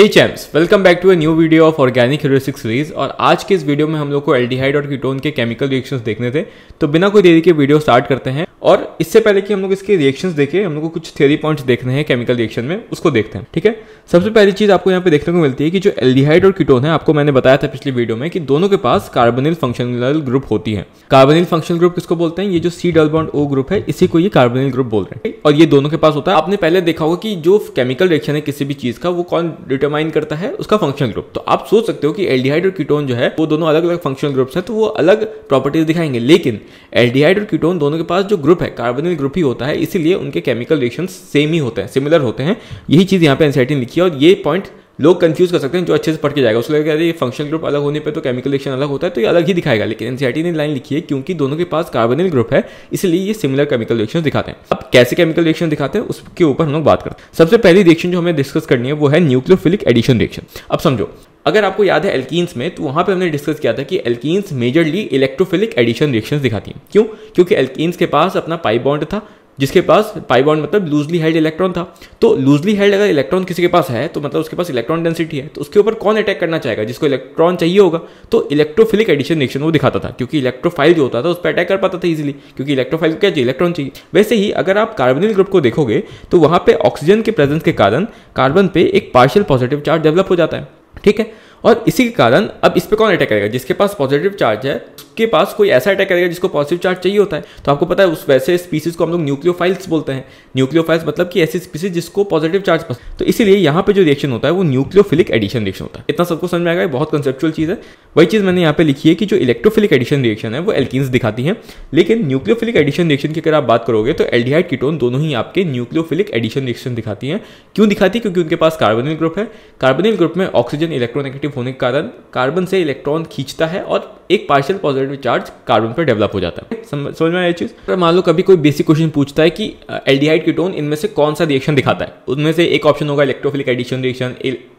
Hey champs welcome back to a new video of organic हेरोसिक series और आज के इस वीडियो में हम लोग को एल्डिहाइड और कीटोन के केमिकल रिएक्शंस देखने थे तो बिना कोई देरी के वीडियो स्टार्ट करते हैं और इससे पहले कि हम लोग इसके रिएक्शंस देखें हम लोग को कुछ थ्योरी पॉइंट्स देखने हैं केमिकल रिएक्शन में उसको देखते हैं ठीक है सबसे पहली चीज़ आपको यहाँ पे देखने को मिलती है कि जो एल्डिहाइड और कीटोन है आपको मैंने बताया था पिछली वीडियो में कि दोनों के पास कार्बनिल फंक्शनल ग्रुप होती है कार्बनिल फंक्शनल ग्रुप किसको बोलते हैं ये जो सी डल बॉन्ड ओ ग्रुप है इसी को ये कार्बोनिल ग्रुप बोल रहे हैं और ये दोनों के पास होता है आपने पहले देखा होगा कि जो केमिकल रिएक्शन है किसी भी चीज़ का वो कौन डिटरमाइन करता है उसका फंक्शनल ग्रुप तो आप सोच सकते हो कि एल्डिहाइड और कीटोन जो है वो दोनों अलग अलग फंक्शनल ग्रुप है तो वो अलग प्रॉपर्टीज दिखाएंगे लेकिन एल्डिहाइड और कीटोन दोनों के पास जो ग्रुप है कार्बोनिल ग्रुप ही होता है इसीलिए उनके केमिकल रिएक्शन सेम ही होते हैं सिमिलर होते हैं यही चीज़ यहाँ पे एनसाइटिन लिखी है और ये पॉइंट लोग कंफ्यूज कर सकते हैं जो अच्छे से पढ़ के जाएगा उसको लगेगा अरे फंक्शन ग्रुप अलग होने पर तो केमिकल रिएक्शन अलग होता है तो ये अलग ही दिखाएगा लेकिन एनसीआरटी ने लाइन लिखी है क्योंकि दोनों के पास कार्बनिल ग्रुप है इसलिए ये सिमिलर केमिकल रिएक्शन दिखाते हैं अब कैसे केमिकल रिएक्शन दिखाते हैं उसके ऊपर हम लोग बात करते हैं सबसे पहली रिएक्शन जो हमें डिस्कस करनी है वो है न्यूक्लियोफिलिक एडिशन रिएक्शन अब समझो अगर आपको याद है एल्किन्स में तो वहाँ पे हमने डिस्कस किया था कि एल्कीस मेजरली इलेक्ट्रोफिलिक एडिशन रिएक्शंस दिखाती हैं क्यों क्योंकि एल्कीस के पास अपना पाई बॉन्ड था जिसके पास पाई बॉन्ड मतलब लूजली हेल्ड इलेक्ट्रॉन था तो लूजली हेल्ड अगर इलेक्ट्रॉन किसी के पास है तो मतलब उसके पास इलेक्ट्रॉन डेंसिटी है तो उसके ऊपर कौन अटैक करना चाहेगा जिसको इलेक्ट्रॉन चाहिए होगा तो इलेक्ट्रोफिलिक एडिशन रिएक्शन वो दिखाता था क्योंकि इलेक्ट्रोफाइल जो होता था उस पर अटैक कर पाता था इजिली क्योंकि इलेक्ट्रोफाइल क्या चाहिए इलेक्ट्रॉन चाहिए वैसे ही अगर आप कार्बनिल ग्रुप को देखोगे तो वहाँ पर ऑक्सीजन के प्रेजेंस के कारण कार्बन पे एक पार्शियल पॉजिटिव चार्ज डेवलप हो जाता है ठीक है और इसी के कारण अब इस पर कौन अटैक करेगा जिसके पास पॉजिटिव चार्ज है उसके पास कोई ऐसा अटैक करेगा जिसको पॉजिटिव चार्ज चाहिए होता है तो आपको पता है उस वैसे स्पीसीज को हम लोग न्यूक्लियोफाइल्स बोलते हैं न्यूक्लियोफाइल्स मतलब कि ऐसी स्पीसीज जिसको पॉजिटिव चार्ज पसंद तो इसीलिए यहाँ पे जो रिएक्शन होता है वो न्यूक्लियोफिलिक एडिशन रिएक्शन होता है इतना सबको समझ में आएगा बहुत कंसेप्चुअल चीज़ है वही चीज़ मैंने यहाँ पे लिखी है कि जो इलेक्ट्रोफिलिक एडिशन रिएक्शन है वो एल्किस दिखाती है लेकिन न्यूक्लियोफिलिक एडिशन रिएक्शन की अगर आप बात करोगे तो एल्डिहाइड कीटोन दोनों ही आपके न्यूक्लियोफिलिक एडिशन रिएक्शन दिखाती है क्यों दिखाती है क्योंकि उनके पास कार्बोनिल ग्रुप है कार्बोनिल ग्रुप में ऑक्सीजन इलेक्ट्रोनेगेटिव नेगेटिव होने के कारण कार्बन से इलेक्ट्रॉन खींचता है और एक पार्शियल पॉजिटिव चार्ज कार्बन पर डेवलप हो जाता है समझ में आया चीज़ पर मान लो कभी कोई बेसिक क्वेश्चन पूछता है कि एल्डिहाइड कीटोन इनमें से कौन सा रिएक्शन दिखाता है उनमें से एक ऑप्शन होगा इलेक्ट्रोफिलिक एडिशन रिएक्शन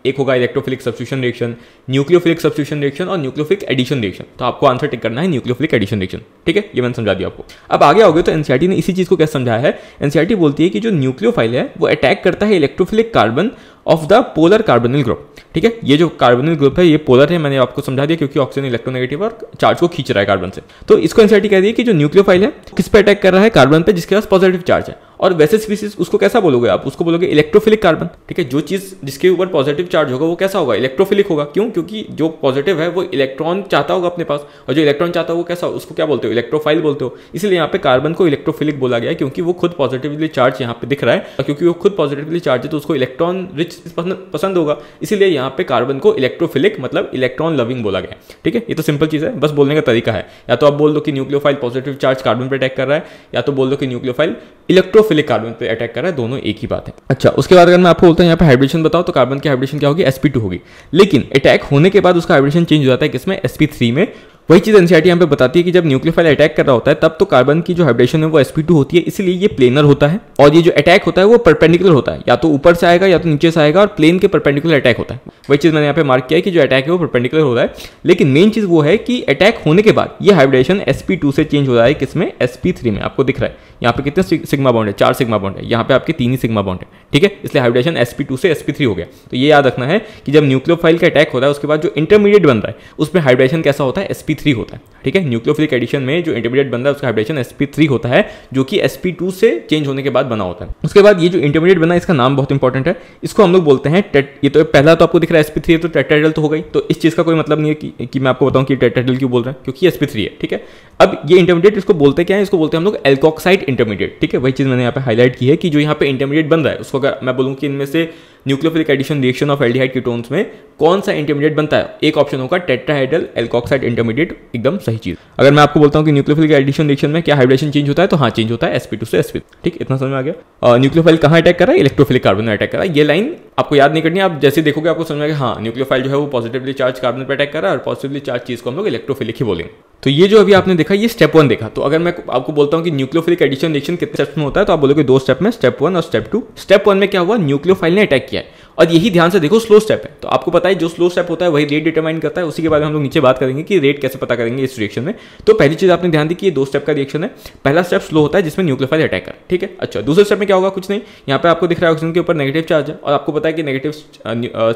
एक होगा electrophilic substitution reaction nucleophilic substitution reaction और न्यूक्लियोफिलिक एडिशन रिएक्शन तो आपको आंसर टिक करना है न्यूक्लियोफिलिक एडिशन रिएक्शन ठीक है ये मैंने समझा दिया आपको अब आगे आओगे तो एनसीआरटी ने इसी चीज़ को कैसे समझाया है एनसीआरटी बोलती है कि जो न्यूक्लियोफाइल है वो अटैक करता है electrophilic carbon of the polar carbonyl group ठीक है ये जो कार्बोनिल ग्रुप है ये पोलर है मैंने आपको समझा दिया क्योंकि ऑक्सीजन इलेक्ट्रोनेगेटिव और चार्ज को खींच रहा है कार्बन से तो इसको एनसीआरटी कह दिया कि जो न्यूक्लियोफाइल फाइल है किस पे अटैक कर रहा है कार्बन पे जिसके पास पॉजिटिव चार्ज है और वैसे स्पीसीज उसको कैसा बोलोगे आप उसको बोलोगे इलेक्ट्रोफिलिक कार्बन ठीक है जो चीज़ जिसके ऊपर पॉजिटिव चार्ज होगा वो कैसा होगा इलेक्ट्रोफिलिक होगा क्यों क्योंकि जो पॉजिटिव है वो इलेक्ट्रॉन चाहता होगा अपने पास और जो इलेक्ट्रॉन चाहता होगा कैसा उसको क्या बोलते हो इलेक्ट्रोफाइल बोलते हो इसलिए यहाँ पे कार्बन को इलेक्ट्रोफिलिक बोला गया क्योंकि वो खुद पॉजिटिवली चार्ज यहाँ पे दिख रहा है और क्योंकि वो खुद पॉजिटिवली चार्ज है तो उसको इलेक्ट्रॉन रिच पसंद होगा इसीलिए यहाँ पे कार्बन को इलेक्ट्रोफिलिक मतलब इलेक्ट्रॉन लविंग बोला गया ठीक है ये तो सिंपल चीज़ है बस बोलने का तरीका है या तो आप बोल दो कि न्यूक्लियोफाइल पॉजिटिव चार्ज कार्बन पर अटैक कर रहा है या तो बोल दो कि न्यूक्लियोफाइल इलेक्ट्रोफिलिक कार्बन पे अटैक कर रहा है दोनों एक ही बात है अच्छा उसके बाद अगर मैं आपको बोलता हूँ यहाँ पे हाइड्रेशन बताओ तो कार्बन की हाइड्रेशन क्या होगी एसपी होगी लेकिन अटैक होने के बाद उसका हाइड्रेशन चेंज हो जाता है किसमें एसपी में वही चीज़ एनसीआरटी e यहाँ पे बताती है कि जब न्यूक्लियोफाइल अटैक कर रहा होता है तब तो कार्बन की जो हाइब्रेशन है वो sp2 होती है इसलिए ये प्लेनर होता है और ये जो अटैक होता है वो परपेंडिकुलर होता है या तो ऊपर से आएगा या तो नीचे से आएगा और प्लेन के परपेंडिकुलर अटैक होता है वही चीज़ मैंने यहाँ पे मार्क किया है कि जो अटैक है वो परपेंडिकुलर होता है लेकिन मेन चीज़ वो है कि अटैक होने के बाद यह हाइब्रेशन sp2 से चेंज हो रहा है किसमें sp3 में आपको दिख रहा है यहाँ पे कितने सिग्मा बॉन्ड है चार सिग्मा बॉन्ड है यहाँ पे आपके तीन ही सिग्मा बॉन्ड है ठीक है इसलिए हाइब्रेशन sp2 से sp3 हो गया तो ये याद रखना है कि जब न्यूक्लियोफाइल का अटैक होता है उसके बाद जो इंटरमीडिएट बन रहा है उसमें हाइब्रेशन कैसा होता है sp थ्री होता है ठीक है न्यूक्लियोफिलिक एडिशन में जो इंटरमीडिएट बनता है उसका हाइब्रिडेशन sp3 होता है जो कि sp2 से चेंज होने के बाद बना होता है उसके बाद ये जो इंटरमीडिएट बना इसका नाम बहुत इंपॉर्टेंट है इसको हम लोग बोलते हैं ये तो पहला तो आपको दिख रहा है sp3 है तो टेट्राहेड्रल तो हो गई तो इस चीज़ का कोई मतलब नहीं है कि, कि मैं आपको बताऊँ कि टेट्राहेड्रल क्यों बोल रहे हैं क्योंकि sp3 है ठीक है अब ये इंटरमीडिएट इसको बोलते क्या है इसको बोलते हैं हम लोग एल्कोक्साइड इंटरमीडिएट ठीक है वही चीज़ मैंने यहाँ पे हाईलाइट की है कि जो यहाँ पे इंटरमीडिएट बन रहा है उसको अगर मैं बोलूँ कि इनमें से nucleophilic addition reaction of aldehyde ketones में कौन सा इंटरमीडिएट बनता है एक ऑप्शन होगा टेट्राहाइड्रल एल्कोक्साइड इंटरमीडिएट एकदम सही चीज अगर मैं आपको बोलता हूँ कि न्यूक्लियोफिलिक एडिशन रिएक्शन में क्या हाइड्रेशन चेंज होता है तो हाँ चेंज होता है एसपी टू से एसपी ठीक इतना समझ में आ गया न्यूक्लियोफाइल कहाँ अटैक कर रहा है इलेक्ट्रोफिलिक कार्बन में अटैक कर रहा है ये लाइन आपको याद नहीं करनी आप जैसे देखोगे आपको समझ में हाँ न्यूक्लियोफाइल जो है वो पॉजिटिवली चार्ज कार्बन पर अटैक कर रहा है और पॉजिटिवली चार्ज चीज को हम लोग इलेक्ट्रोफिलिक ही बोलेंगे तो ये जो अभी आपने देखा ये स्टेप वन देखा तो अगर मैं आपको बोलता हूँ कि न्यूक्लियोफिलिक एडिशन रिएक्शन कितने स्टेप्स में होता है तो आप बोलोगे दो स्टेप में स्टेप वन और स्टेप टू स्टेप वन में क्या हुआ न्यूक्लियोफाइल ने अटैक किया है और यही ध्यान से देखो स्लो स्टेप है तो आपको पता है जो स्लो स्टेप होता है वही रेट डिटरमाइन करता है उसी के बाद हम लोग नीचे बात करेंगे कि रेट कैसे पता करेंगे इस रिएक्शन में तो पहली चीज़ आपने ध्यान दी कि ये दो स्टेप का रिएक्शन है पहला स्टेप स्लो होता है जिसमें न्यूक्लियोफाइल अटैक है ठीक है अच्छा दूसरे स्टेप में क्या होगा कुछ नहीं यहाँ पर आपको दिख रहा है ऑक्सीजन के ऊपर नेगेटिव चार्ज है और आपको पता है कि नेगेटिव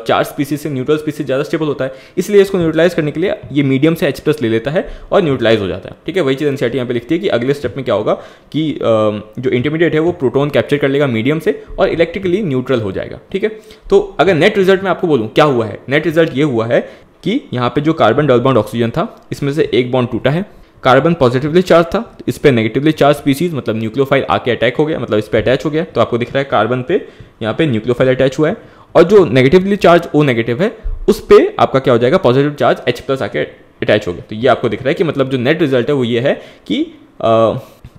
चार्ज स्पीसीज से न्यूट्रल स्पीसीज ज़्यादा स्टेबल होता है इसलिए इसको न्यूट्रलाइज करने के लिए ये मीडियम से एच प्लस ले लेता है और न्यूट्रलाइज हो जाता है ठीक है वही चीज़ एनसीआर e यहाँ पे लिखती है कि अगले स्टेप में क्या होगा कि जो इंटरमीडिएट है वो प्रोटोन कैप्चर कर लेगा मीडियम से और इलेक्ट्रिकली न्यूट्रल हो जाएगा ठीक है तो अगर नेट रिजल्ट में आपको बोलूँ क्या हुआ है नेट रिजल्ट ये हुआ है कि यहाँ पे जो कार्बन डबल बॉन्ड ऑक्सीजन था इसमें से एक बॉन्ड टूटा है कार्बन पॉजिटिवली चार्ज था तो इस पर नेगेटिवली चार्ज स्पीसीज मतलब न्यूक्लियोफाइल आके अटैक हो गया मतलब इस पर अटैच हो गया तो आपको दिख रहा है कार्बन पे यहाँ पे न्यूक्लियोफाइल अटैच हुआ है और जो नेगेटिवली चार्ज ओ नेगेटिव है उस पर आपका क्या हो जाएगा पॉजिटिव चार्ज एच प्लस आके अटैच हो गया तो ये आपको दिख रहा है कि मतलब जो नेट रिजल्ट है वो ये है कि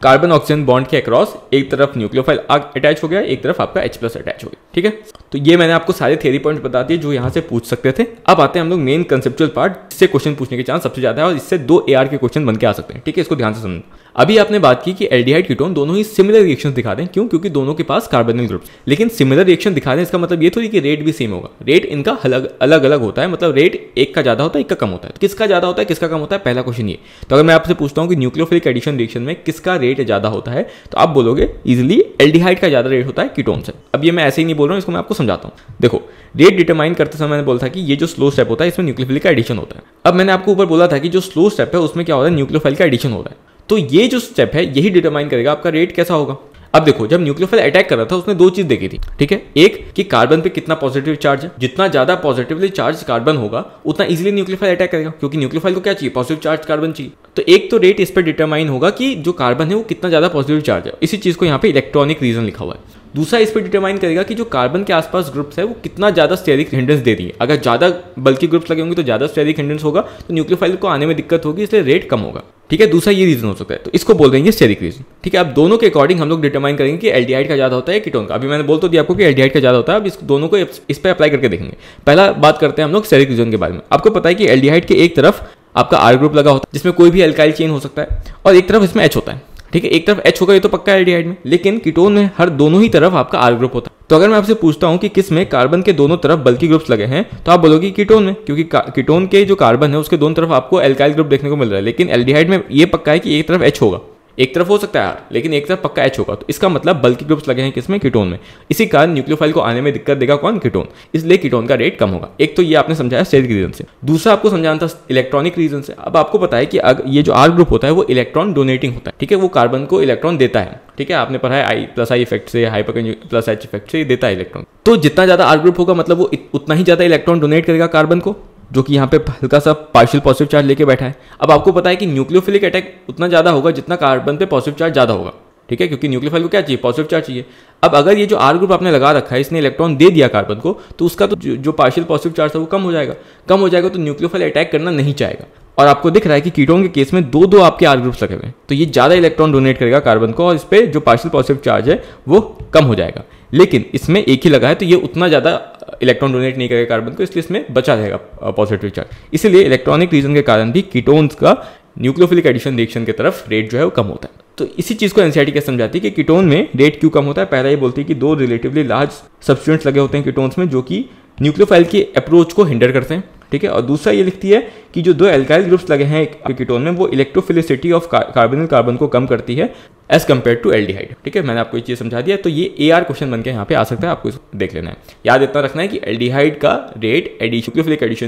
कार्बन ऑक्सीजन बॉन्ड के अक्रॉस एक तरफ न्यूक्लियोफाइल अटैच हो गया एक तरफ आपका एच प्लस अटैच हो गया ठीक है तो ये मैंने आपको सारे थेरी पॉइंट बता दिए जो यहाँ से पूछ सकते थे अब आते हैं हम लोग मेन कंसेप्चुअल पार्ट इससे क्वेश्चन पूछने के चांस सबसे ज्यादा है और इससे दो ए के क्वेश्चन बन के आ सकते हैं ठीक है इसको ध्यान से समझना अभी आपने बात की कि एल्डिहाइड कीटोन दोनों ही सिमिलर रिएक्शन दिखा हैं क्यों क्योंकि दोनों के पास कार्बनिल ग्रुप लेकिन सिमिलर रिएक्शन दिखा हैं इसका मतलब ये थोड़ी कि रेट भी सेम होगा रेट इनका अलग अलग अलग होता है मतलब रेट एक का ज्यादा होता है एक का कम होता है तो किसका ज्यादा होता है किसका कम होता है पहला क्वेश्चन ये तो अगर मैं आपसे पूछता हूँ कि न्यूक्लियोफिलिक एडिशन रिएक्शन में किसका रेट ज्यादा होता है तो आप बोलोगे इजिली एल्डिहाइड का ज्यादा रेट होता है कीटोन से अब ये मैं ऐसे ही नहीं बोल रहा हूँ इसको मैं आपको समझाता हूँ देखो रेट डिटरमाइन करते समय मैंने बोला था कि ये जो स्लो स्टेप होता है इसमें न्यूक्लियोफिलिक का एडिशन होता है अब मैंने आपको ऊपर बोला था कि जो स्लो स्टेप है उसमें क्या होता है न्यूक्लियोफाइल का एडिशन हो रहा है तो ये जो स्टेप है यही डिटरमाइन करेगा आपका रेट कैसा होगा अब देखो जब न्यूक्लियोफाइल अटैक कर रहा था उसने दो चीज देखी थी ठीक है एक कि कार्बन पे कितना पॉजिटिव चार्ज है जितना ज्यादा पॉजिटिवली चार्ज कार्बन होगा उतना इजीली न्यूक्लियोफाइल अटैक करेगा क्योंकि न्यूक्लियोफाइल को क्या चाहिए पॉजिटिव चार्ज कार्बन चाहिए तो एक तो रेट इस पर डिटरमाइन होगा कि जो कार्बन है वो कितना ज्यादा पॉजिटिव चार्ज है इसी चीज को यहाँ पे इलेक्ट्रॉनिक रीजन लिखा हुआ है दूसरा इस पर डिटरमाइन करेगा कि जो कार्बन के आसपास ग्रुप्स है वो कितना ज्यादा स्टेरिक हिंडेंस दे रही है अगर ज्यादा बल्कि ग्रुप्स लगे होंगे तो ज्यादा स्टेरिक हिंडेंस होगा तो न्यूक्लियोफाइल को आने में दिक्कत होगी इसलिए रेट कम होगा ठीक है दूसरा ये रीजन हो सकता है तो इसको बोल देंगे स्टेरिक रीजन ठीक है अब दोनों के अकॉर्डिंग हम लोग डिटरमाइन करेंगे कि एल्डिहाइड का ज़्यादा होता है कीटोन का अभी मैंने बोल तो दिया आपको कि एल्डिहाइड का ज़्यादा होता है अब इस दोनों को इस पर अप्लाई करके देखेंगे पहला बात करते हैं हम लोग स्टेरिक रीजन के बारे में आपको पता है कि एल्डिहाइड के एक तरफ आपका आर ग्रुप लगा होता है जिसमें कोई भी एल्काइल चेन हो सकता है और एक तरफ इसमें एच होता है ठीक है एक तरफ एच होगा ये तो पक्का एल्डिहाइड में लेकिन कीटोन में हर दोनों ही तरफ आपका आर ग्रुप होता है तो अगर मैं आपसे पूछता हूँ कि किस में कार्बन के दोनों तरफ बल्कि ग्रुप्स लगे हैं तो आप बोलोगे कीटोन में क्योंकि कीटोन के जो कार्बन है उसके दोनों तरफ आपको एल्काइल ग्रुप देखने को मिल रहा है लेकिन एल्डिहाइड में ये पक्का है कि एक तरफ एच होगा एक तरफ हो सकता है यार लेकिन एक तरफ पक्का एच होगा तो इसका मतलब बल्कि ग्रुप्स लगे हैं किसमें कीटोन में इसी कारण न्यूक्लियोफाइल को आने में दिक्कत देगा कौन कीटोन इसलिए कीटोन का रेट कम होगा एक तो ये आपने समझाया सेल के रीजन से दूसरा आपको समझाना था इलेक्ट्रॉनिक रीजन से अब आपको पता है कि अगर ये जो आर ग्रुप होता है वो इलेक्ट्रॉन डोनेटिंग होता है ठीक है वो कार्बन को इलेक्ट्रॉन देता है ठीक है आपने पढ़ा है आई प्लस आई इफेक्ट से हाइपर प्लस एच इफेक्ट से देता है इलेक्ट्रॉन तो जितना ज्यादा आर ग्रुप होगा मतलब वो उतना ही ज्यादा इलेक्ट्रॉन डोनेट करेगा कार्बन को जो कि यहाँ पे हल्का सा पार्शियल पॉजिटिव चार्ज लेके बैठा है अब आपको पता है कि न्यूक्लियोफिलिक अटैक उतना ज़्यादा होगा जितना कार्बन पे पॉजिटिव चार्ज ज़्यादा होगा ठीक है क्योंकि न्यूक्लियोफाइल को क्या चाहिए पॉजिटिव चार्ज चाहिए अब अगर ये जो आर ग्रुप आपने लगा रखा है इसने इलेक्ट्रॉन दे दिया कार्बन को तो उसका तो जो पार्शियल पॉजिटिव चार्ज था वो कम हो जाएगा कम हो जाएगा तो न्यूक्लियोफाइल अटैक करना नहीं चाहेगा और आपको दिख रहा है कि कीटोन के केस में दो दो आपके आर ग्रुप्स लगे हुए हैं तो ये ज़्यादा इलेक्ट्रॉन डोनेट करेगा कार्बन को और इस पर जो पार्शियल पॉजिटिव चार्ज है वो कम हो जाएगा लेकिन इसमें एक ही लगा है तो ये उतना ज़्यादा इलेक्ट्रॉन डोनेट नहीं करेगा कार्बन को इसलिए इसमें बचा रहेगा पॉजिटिव चार्ज इसीलिए इलेक्ट्रॉनिक रीजन के कारण भी कीटोन्स का न्यूक्लियोफिलिक एडिशन रिएक्शन की तरफ रेट जो है वो कम होता है तो इसी चीज़ को एनसीआरटी क्या समझाती है कि कीटोन में रेट क्यों कम होता है पहला ये बोलती है कि दो रिलेटिवली लार्ज सब्सटेंट्स लगे होते हैं कीटोन्स में जो कि न्यूक्लियोफाइल की अप्रोच को हिंडर करते हैं ठीक है और दूसरा ये लिखती है कि जो दो एल्काइल ग्रुप्स लगे हैं कीटोन में वो इलेक्ट्रोफिलिसिटी ऑफ कार्बन कार्बन को कम करती है एज कम्पेयर टू एल्डिहाइड ठीक है मैंने आपको ये चीज़ समझा दिया तो ये ए आर क्वेश्चन बनकर यहाँ पे आ सकता है आपको इसको देख लेना है याद इतना रखना है कि एल्डिहाइड का रेट एडिशन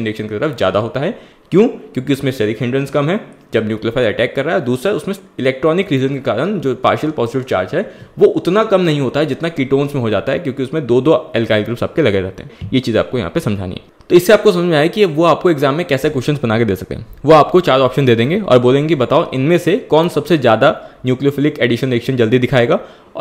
एडिशन की तरफ ज़्यादा होता है क्यों क्योंकि उसमें स्टेरिक हिंड्रेंस कम है जब न्यूक्लियोफाइल अटैक कर रहा है दूसरा उसमें इलेक्ट्रॉनिक रीजन के कारण जो पार्शियल पॉजिटिव चार्ज है वो उतना कम नहीं होता है जितना कीटोन्स में हो जाता है क्योंकि उसमें दो दो एल्काइल ग्रुप्स आपके लगे रहते हैं ये चीज़ आपको यहाँ पे समझानी है तो इससे आपको समझ में आया कि वो आपको एग्जाम में कैसे क्वेश्चन बना के दे सकते हैं वो आपको चार ऑप्शन दे देंगे और बोलेंगे बताओ इनमें से कौन सबसे ज़्यादा न्यूक्लियोफिलिक एडिशन रिएक्शन जल्दी दिखाएगा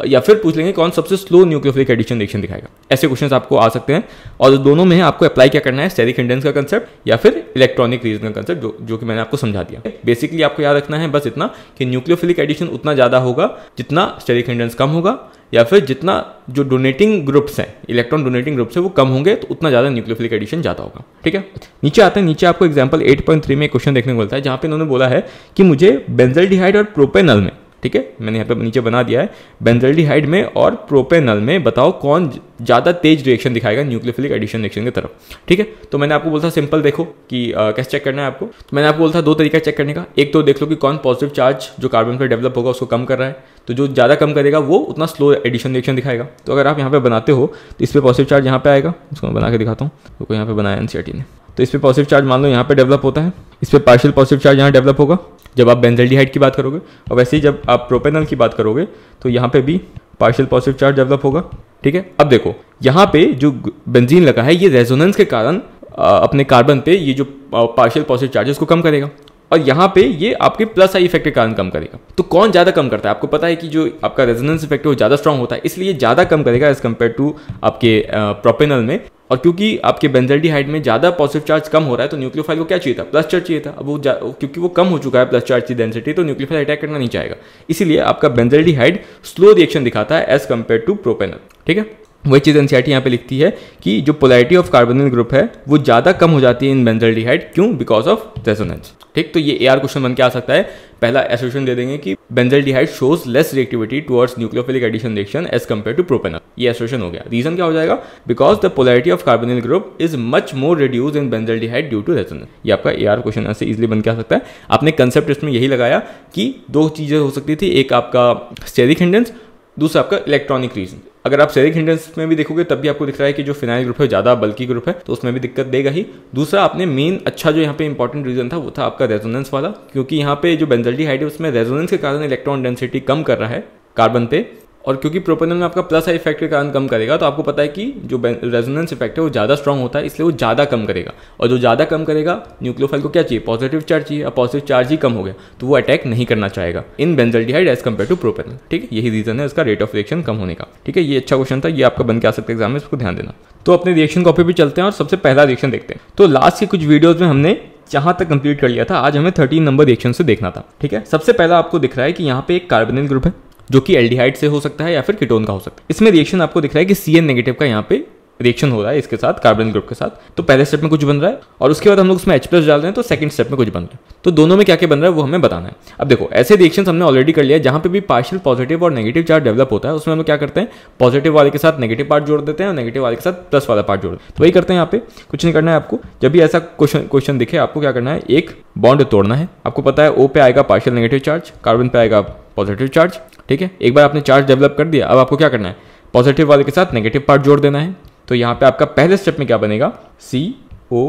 या फिर पूछ लेंगे कौन सबसे स्लो न्यूक्लियोफिलिक एडिशन रिएक्शन दिखाएगा ऐसे क्वेश्चन आपको आ सकते हैं और दोनों में आपको अप्लाई क्या करना है स्टेरिक इंडेंस का कंसेप्ट या फिर इलेक्ट्रॉनिक रीजन का कंसेप्ट जो, जो कि मैंने आपको समझा दिया बेसिकली आपको याद रखना है बस इतना कि न्यूक्लियोफिलिक एडिशन उतना ज़्यादा होगा जितना स्टेरिक हिंड्रेंस कम होगा या फिर जितना जो डोनेटिंग ग्रुप्स हैं इलेक्ट्रॉन डोनेटिंग ग्रुप्स है वो कम होंगे तो उतना ज़्यादा न्यूक्लियोफिलिक एडिशन ज़्यादा होगा ठीक है नीचे आते हैं नीचे आपको एग्जाम्पल 8.3 में क्वेश्चन देखने को मिलता है जहाँ पे इन्होंने बोला है कि मुझे बेंजल डिहाइड और प्रोपेनल में ठीक है मैंने यहाँ पे नीचे बना दिया है बेंजल्डिहाइड में और प्रोपेनल में बताओ कौन ज़्यादा तेज रिएक्शन दिखाएगा न्यूक्लियोफिलिक एडिशन रिएक्शन की तरफ ठीक है तो मैंने आपको बोला था सिंपल देखो कि आ, कैसे चेक करना है आपको तो मैंने आपको बोला था दो तरीका चेक करने का एक तो देख लो कि कौन पॉजिटिव चार्ज जो कार्बन पर डेवलप होगा उसको कम कर रहा है तो जो ज़्यादा कम करेगा वो उतना स्लो एडिशन रिएक्शन दिखाएगा तो अगर आप यहाँ पे बनाते हो तो इस पर पॉजिटिव चार्ज यहाँ पे आएगा उसको मैं बना के दिखाता हूँ तो यहाँ पे बनाया एन ने तो इस पर पॉजिटिव चार्ज मान लो यहाँ पे डेवलप होता है इस पर पार्शियल पॉजिटिव चार्ज यहाँ डेवलप होगा जब आप बेंजल्डिहाइड की बात करोगे और वैसे ही जब आप प्रोपेनल की बात करोगे तो यहाँ पे भी पार्शियल पॉजिटिव चार्ज डेवलप होगा ठीक है अब देखो यहाँ पे जो बेंजीन लगा है ये रेजोनेंस के कारण अपने कार्बन पे ये जो पार्शियल पॉजिटिव चार्जेस को कम करेगा और यहाँ पे ये आपके प्लस आई इफेक्ट के कारण कम करेगा तो कौन ज़्यादा कम करता है आपको पता है कि जो आपका रेजोनेंस इफेक्ट है वो ज़्यादा स्ट्रॉन्ग होता है इसलिए ज़्यादा कम करेगा एज़ कम्पेयर टू आपके प्रोपेनल में और क्योंकि आपके बेंजल्टी हाइट में ज़्यादा पॉजिटिव चार्ज कम हो रहा है तो न्यूक्लियोफाइल को क्या चाहिए था प्लस चार्ज चाहिए था अब वो क्योंकि वो कम हो चुका है प्लस चार्ज की डेंसिटी तो न्यूक्लियोफाइल अटैक करना नहीं चाहेगा इसीलिए आपका बेंजल्टी हाइट स्लो रिएक्शन दिखाता है एज कम्पेयर टू प्रोपेनल ठीक है वही चीज़ एनसीआरटी यहाँ पे लिखती है कि जो पोलैरिटी ऑफ कार्बोनिल ग्रुप है वो ज़्यादा कम हो जाती है इन बेंजल डिहाइड क्यों बिकॉज ऑफ रेजोनेंस ठीक तो ये ए आर क्वेश्चन बन के आ सकता है पहला एसोसिएशन दे देंगे कि benzaldehyde shows less reactivity towards nucleophilic addition reaction as compare to propanal ये एसोसिएशन हो गया रीजन क्या हो जाएगा because the polarity of carbonyl group is much more reduce in benzaldehyde due to resonance ये आपका A R question ऐसे easily बन के आ सकता है आपने कंसेप्ट इसमें यही लगाया कि दो चीज़ें हो सकती थी एक आपका स्टेरिक हिंडेंस दूसरा आपका इलेक्ट्रॉनिक रीजन अगर आप सेरिक हिंडेंस में भी देखोगे तब भी आपको दिख रहा है कि जो फिनाइल ग्रुप है ज़्यादा बल्कि ग्रुप है तो उसमें भी दिक्कत देगा ही दूसरा आपने मेन अच्छा जो यहाँ पे इंपॉर्टेंट रीजन था वो था आपका रेजोनेंस वाला क्योंकि यहाँ पे जो बेंजल्टी हाइड है उसमें रेजोनेंस के कारण इलेक्ट्रॉन डेंसिटी कम कर रहा है कार्बन पे और क्योंकि प्रोपेनल में आपका प्लस आई इफेक्ट के कारण कम करेगा तो आपको पता है कि जो रेजोनेंस इफेक्ट है वो ज़्यादा स्ट्रॉग होता है इसलिए वो ज़्यादा कम करेगा और जो ज़्यादा कम करेगा न्यूक्लियोफाइल को क्या चाहिए पॉजिटिव चार्ज चाहिए और पॉजिटिव चार्ज ही कम हो गया तो वो अटैक नहीं करना चाहेगा in benzaldehyde as compare to propanal ठीक है यही रीजन है उसका रेट ऑफ रिएक्शन कम होने का ठीक है ये अच्छा क्वेश्चन था ये आपका बन के आ सकता है एग्जाम में इसको ध्यान देना तो अपने रिएक्शन कॉपी भी चलते हैं और सबसे पहला रिएक्शन देखते हैं तो लास्ट के कुछ वीडियोज में हमने जहां तक कंप्लीट कर लिया था आज हमें थर्टीन नंबर रिएक्शन से देखना था ठीक है सबसे पहला आपको दिख रहा है कि यहाँ पे एक कार्बनिल ग्रुप है जो कि एल्डिहाइड से हो सकता है या फिर कीटोन का हो सकता है इसमें रिएक्शन आपको दिख रहा है कि सी नेगेटिव का यहाँ पे रिएक्शन हो रहा है इसके साथ कार्बन ग्रुप के साथ तो पहले स्टेप में कुछ बन रहा है और उसके बाद हम लोग उसमें एच प्लस डाल रहे हैं तो सेकंड स्टेप में कुछ बन रहा है तो दोनों में क्या क्या बन रहा है वो हमें बताना है अब देखो ऐसे रिएक्शन हमने ऑलरेडी कर लिया जहां पे भी पार्शियल पॉजिटिव और नेगेटिव चार्ज डेवलप होता है उसमें हम क्या करते हैं पॉजिटिव वाले के साथ नेगेटिव पार्ट जोड़ देते हैं और नेगेटिव वाले के साथ प्लस वाला पार्ट जोड़ देते हैं तो वही करते हैं यहाँ पे कुछ नहीं करना है आपको जब भी ऐसा क्वेश्चन क्वेश्चन दिखे आपको क्या करना है एक बॉन्ड तोड़ना है आपको पता है ओ पे आएगा पार्शियल नेगेटिव चार्ज कार्बन पे आएगा पॉजिटिव चार्ज ठीक है एक बार आपने चार्ज डेवलप कर दिया अब आपको क्या करना है पॉजिटिव वाले के साथ नेगेटिव पार्ट जोड़ देना है तो यहाँ पे आपका पहले स्टेप में क्या बनेगा सी ओ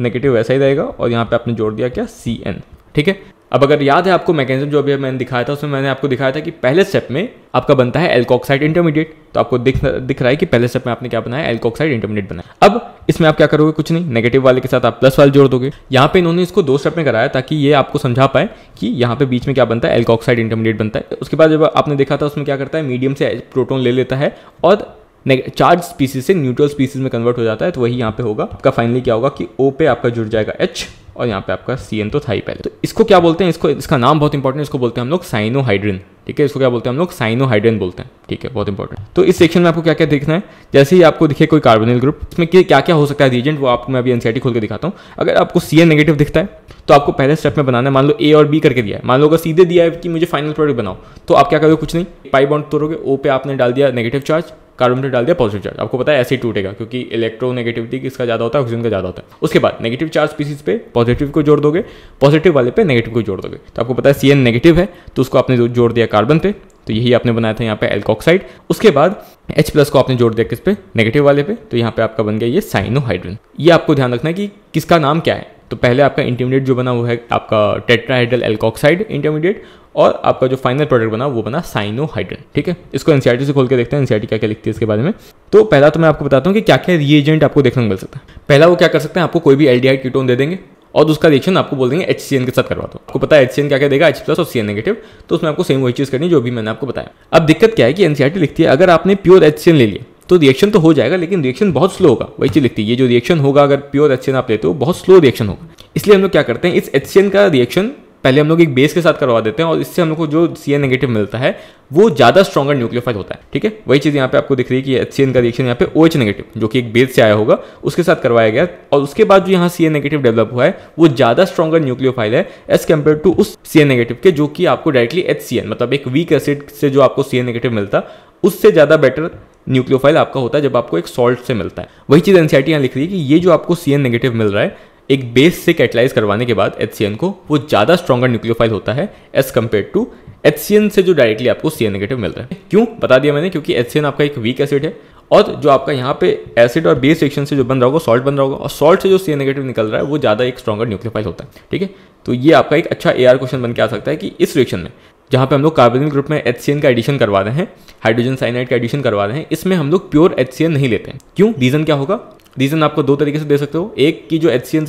नेगेटिव वैसा ही रहेगा और यहाँ पे आपने जोड़ दिया क्या सी एन ठीक है अब अगर याद है आपको मैकेनिज्म जो अभी मैंने दिखाया था उसमें मैंने आपको दिखाया था कि पहले स्टेप में आपका बनता है एल्कोक्साइड इंटरमीडिएट तो आपको दिख दिख रहा है कि पहले स्टेप में आपने क्या बनाया एल्कोक्साइड इंटरमीडिएट बनाया अब इसमें आप क्या करोगे कुछ नहीं नेगेटिव वाले के साथ आप प्लस वाले जोड़ दोगे यहाँ पे इन्होंने इसको दो स्टेप में कराया ताकि ये आपको समझा पाए कि यहाँ पे बीच में क्या बनता है एल्कोक्साइड इंटरमीडिएट बनता है उसके बाद जब आपने देखा था उसमें क्या करता है मीडियम से प्रोटोन ले लेता है और चार्ज स्पीसीज से न्यूट्रल स्पीसीज में कन्वर्ट हो जाता है तो वही यहाँ पे होगा आपका फाइनली क्या होगा कि ओ पे आपका जुड़ जाएगा एच और यहाँ पे आपका सी एन तो था ही पहले तो इसको क्या बोलते हैं इसको इसका नाम बहुत इंपॉर्टेंट है इसको बोलते हैं हम लोग साइनोहाइड्रिन ठीक है इसको क्या बोलते हैं हम लोग साइनोहाइड्रिन बोलते हैं ठीक है बहुत इंपॉर्टेंट तो इस सेक्शन में आपको क्या क्या देखना है जैसे ही आपको दिखे कोई कार्बोनिल ग्रुप इसमें क्या क्या हो सकता है रीजेंट वो आपको मैं अभी एनसीआईटी e खोल के दिखाता हूँ अगर आपको सी नेगेटिव दिखता है तो आपको पहले स्टेप में बनाना है मान लो ए और बी करके दिया है मान लो अगर सीधे दिया है कि मुझे फाइनल प्रोडक्ट बनाओ तो आप क्या करोगे कुछ नहीं पाई बॉन्ड तोड़ोगे ओ पे आपने डाल दिया नेगेटिव चार्ज कार्बन पर डाल दिया पॉजिटिव चार्ज आपको पता है ऐसे ही टूटेगा क्योंकि इलेक्ट्रोनेगेटिविटी किसका ज़्यादा होता है ऑक्सीजन का ज़्यादा होता है उसके बाद नेगेटिव चार्ज स्पीसीज पे पॉजिटिव को जोड़ दोगे पॉजिटिव वाले पे नेगेटिव को जोड़ दोगे तो आपको पता है सी नेगेटिव है तो उसको आपने जोड़ दिया कार्बन पे तो यही आपने बनाया था यहाँ पे एल्कोक्साइड उसके बाद एच प्लस को आपने जोड़ दिया किस पे नेगेटिव वाले पे तो यहाँ पे आपका बन गया ये साइनोहाइड्रन ये आपको ध्यान रखना है कि किसका नाम क्या है तो पहले आपका इंटरमीडिएट जो बना हुआ है आपका टेट्राहाइड्रल एल्कोक्साइड इंटरमीडिएट और आपका जो फाइनल प्रोडक्ट बना वो बना साइनोहाइड्रन ठीक है इसको एनसीआरटी से खोल के देखते हैं एनसीआरटी क्या क्या लिखती है इसके बारे में तो पहला तो मैं आपको बताता हूँ कि क्या क्या रिएजेंट आपको देखने को मिल सकता है पहला वो क्या कर सकते हैं आपको कोई भी एल कीटोन दे देंगे और उसका रिएक्शन आपको बोल देंगे एच के साथ करवा दो आपको पता है एच क्या क्या देगा एच प्लस और सी नेगेटिव तो उसमें आपको सेम वही चीज़ करनी जो भी मैंने आपको बताया अब दिक्कत क्या है कि एनसीआरटी लिखती है अगर आपने प्योर एच ले लिया तो रिएक्शन तो हो जाएगा लेकिन रिएक्शन बहुत स्लो होगा वही चीज लिखती है ये जो रिएक्शन होगा अगर प्योर एच आप लेते हो बहुत स्लो रिएक्शन होगा इसलिए हम लोग क्या करते हैं इस एच का रिएक्शन पहले हम लोग एक बेस के साथ करवा देते हैं और इससे हम लोग को जो सी एन नेगेटिव मिलता है वो ज़्यादा स्ट्रॉगर न्यूक्लियोफाइल होता है ठीक है वही चीज़ यहाँ पे आपको दिख रही है कि एच का रिएक्शन यहाँ पे ओ एच नेगेटिव जो कि एक बेस से आया होगा उसके साथ करवाया गया और उसके बाद जो यहाँ सी एन नेगेटिव डेवलप हुआ है वो ज़्यादा स्ट्रॉगर न्यूक्लियोफाइल है एज कम्पेयर टू उस सी नेगेटिव के जो कि आपको डायरेक्टली एच मतलब एक वीक एसिड से जो आपको सी नेगेटिव मिलता उससे ज़्यादा बेटर न्यूक्लियोफाइल आपका होता है जब आपको एक सॉल्ट से मिलता है वही चीज़ एनसीआर यहाँ लिख रही है कि ये जो आपको सी नेगेटिव मिल रहा है एक बेस से कैटलाइज करवाने के बाद एच को वो ज़्यादा स्ट्रॉगर न्यूक्लियोफाइल होता है एज कम्पेयर टू एच से जो डायरेक्टली आपको सी नेगेटिव मिल रहा है क्यों बता दिया मैंने क्योंकि एच आपका एक वीक एसिड है और जो आपका यहाँ पे एसिड और बेस रिएक्शन से जो बन रहा होगा सॉल्ट बन रहा होगा और सॉल्ट से जो सी नेगेटिव निकल रहा है वो ज़्यादा एक स्ट्रॉगर न्यूक्लियोफाइल होता है ठीक है तो ये आपका एक अच्छा ए क्वेश्चन बन के आ सकता है कि इस रिएक्शन में जहाँ पे हम लोग कार्बोनिल ग्रुप में एच का एडिशन करवा रहे हैं हाइड्रोजन साइनाइड का एडिशन करवा रहे हैं इसमें हम लोग प्योर एच नहीं लेते हैं क्यों रीज़न क्या होगा रीज़न आपको दो तरीके से दे सकते हो एक कि जो एच से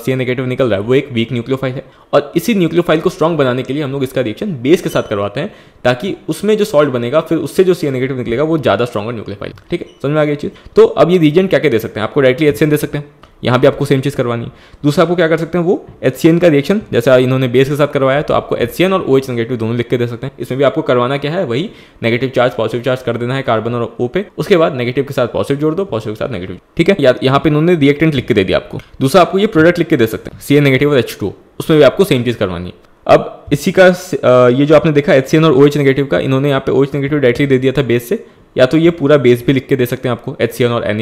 सी नेगेटिव निकल रहा है वो एक वीक न्यूक्लियोफाइल है और इसी न्यूक्लियोफाइल को स्ट्रॉन्ग बनाने के लिए हम लोग इसका रिएक्शन बेस के साथ करवाते हैं ताकि उसमें जो सॉल्ट बनेगा फिर उससे जो सी नेगेटिव निकलेगा वो ज़्यादा स्ट्रॉगर न्यूक्लियोफाइल ठीक है समझ में आ गई चीज़ तो अब ये रीजन क्या क्या दे सकते हैं आपको डायरेक्टली एच दे सकते हैं यहाँ भी आपको सेम चीज़ करवानी है दूसरा आपको क्या कर सकते हैं वो एच का रिएक्शन जैसा इन्होंने बेस के साथ करवाया तो आपको एच और ओ OH नेगेटिव दोनों लिख के दे सकते हैं इसमें भी आपको करवाना क्या है वही नेगेटिव चार्ज पॉजिटिव चार्ज कर देना है कार्बन और ओ पे उसके बाद नेगेटिव के साथ पॉजिटिव जोड़ दो पॉजिटिव के साथ नेगेटिव ठीक है यहाँ पे इन्होंने रिएक्टेंट लिख के दे दिया आपको दूसरा आपको ये प्रोडक्ट लिख के दे सकते हैं सी नेगेटिव और एच उसमें भी आपको सेम चीज़ करवानी है अब इसी का ये जो आपने देखा एच और ओ नेगेटिव का इन्होंने यहाँ पे ओ नेगेटिव डायरेक्टली दे दिया था बेस से या तो ये पूरा बेस भी लिख के दे सकते हैं आपको एच और एन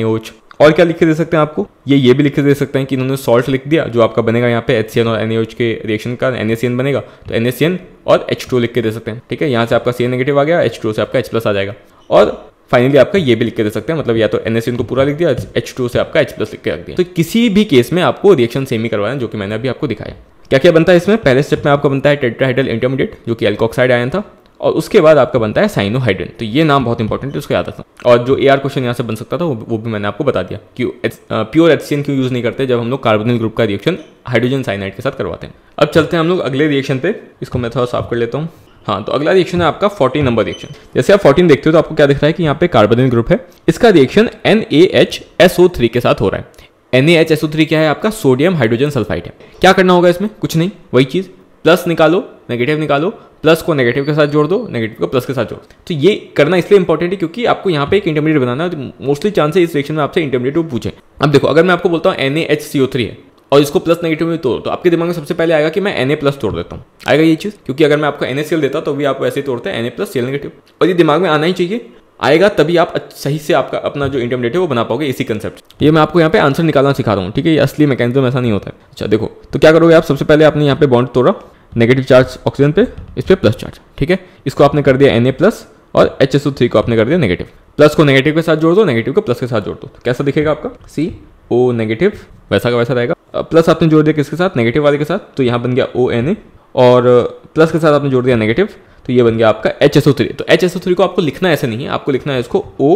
और क्या लिख के दे सकते हैं आपको ये ये भी लिख के दे सकते हैं कि इन्होंने सॉल्ट लिख दिया जो आपका बनेगा यहाँ पे एच और एन के रिएक्शन का एन बनेगा तो एन और एच लिख के दे सकते हैं ठीक है यहाँ से आपका सी नेगेटिव आ गया एच से आपका एच प्लस आ जाएगा और फाइनली आपका ये भी लिख के दे सकते हैं मतलब या तो एन को पूरा लिख दिया एच से आपका एच प्लस लिख के रख दिया तो किसी भी केस में आपको रिएक्शन सेम ही करवाना जो कि मैंने अभी आपको दिखाया क्या क्या बनता है इसमें पहले स्टेप में आपका बनता है टेट्राहाइड्रल इंटरमीडिएट जो कि एल्कोक्साइड आयन था और उसके बाद आपका बनता है साइनोहाइड्रेन तो ये नाम बहुत इंपॉर्टेंट है उसको याद रखना और जो ए आर क्वेश्चन यहाँ से बन सकता था वो, वो भी मैंने आपको बता दिया कि प्योर एच क्यों यूज़ नहीं करते जब हम लोग कार्बोनिल ग्रुप का रिएक्शन हाइड्रोजन साइनाइड के साथ करवाते हैं अब चलते हैं हम लोग अगले रिएक्शन पे इसको मैं थोड़ा साफ कर लेता हूँ हाँ तो अगला रिएक्शन है आपका 14 नंबर रिएक्शन जैसे आप 14 देखते हो तो आपको क्या दिख रहा है कि यहाँ पे कार्बोनिल ग्रुप है इसका रिएक्शन एन के साथ हो रहा है एन क्या है आपका सोडियम हाइड्रोजन सल्फाइड है क्या करना होगा इसमें कुछ नहीं वही चीज़ प्लस निकालो नेगेटिव निकालो प्लस को नेगेटिव के साथ जोड़ दो नेगेटिव को प्लस के साथ जोड़ तो ये करना इसलिए इंपॉर्टेंट है क्योंकि आपको यहाँ पे एक इंटरमीडिएट बनाना मोस्टली तो चांस है इस सेक्शन में आपसे इंटरमीडिएट पूछे अब देखो अगर मैं आपको बोलता हूँ N A H C O three है और इसको प्लस नेगेटिव में तोड़ तो आपके दिमाग में सबसे पहले आएगा कि मैं एन ए प्लस तोड़ देता हूँ आएगा ये चीज़ क्योंकि अगर मैं आपको एन एल देता तो भी आप वैसे ही तोड़ते हैं N A plus C L negative और ये दिमाग में आना ही चाहिए आएगा तभी आप सही से आपका अपना जो इंटरमीडिएट है वो बना पाओगे इसी कंसेप्ट ये मैं आपको यहाँ पे आंसर निकालना सिखा रहा हूँ ठीक है असली मैकेनिज्म ऐसा नहीं होता है अच्छा देखो तो क्या करोगे आप सबसे पहले आपने यहाँ पे बॉन्ड तोड़ा नेगेटिव चार्ज ऑक्सीजन पे इस पर प्लस चार्ज ठीक है इसको आपने कर दिया एन ए प्लस और एच एस थ्री को आपने कर दिया नेगेटिव प्लस को नेगेटिव के साथ जोड़ दो नेगेटिव को प्लस के साथ जोड़ दो तो कैसा दिखेगा आपका सी ओ नेगेटिव वैसा का वैसा रहेगा प्लस आपने जोड़ दिया किसके साथ नेगेटिव वाले के साथ तो यहाँ बन गया ओ एन ए और प्लस के साथ आपने जोड़ दिया नेगेटिव तो ये बन गया आपका एच एस ओ थ्री तो एच एस ओ थ्री को आपको लिखना ऐसे नहीं है आपको लिखना है इसको ओ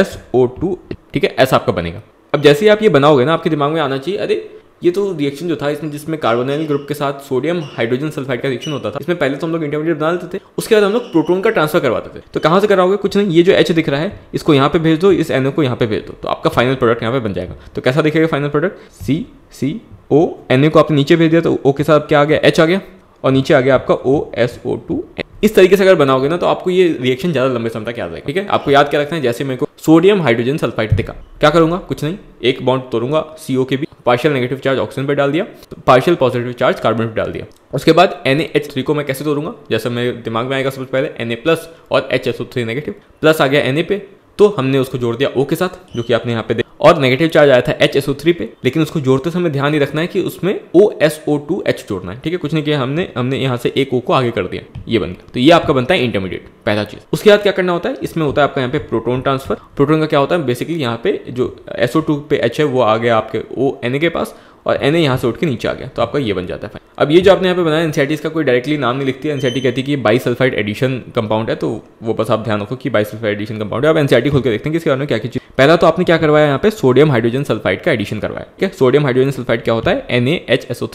एस ओ टू ठीक है ऐसा आपका बनेगा अब जैसे ही आप ये बनाओगे ना आपके दिमाग में आना चाहिए अरे ये तो रिएक्शन जो था इसमें जिसमें कार्बोनाइल ग्रुप के साथ सोडियम हाइड्रोजन सल्फाइड का रिएक्शन होता था इसमें पहले तो हम लोग इंटरमीडिएट बना लेते थे उसके बाद हम लोग प्रोटोन का ट्रांसफर करवाते थे तो कहाँ से कराओगे कुछ नहीं ये जो एच दिख रहा है इसको यहाँ पे भेज दो इस एनओ को यहाँ पे भेज दो तो आपका फाइनल प्रोडक्ट यहाँ पे बन जाएगा तो कैसा दिखेगा final product C C O N को आपने नीचे भेज दिया तो ओ के साथ क्या आ गया एच आ गया और नीचे आ गया आपका ओ एस ओ टू इस तरीके से अगर बनाओगे ना तो आपको ये रिएक्शन ज़्यादा लंबे समय तक याद रहेगा ठीक है आपको याद क्या रखना है जैसे मेरे को सोडियम हाइड्रोजन सल्फाइड देखा क्या करूंगा कुछ नहीं एक बॉन्ड तोड़ूंगा सीओ के भी पार्शियल नेगेटिव चार्ज ऑक्सीजन पे डाल दिया पार्शियल पॉजिटिव चार्ज कार्बन पे डाल दिया उसके बाद एन एच थ्री को मैं कैसे तोड़ूंगा जैसे मेरे दिमाग में आएगा सबसे पहले एन प्लस और H S O three negative plus आ गया एन ए पे तो हमने उसको जोड़ दिया ओ के साथ जो कि आपने यहाँ पे और नेगेटिव चार्ज आया था एच एस ओ थ्री पे लेकिन उसको जोड़ते समय ध्यान ही रखना है कि उसमें O S O two H जोड़ना है ठीक है कुछ नहीं किया हमने हमने यहाँ से एक ओ को आगे कर दिया ये बन गया तो ये आपका बनता है इंटरमीडिएट पहला चीज उसके बाद क्या करना होता है इसमें होता है आपका यहाँ पे प्रोटोन ट्रांसफर प्रोटोन का क्या होता है बेसिकली यहाँ पे जो एसओ टू पे एच है वो आ गया आपके ओ एन ए के पास और एन ए यहाँ से उठ के नीचे आ गया तो आपका ये बन जाता है फाइन अब ये जो आपने यहाँ पे बनाया एनसीआईटी e इसका कोई डायरेक्टली नाम नहीं लिखती है एनसीआईटी e कहती है कि बाई सल्फाइड एडिशन कंपाउंड है तो वो बस आप ध्यान रखो कि बाई सल्फाइड एडिशन कंपाउंड है अब एनसीआईटी e खुल के देखते हैं कि इसके बारे क्या क्या चीज़ पहला तो आपने क्या करवाया यहाँ पे सोडियम हाइड्रोजन सल्फाइड का एडिशन करवाया ठीक है सोडियम हाइड्रोजन सल्फाइड क्या होता है एन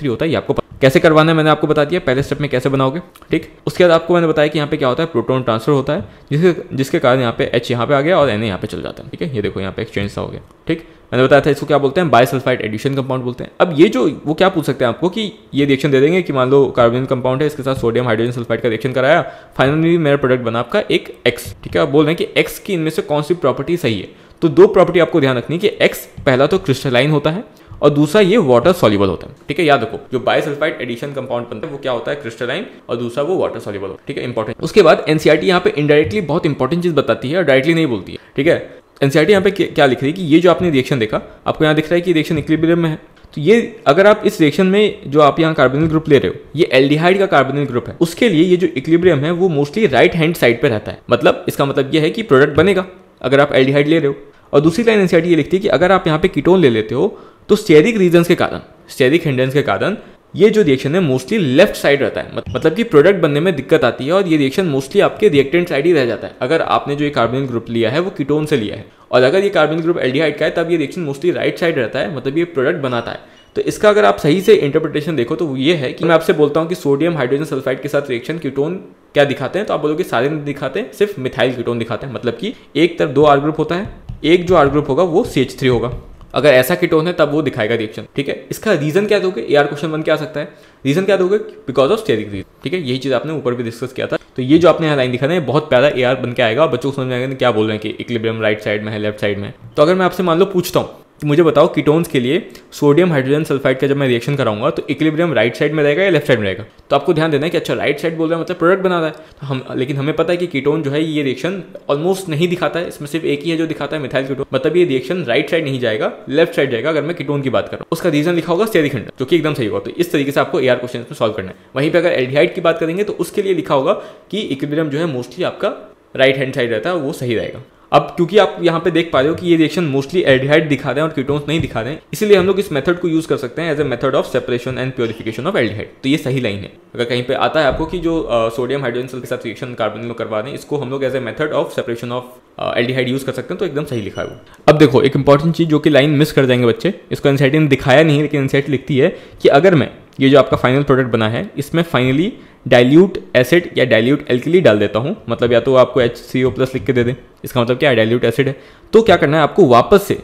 होता है ये आपको कैसे करवाना है मैंने आपको बता दिया पहले स्टेप में कैसे बनाओगे ठीक उसके बाद आपको मैंने बताया कि यहाँ पे क्या होता है प्रोटोन ट्रांसफर होता है जिसके जिसके कारण यहाँ पे एच यहाँ पे आ गया और एन यहाँ पे चल जाता है ठीक है ये देखो यहाँ पे एक्सचेंज सा हो गया ठीक मैंने बताया था इसको क्या बोलते हैं बायसल्फाइड एडिशन कंपाउंड बोलते हैं अब ये जो वो क्या पूछ सकते हैं आपको कि ये रिएक्शन दे देंगे कि मान लो कार्बोजन कंपाउंड है इसके साथ सोडियम हाइड्रोजन सल्फाइड का रिएक्शन कराया फाइनली मेरा प्रोडक्ट बना आपका एक एक्स ठीक है आप बोल रहे हैं कि एक्स की इनमें से कौन सी प्रॉपर्टी सही है तो दो प्रॉपर्टी आपको ध्यान रखनी है कि एक्स पहला तो क्रिस्टलाइन होता है और दूसरा ये वाटर सॉल्यूबल होता है ठीक है याद रखो जो बायसल्फाइड एडिशन कंपाउंड बनता है वो क्या होता है क्रिस्टलाइन और दूसरा वो वाटर सॉल्यूबल होता है ठीक है इंपॉर्टेंट उसके बाद एनसीआरटी e यहाँ पे इनडायरेक्टली बहुत इंपॉर्टेंट चीज बताती है और डायरेक्टली नहीं बोलती है ठीक है एन यहाँ पे क्या लिख रही है कि ये जो आपने रिएक्शन देखा आपको यहाँ दिख रहा है कि रिएक्शन इक्विलिब्रियम में है तो ये अगर आप इस रिएक्शन में जो आप यहाँ कार्बोनिल ग्रुप ले रहे हो ये एल्डिहाइड का कार्बोनिल ग्रुप है उसके लिए ये जो इक्विलिब्रियम है वो मोस्टली राइट हैंड साइड पर रहता है मतलब इसका मतलब ये है कि प्रोडक्ट बनेगा अगर आप एल्डिहाइड ले रहे हो और दूसरी लाइन एनसीआरटी ये लिखती है कि अगर आप यहाँ पे कीटोन ले लेते हो तो स्टेरिक रीजन के कारण स्टेरिक हिंडेंस के कारण ये जो रिएक्शन है मोस्टली लेफ्ट साइड रहता है मतलब कि प्रोडक्ट बनने में दिक्कत आती है और ये रिएक्शन मोस्टली आपके रिएक्टेंट साइड ही रह जाता है अगर आपने जो ये कार्बन ग्रुप लिया है वो कीटोन से लिया है और अगर ये कार्बन ग्रुप एल्डिहाइड का है तब ये रिएक्शन मोस्टली राइट साइड रहता है मतलब ये प्रोडक्ट बनाता है तो इसका अगर आप सही से इंटरप्रिटेशन देखो तो ये है कि मैं आपसे बोलता हूँ कि सोडियम हाइड्रोजन सल्फाइड के साथ रिएक्शन कीटोन क्या दिखाते हैं तो आप बोलोगे सारे नहीं दिखाते हैं सिर्फ मिथाइल कीटोन दिखाते हैं मतलब कि एक तरफ दो आर ग्रुप होता है एक जो आर ग्रुप होगा वो सी होगा अगर ऐसा कीटोन है तब वो दिखाएगा रिएक्शन ठीक है इसका रीजन क्या दोगे ए क्वेश्चन वन क्या आ सकता है रीजन क्या दोगे बिकॉज ऑफ स्टेरिक रीजन ठीक है यही चीज आपने ऊपर भी डिस्कस किया था तो ये जो आपने यहाँ लाइन दिखा है बहुत प्यारा ए बन के आएगा बच्चों को समझ आएगा क्या बोल रहे हैं कि इक्लिब्रियम राइट साइड में है लेफ्ट साइड में तो अगर मैं आपसे मान लो पूछता हूँ तो मुझे बताओ कीटोन्स के लिए सोडियम हाइड्रोजन सल्फाइड का जब मैं रिएक्शन कराऊंगा तो इक्विलिब्रियम राइट साइड में रहेगा या लेफ्ट साइड में रहेगा तो आपको ध्यान देना है कि अच्छा राइट साइड बोल रहा है मतलब प्रोडक्ट बना रहा है तो हम लेकिन हमें पता है कि कीटोन जो है ये रिएक्शन ऑलमोस्ट नहीं दिखाता है इसमें सिर्फ एक ही है जो दिखाता है मिथाइल कीटोन मतलब ये रिएक्शन राइट साइड नहीं जाएगा लेफ्ट साइड जाएगा अगर मैं कीटोन की बात करूँ उसका रीजन लिखा होगा स्टेरिक खंड जो कि एकदम सही होगा तो इस तरीके से आपको एआर क्वेश्चन में सॉल्व करना है वहीं पर अगर एल्डिहाइड की बात करेंगे तो उसके लिए लिखा होगा कि इक्विलिब्रियम जो है मोस्टली आपका राइट हैंड साइड रहता है वो सही रहेगा अब क्योंकि आप यहाँ पे देख पा रहे हो कि ये रिएक्शन मोस्टली एल्डिहाइड दिखा रहे हैं और कीटोन्स नहीं दिखा रहे हैं इसलिए हम लोग इस मेथड को यूज कर सकते हैं as a method of separation and purification of aldehyde तो ये सही लाइन है अगर कहीं पे आता है आपको कि जो सोडियम हाइड्रोजन सेल के साथ रिएक्शन कार्बन लोग करवा रहे हैं इसको हम लोग as a method of separation of aldehyde use कर सकते हैं तो एकदम सही लिखा है वो अब देखो एक इंपॉर्टेंट चीज जो कि लाइन मिस कर जाएंगे बच्चे इसको एनसाइट ने दिखाया नहीं लेकिन एनसाइट लिखती है कि अगर मैं ये जो आपका फाइनल प्रोडक्ट बना है इसमें फाइनली डाइल्यूट एसिड या डाइल्यूट एल्कली डाल देता हूँ मतलब या तो आपको एच सी ओ प्लस लिख के दे दें इसका मतलब क्या डायल्यूट डाइल्यूट एसिड है तो क्या करना है आपको वापस से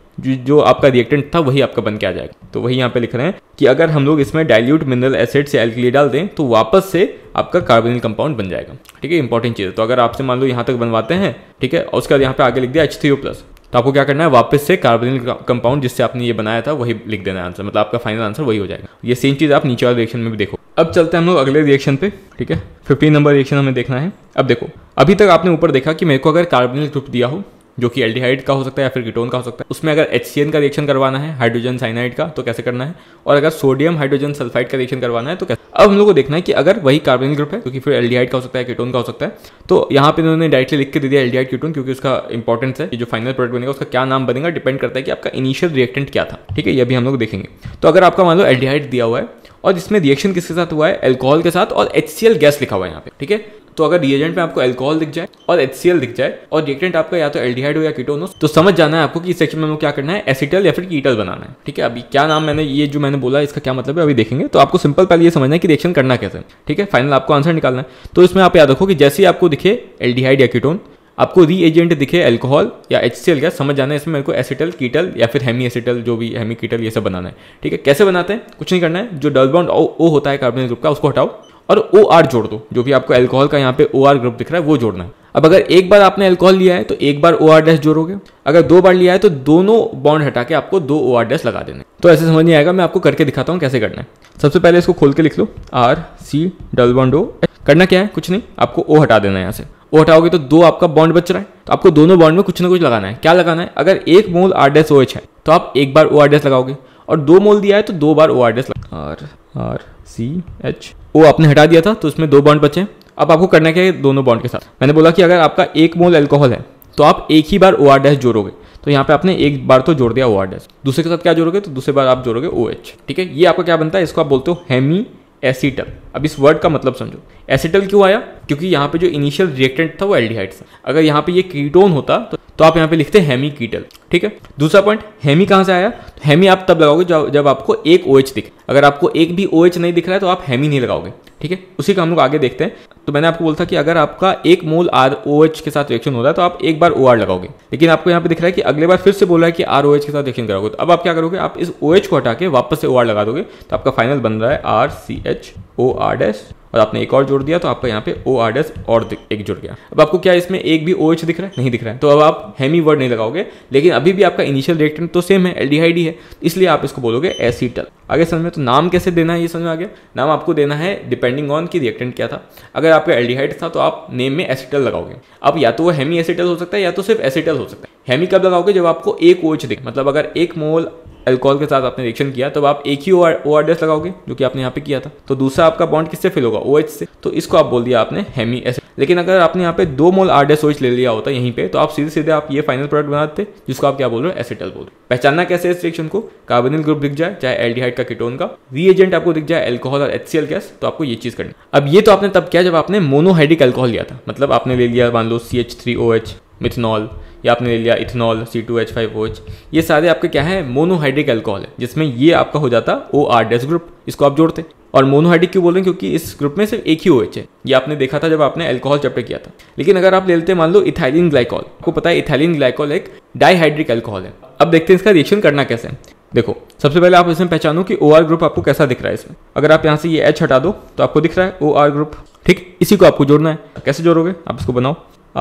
जो आपका रिएक्टेंट था वही आपका बन के आ जाएगा तो वही यहाँ पे लिख रहे हैं कि अगर हम लोग इसमें डाइल्यूट मिनरल एसिड से एल्कली डाल दें तो वापस से आपका कार्बोनिल कंपाउंड बन जाएगा ठीक है इंपॉर्टेंट चीज़ है तो अगर आपसे मान लो यहाँ तक बनवाते हैं ठीक है और उसके बाद यहाँ पे आगे लिख दिया एच थ्री ओ प्लस तो आपको क्या करना है वापस से कार्बोनिल कंपाउंड जिससे आपने ये बनाया था वही लिख देना है आंसर मतलब आपका फाइनल आंसर वही हो जाएगा ये सेम चीज़ आप नीचे वाले रिएक्शन में भी देखो अब चलते हैं हम लोग अगले रिएक्शन पे ठीक है फिफ्टीन नंबर रिएक्शन हमें देखना है अब देखो अभी तक आपने ऊपर देखा कि मेरे को अगर कार्बोनिल ग्रुप दिया हो जो कि एल्डिहाइड का हो सकता है या फिर कीटोन का हो सकता है उसमें अगर एच का रिएक्शन करवाना है हाइड्रोजन साइनाइड का तो कैसे करना है और अगर सोडियम हाइड्रोजन सल्फाइड का रिएक्शन करवाना है तो कैसे अब हम लोग को देखना है कि अगर वही कार्बनिक ग्रुप है क्योंकि फिर एल्डिहाइड का हो सकता है कीटोन का हो सकता है तो यहाँ पर इन्होंने डायरेक्टली लिख के दे दिया एल्डिहाइड कीटोन क्योंकि उसका इंपॉर्टेंस है जो फाइनल प्रोडक्ट बनेगा उसका क्या नाम बनेगा डिपेंड करता है कि आपका इनिशियल रिएक्टेंट क्या था ठीक है ये भी हम लोग देखेंगे तो अगर आपका मान लो एल्डिहाइड दिया हुआ है और इसमें रिएक्शन किसके साथ हुआ है एल्कोहल के साथ और एच गैस लिखा हुआ है यहाँ पे ठीक है तो अगर रिएजेंट में आपको एल्कोहल दिख जाए और एच दिख जाए और रिएक्टेंट आपका या तो एल्डिहाइड हो या कीटोन हो तो समझ जाना है आपको कि इस सेक्शन में क्या करना है एसिटल या फिर कीटल बनाना है ठीक है अभी क्या नाम मैंने ये जो मैंने बोला इसका क्या मतलब है अभी देखेंगे तो आपको सिंपल पहले ये समझना है कि रिएक्शन करना कैसे है ठीक है फाइनल आपको आंसर निकालना है तो इसमें आप याद रखो कि जैसे ही आपको दिखे एल्डीहाइड या कीटोन आपको री एजेंट दिखे एल्कोहल या एच सी एल समझ जाना है इसमें मेरे को एसिटल कीटल या फिर हेमी एसिटल जो भी हेमी कीटल ये सब बनाना है ठीक है कैसे बनाते हैं कुछ नहीं करना है जो डल बाउंड ओ, ओ होता है कार्बन ग्रुप का उसको हटाओ और ओ आर जोड़ दो जो भी आपको एल्कोहल का यहाँ पे ओ आर ग्रुप दिख रहा है वो जोड़ना है अब अगर एक बार आपने एल्कोहल लिया है तो एक बार ओ आर डैश जोड़ोगे अगर दो बार लिया है तो दोनों बॉन्ड हटा के आपको दो ओ आर डैश लगा देने तो ऐसे समझ नहीं आएगा मैं आपको करके दिखाता हूँ कैसे करना है सबसे पहले इसको खोल के लिख लो R C double bond O करना क्या है कुछ नहीं आपको ओ हटा देना है यहाँ से ओ हटाओगे तो दो आपका बॉन्ड बच रहा है तो आपको दोनों बॉन्ड में कुछ ना कुछ लगाना है क्या लगाना है अगर एक mole R dash O H है तो आप एक बार ओ आर डैश लगाओगे और दो मोल दिया है तो दो बार O R dash R R C H वो आपने हटा दिया था तो उसमें दो बॉन्ड बचे अब आपको करना क्या है दोनों बॉन्ड के साथ मैंने बोला कि अगर आपका एक मोल एल्कोहल है तो आप एक ही बार ओ आर डैश जोड़ोगे तो यहाँ पे आपने एक बार तो जोड़ दिया ओ आर डैश दूसरे के साथ क्या जोड़ोगे तो दूसरे बार आप जोड़ोगे ओ एच ठीक है ये आपका क्या बनता है इसको आप बोलते हो हेमी एसिटल अब इस वर्ड का मतलब समझो एसिटल क्यों आया क्योंकि यहाँ पे जो इनिशियल रिएक्टेंट था वो एल्डिहाइड था अगर यहाँ पे ये कीटोन होता तो तो आप यहाँ पे लिखते हैं हेमी कीटल ठीक है दूसरा पॉइंट हेमी कहाँ से आया तो हेमी आप तब लगाओगे जब जब आपको एक ओ OH दिखे अगर आपको एक भी ओ OH नहीं दिख रहा है तो आप हेमी नहीं लगाओगे ठीक है उसी का हम लोग आगे देखते हैं तो मैंने आपको बोला था कि अगर आपका एक मोल आर ओ OH के साथ रिएक्शन हो रहा है तो आप एक बार ओ OR लगाओगे लेकिन आपको यहाँ पे दिख रहा है कि अगले बार फिर से बोल रहा है कि आर ओ OH के साथ रिएक्शन कराओगे तो अब आप क्या करोगे आप इस ओ OH को हटा के वापस से ओ लगा दोगे तो आपका फाइनल बन रहा है R C H O R dash और आपने एक और जोड़ दिया तो आपका यहाँ पे ओ आर डैस और एक जुड़ गया अब आपको क्या इसमें एक भी ओ एच दिख रहा है नहीं दिख रहा है तो अब आप हेमी वर्ड नहीं लगाओगे लेकिन अभी भी आपका इनिशियल रिएक्टेंट तो सेम है एल डी डी है इसलिए आप इसको बोलोगे एसीटल आगे समझ में तो नाम कैसे देना है ये समझ में आ गया नाम आपको देना है डिपेंडिंग ऑन कि रिएक्टेंट क्या था अगर आपका एल्डिहाइड था तो आप नेम में एसीटल लगाओगे अब या तो वो हेमी एसिटल हो सकता है या तो सिर्फ एसीटल हो सकता है हेमी कब लगाओगे जब आपको एक ओच OH दिख मतलब अगर एक मोल एल्कोहल के साथ आपने रिएक्शन किया तो आप एक ही ओ आर लगाओगे जो कि आपने यहाँ पे किया था तो दूसरा आपका बॉन्ड किससे फिल होगा ओ OH एच से तो इसको आप बोल दिया आपने हेमी एसिड लेकिन अगर आपने यहाँ पे दो मोल आर डेस OH ले लिया होता यहीं पे तो आप सीधे सीधे आप ये फाइनल प्रोडक्ट बनाते जिसको आप क्या बोल रहे हो एसिटल बोल रहे हो पहचानना कैसे इस रिएक्शन को कार्बोनिल ग्रुप दिख जाए चाहे एल्डिहाइड का कीटोन का री एजेंट आपको दिख जाए एल्कोहल और एचसीएल गैस तो आपको ये चीज करनी अब ये तो आपने तब किया जब आपने मोनोहाइड्रिक एल्कोहल लिया था मतलब आपने ले लिया मान लो C H three O H methanol या आपने ले लिया ethanol C two H five O H ये सारे आपके क्या है मोनोहाइड्रिक अल्कोहल है जिसमें ये आपका हो जाता ओ आर डेस ग्रुप इसको आप जोड़ते और मोनोहाइड्रिक क्यों बोल रहे हैं क्योंकि इस ग्रुप में सिर्फ एक ही ओएच है ये आपने देखा था जब आपने अल्कोहल चैप्टर किया था लेकिन अगर आप ले लेते मान लो इथाइलिन ग्लाइकॉल आपको पता है इथाइलिन ग्लाइकॉल एक डाईहाइड्रिक अल्कोहल है अब देखते हैं इसका रिएक्शन करना कैसे है देखो सबसे पहले आप इसमें पहचानो कि ओ आर ग्रुप आपको कैसा दिख रहा है इसमें अगर आप यहाँ से ये एच हटा दो तो आपको दिख रहा है ओ आर ग्रुप ठीक इसी को आपको जोड़ना है कैसे जोड़ोगे आप इसको बनाओ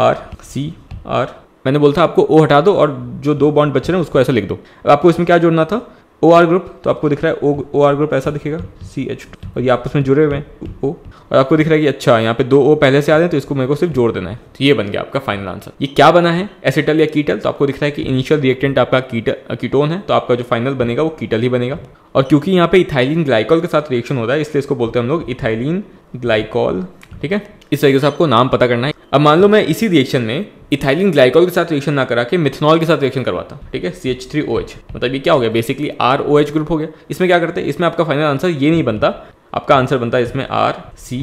आर सी और मैंने बोला था आपको ओ हटा दो और जो दो बॉन्ड बच रहे हैं उसको ऐसा लिख दो आपको इसमें क्या जोड़ना था ओ आर ग्रुप तो आपको दिख रहा है ओ ओ आर ग्रुप ऐसा दिखेगा सी एच और ये आपस में जुड़े हुए हैं ओ और आपको दिख रहा है कि अच्छा यहाँ पे दो ओ पहले से आ रहे हैं तो इसको मेरे को सिर्फ जोड़ देना है तो ये बन गया आपका फाइनल आंसर ये क्या बना है एसिटल या कीटल तो आपको दिख रहा है कि इनिशियल रिएक्टेंट आपका कीटल कीटोन है तो आपका जो फाइनल बनेगा वो कीटल ही बनेगा और क्योंकि यहाँ पे इथाइलिन ग्लाइकॉल के साथ रिएक्शन हो रहा है इसलिए इसको बोलते हैं हम लोग इथाइलिन ग्लाइकॉल ठीक है इस तरीके से आपको नाम पता करना है अब मान लो मैं इसी रिएक्शन में इथाइलिन ग्लाइकॉल के साथ रिएक्शन ना करा के मिथनॉल के साथ रिएक्शन करवाता ठीक है C H three O H मतलब ये क्या हो गया basically R O H group हो गया इसमें क्या करते हैं इसमें आपका फाइनल आंसर ये नहीं बनता आपका आंसर बनता है इसमें आर सी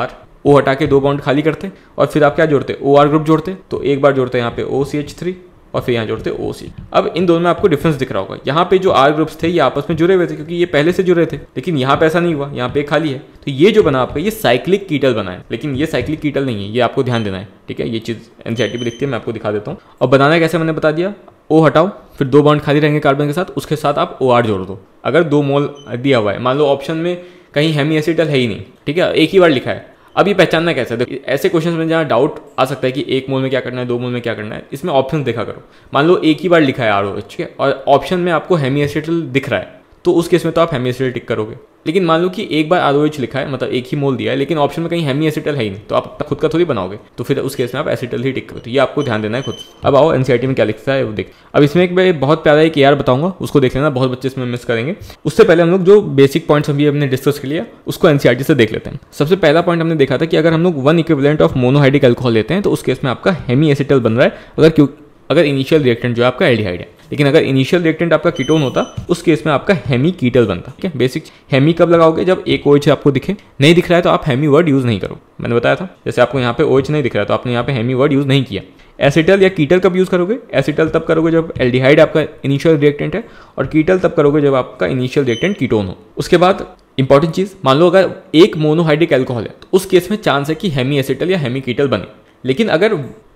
आर ओ हटा के दो बाउंड खाली करते और फिर आप क्या जोड़ते ओ आर ग्रुप जोड़ते तो एक बार जोड़ते हैं यहाँ पे ओ सी एच थ्री और फिर यहाँ जोड़ते ओ सी अब इन दोनों में आपको डिफरेंस दिख रहा होगा यहाँ पे जो आर ग्रुप्स थे ये आपस में जुड़े हुए थे क्योंकि ये पहले से जुड़े थे लेकिन यहाँ पे ऐसा नहीं हुआ यहाँ पे खाली है तो ये जो बना आपका ये साइक्लिक कीटल बना है लेकिन ये साइक्लिक कीटल नहीं है ये आपको ध्यान देना है ठीक है ये चीज़ एनसीआरटी भी दिखती है मैं आपको दिखा देता हूँ और बनाना कैसे मैंने बता दिया ओ हटाओ फिर दो बॉन्ड खाली रहेंगे कार्बन के साथ उसके साथ आप ओ आर जोड़ दो अगर दो मोल दिया हुआ है मान लो ऑप्शन में कहीं हेमी एसिटल है ही नहीं ठीक है एक ही बार लिखा है अब ये पहचानना कैसे देखो ऐसे क्वेश्चन में जहाँ डाउट आ सकता है कि एक मोल में क्या करना है दो मोल में क्या करना है इसमें ऑप्शन देखा करो मान लो एक ही बार लिखा है आर ओ एच और ऑप्शन में आपको हेमी एसिटल दिख रहा है तो उस केस में तो आप हेमी एसिटल टिक करोगे लेकिन मान लो कि एक बार एच लिखा है मतलब एक ही मोल दिया है लेकिन ऑप्शन में कहीं हेमी एसिटल है ही नहीं तो आप खुद का थोड़ी बनाओगे तो फिर उस केस में आप एसिटल ही टिक करो तो ये आपको ध्यान देना है खुद अब आओ एनसीआरटी e में क्या लिखता है वो देख अब इसमें एक बहुत प्यारा एक यार बताऊंगा उसको देख लेना बहुत बच्चे इसमें मिस करेंगे उससे पहले हम लोग जो बेसिक पॉइंट्स अभी हमने डिस्कस कर लिया उसको एनसीआरटी e से देख लेते हैं सबसे पहला पॉइंट हमने देखा था कि अगर हम लोग one equivalent of monohydric alcohol लेते हैं तो उस केस में आपका हेमी एसिटल बन रहा है अगर अगर इनिशियल रिएक्टेंट जो है आपका एल्डिहाइड है लेकिन अगर इनिशियल रिएक्टेंट आपका कीटोन होता उस केस में आपका हेमी कीटल बनता ठीक है बेसिक हेमी कब लगाओगे जब एक ओएच OH आपको दिखे नहीं दिख रहा है तो आप हेमी वर्ड यूज़ नहीं करो मैंने बताया था जैसे आपको यहाँ पे ओइच OH नहीं दिख रहा है तो आपने यहाँ पे हेमी वर्ड यूज़ नहीं किया एसिटल या कीटल कब यूज़ करोगे एसिटल तब करोगे जब एल्डिहाइड आपका इनिशियल रिएक्टेंट है और कीटल तब करोगे जब आपका इनिशियल रिएक्टेंट कीटोन हो उसके बाद इंपॉर्टेंट चीज़ मान लो अगर एक मोनोहाइड्रिक एल्कोहल है तो उस केस में चांस है कि हेमी एसिटल या हेमी कीटल बने लेकिन अगर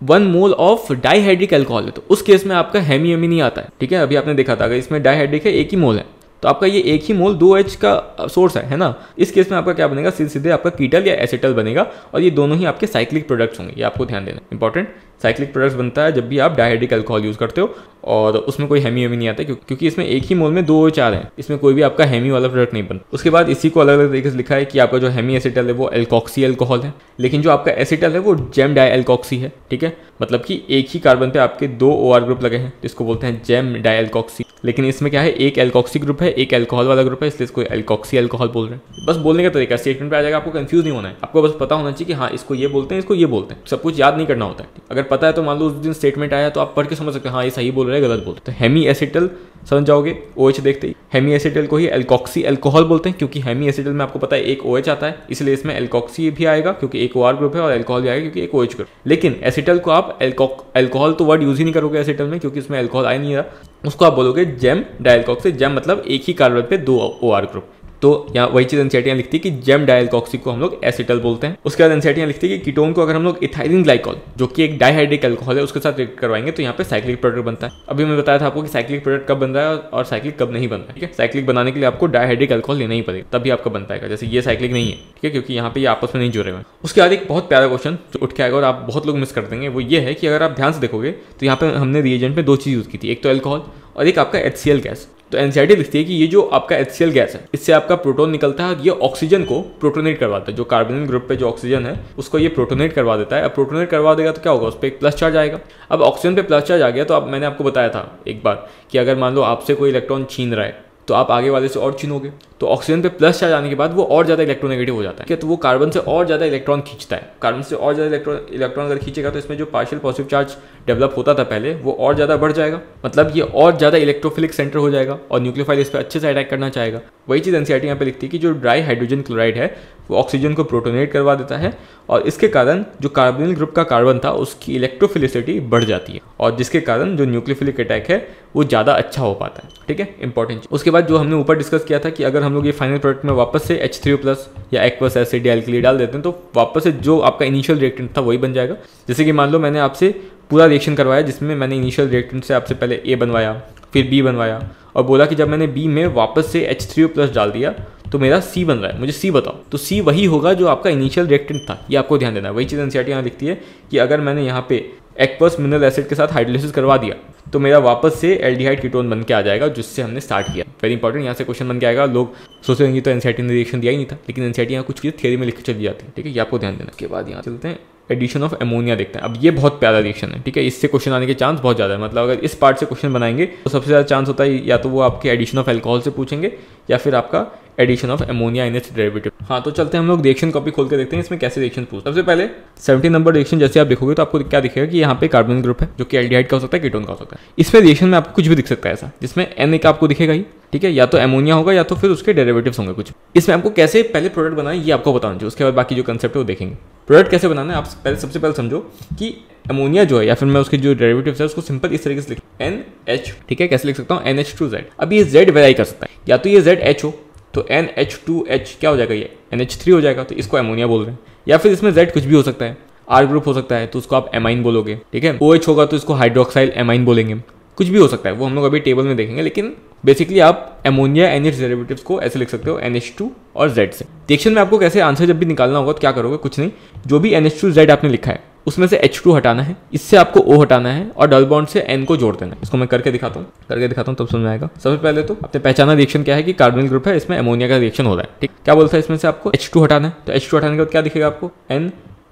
one mole of dihydric alcohol है तो उस केस में आपका हेमी हेमी नहीं आता है ठीक है अभी आपने देखा था अगर इसमें डाईहाइड्रिक है एक ही मोल है तो आपका ये एक ही मोल दो एच का सोर्स है है ना इस केस में आपका क्या बनेगा सीधे सीधे आपका कीटल या एसिटल बनेगा और ये दोनों ही आपके साइक्लिक प्रोडक्ट्स होंगे ये आपको ध्यान देना इंपॉर्टेंट साइक्लिक प्रोडक्ट्स बनता है जब भी आप डायहाइड्रिक अल्कोहल यूज़ करते हो और उसमें कोई हेमी वेमी नहीं आता क्योंकि इसमें एक ही मोल में दो आ चार हैं इसमें कोई भी आपका हैमी वाला प्रोडक्ट नहीं बनता उसके बाद इसी को अलग अलग तरीके से लिखा है कि आपका जो हैमी एसिटल है वो एल्कॉक्सी एल्कोहल है लेकिन जो आपका एसिटल है वो जेम डाई एल्कॉक्सी है ठीक है मतलब कि एक ही कार्बन पे आपके दो ओ ग्रुप लगे हैं जिसको बोलते हैं जेम डाई एल्कॉक्सी लेकिन इसमें क्या है एक एल्कॉक्सी ग्रुप है एक एल्कोहल वाला ग्रुप है इसलिए इसको एल्कॉक्सी एल्कोहल बोल रहे हैं बस बोलने का तरीका स्टेटमेंट पे आ जाएगा आपको कंफ्यूज नहीं होना है आपको बस पता होना चाहिए कि हाँ इसको ये बोलते हैं इसको ये बोलते हैं सब कुछ याद नहीं करना होता है अगर पता है तो मान लो उस दिन स्टेटमेंट आया तो आप पढ़ के समझ सकते हैं हाँ ये सही बोल रहे हैं गलत बोलते हैं हेमी तो एसिटल समझ जाओगे ओ OH देखते ही हेमी एसिटल को ही एल्कॉक्सी एल्कोहल बोलते हैं क्योंकि हेमी एसिटल में आपको पता है एक ओ OH आता है इसलिए इसमें एल्कॉक्सी भी आएगा क्योंकि एक ओ ग्रुप है और एल्कोहल भी आएगा क्योंकि एक ओ एच ग्रुप लेकिन एसिटल को आप एल्कोहल तो वर्ड यूज ही नहीं करोगे एसिटल में क्योंकि इसमें एल्कोहल आ नहीं रहा उसको आप बोलोगे जेम डायलकॉक्सिक जेम मतलब एक ही कार्बन पे दो ओ आर ग्रुप तो यहाँ वही चीज़ एनसीआईटियाँ लिखती है कि जेम डायलकॉक्सी को हम लोग एसिटल बोलते हैं उसके बाद एनसीआईटियाँ लिखती है कि कीटोन को अगर हम लोग इथाइलिन ग्लाइकॉल जो कि एक डायहाइड्रिक अल्कोहल है उसके साथ रिएक्ट करवाएंगे तो यहाँ पे साइक्लिक प्रोडक्ट बनता है अभी मैं बताया था आपको कि साइक्लिक प्रोडक्ट कब बन रहा है और साइक्लिक कब नहीं बनता है ठीक है साइक्लिक बनाने के लिए आपको डायहाइड्रिक अल्कोहल लेना ही पड़ेगा तभी आपका बन पाएगा जैसे ये साइक्लिक नहीं है ठीक है क्योंकि यहाँ पे आपस में नहीं जुड़े हुए उसके बाद एक बहुत प्यारा क्वेश्चन जो उठ के आएगा और आप बहुत लोग मिस कर देंगे वो ये है कि अगर आप ध्यान से देखोगे तो यहाँ पे हमने रिएजेंट में दो चीज़ यूज़ की थी एक तो एल्कोहल और एक आपका एच गैस तो एनसीआरटी लिखती है कि ये जो आपका एच गैस है इससे आपका प्रोटोन निकलता है ये ऑक्सीजन को प्रोटोनेट करवाता है जो कार्बन ग्रुप पे जो ऑक्सीजन है उसको ये प्रोटोनेट करवा देता है अब प्रोटोनेट करवा देगा तो क्या होगा उस पर एक प्लस चार्ज आएगा अब ऑक्सीजन पे प्लस चार्ज आ गया तो अब मैंने आपको बताया था एक बार कि अगर मान लो आपसे कोई इलेक्ट्रॉन छीन रहा है तो आप आगे वाले से और चुनोगे तो ऑक्सीजन पे प्लस चार्ज आने के बाद वो और ज़्यादा इलेक्ट्रोनेगेटिव हो जाता है तो वो कार्बन से और ज़्यादा इलेक्ट्रॉन खींचता है कार्बन से और ज़्यादा इलेक्ट्रॉन इलेक्ट्रॉन अगर खींचेगा तो इसमें जो पार्शियल पॉजिटिव चार्ज डेवलप होता था पहले वो और ज़्यादा बढ़ जाएगा मतलब ये और ज़्यादा इलेक्ट्रोफिलिक सेंटर हो जाएगा और न्यूक्लियोफाइल इस पर अच्छे से अटैक करना चाहेगा वही चीज़ एनसीआर e यहाँ पर लिखती है कि जो ड्राई हाइड्रोजन क्लोराइड है वो ऑक्सीजन को प्रोटोनेट करवा देता है और इसके कारण जो कार्बोनिल ग्रुप का कार्बन था उसकी इलेक्ट्रोफिलिसिटी बढ़ जाती है और जिसके कारण जो न्यूक्लियोफिलिक अटैक है वो ज़्यादा अच्छा हो पाता है ठीक है इंपॉर्टेंट उसके बाद बाद जो हमने ऊपर डिस्कस किया था कि अगर हम लोग ये फाइनल प्रोडक्ट में वापस से एच थ्री प्लस या एक्वस एसिड या एल्कली e डाल देते हैं तो वापस से जो आपका इनिशियल रिएक्टेंट था वही बन जाएगा जैसे कि मान लो मैंने आपसे पूरा रिएक्शन करवाया जिसमें मैंने इनिशियल रिएक्टेंट से आपसे पहले ए बनवाया फिर बी बनवाया और बोला कि जब मैंने बी में वापस से एच थ्री प्लस डाल दिया तो मेरा सी बन रहा है मुझे सी बताओ तो सी वही होगा जो आपका इनिशियल रिएक्टेंट था ये आपको ध्यान देना है वही चीज़ एनसीआरटी e यहाँ लिखती है कि अगर मैंने यहाँ पे एक्वस मिनरल एसिड के साथ हाइड्रोलिसिस करवा दिया तो मेरा वापस से एल्डिहाइड कीटोन बन के आ जाएगा जिससे हमने स्टार्ट किया वेरी इंपॉर्टेंट यहाँ से क्वेश्चन बन के आएगा लोग सोचते रहे तो एनसीआईटी ने रिएक्शन दिया ही नहीं था लेकिन एनसीआईटी यहाँ कुछ चीज़ थियरी में लिख के चली जाती है ठीक है ये आपको ध्यान देना के बाद यहाँ चलते हैं एडिशन ऑफ एमोनिया देखते हैं अब ये बहुत प्यारा रिएक्शन है ठीक है इससे क्वेश्चन आने के चांस बहुत ज़्यादा है मतलब अगर इस पार्ट से क्वेश्चन बनाएंगे तो सबसे ज़्यादा चांस होता है या तो वो आपके एडिशन ऑफ एल्कोहल से पूछेंगे या फिर आपका addition of ammonia in its derivative हाँ तो चलते हैं हम लोग रिएक्शन कॉपी खोल के देखते हैं इसमें कैसे रिएक्शन पूछ सबसे पहले सेवेंटी नंबर रिएक्शन जैसे आप देखोगे तो आपको क्या दिखेगा कि यहाँ पे कार्बन ग्रुप है जो कि एल्डिहाइड का हो सकता है कीटोन का हो सकता है इसमें रिएक्शन में आपको कुछ भी दिख सकता है ऐसा जिसमें एन एक आपको दिखेगा ही ठीक है या तो एमोनिया होगा या तो फिर उसके डेरेवेटिव होंगे कुछ इसमें आपको कैसे पहले प्रोडक्ट बनाए ये आपको बताना चाहिए उसके बाद बाकी जो कंसेप्ट है वो देखेंगे प्रोडक्ट कैसे बनाना है आप पहले सबसे पहले समझो कि एमोनिया जो है या फिर मैं उसके जो डेरेवेटिव है उसको सिंपल इस तरीके से लिख एन एच ठीक है कैसे लिख सकता हूँ एन एच टू जेड अब ये जेड वेराई कर सकता है या तो ये जेड एच हो तो एन एच टू एच क्या हो जाएगा ये एन एच थ्री हो जाएगा तो इसको एमोनिया बोल रहे हैं या फिर इसमें जेड कुछ भी हो सकता है आर ग्रुप हो सकता है तो उसको आप एमाइन बोलोगे ठीक है ओ एच होगा तो इसको हाइड्रोक्साइल एमाइन बोलेंगे कुछ भी हो सकता है वो हम लोग अभी टेबल में देखेंगे लेकिन बेसिकली आप एमोनिया एन एच डेरेवेटिव्स को ऐसे लिख सकते हो एन एच टू और जेड से डिक्शन तो में आपको कैसे आंसर जब भी निकालना होगा तो क्या करोगे कुछ नहीं जो भी एन एच टू जेड आपने लिखा है उसमें से एच टू हटाना है इससे आपको ओ हटाना है और डल बॉन्ड से एन को जोड़ देना है इसको मैं करके दिखाता हूँ करके दिखाता हूँ तब समझ में आएगा सबसे पहले तो आपने पहचाना रिएक्शन क्या है कि कार्बोनिल ग्रुप है इसमें एमोनिया का रिएक्शन हो रहा है ठीक क्या बोलता है इसमें से आपको एच टू हटाना है तो एच टू हटाने के बाद क्या दिखेगा आपको एन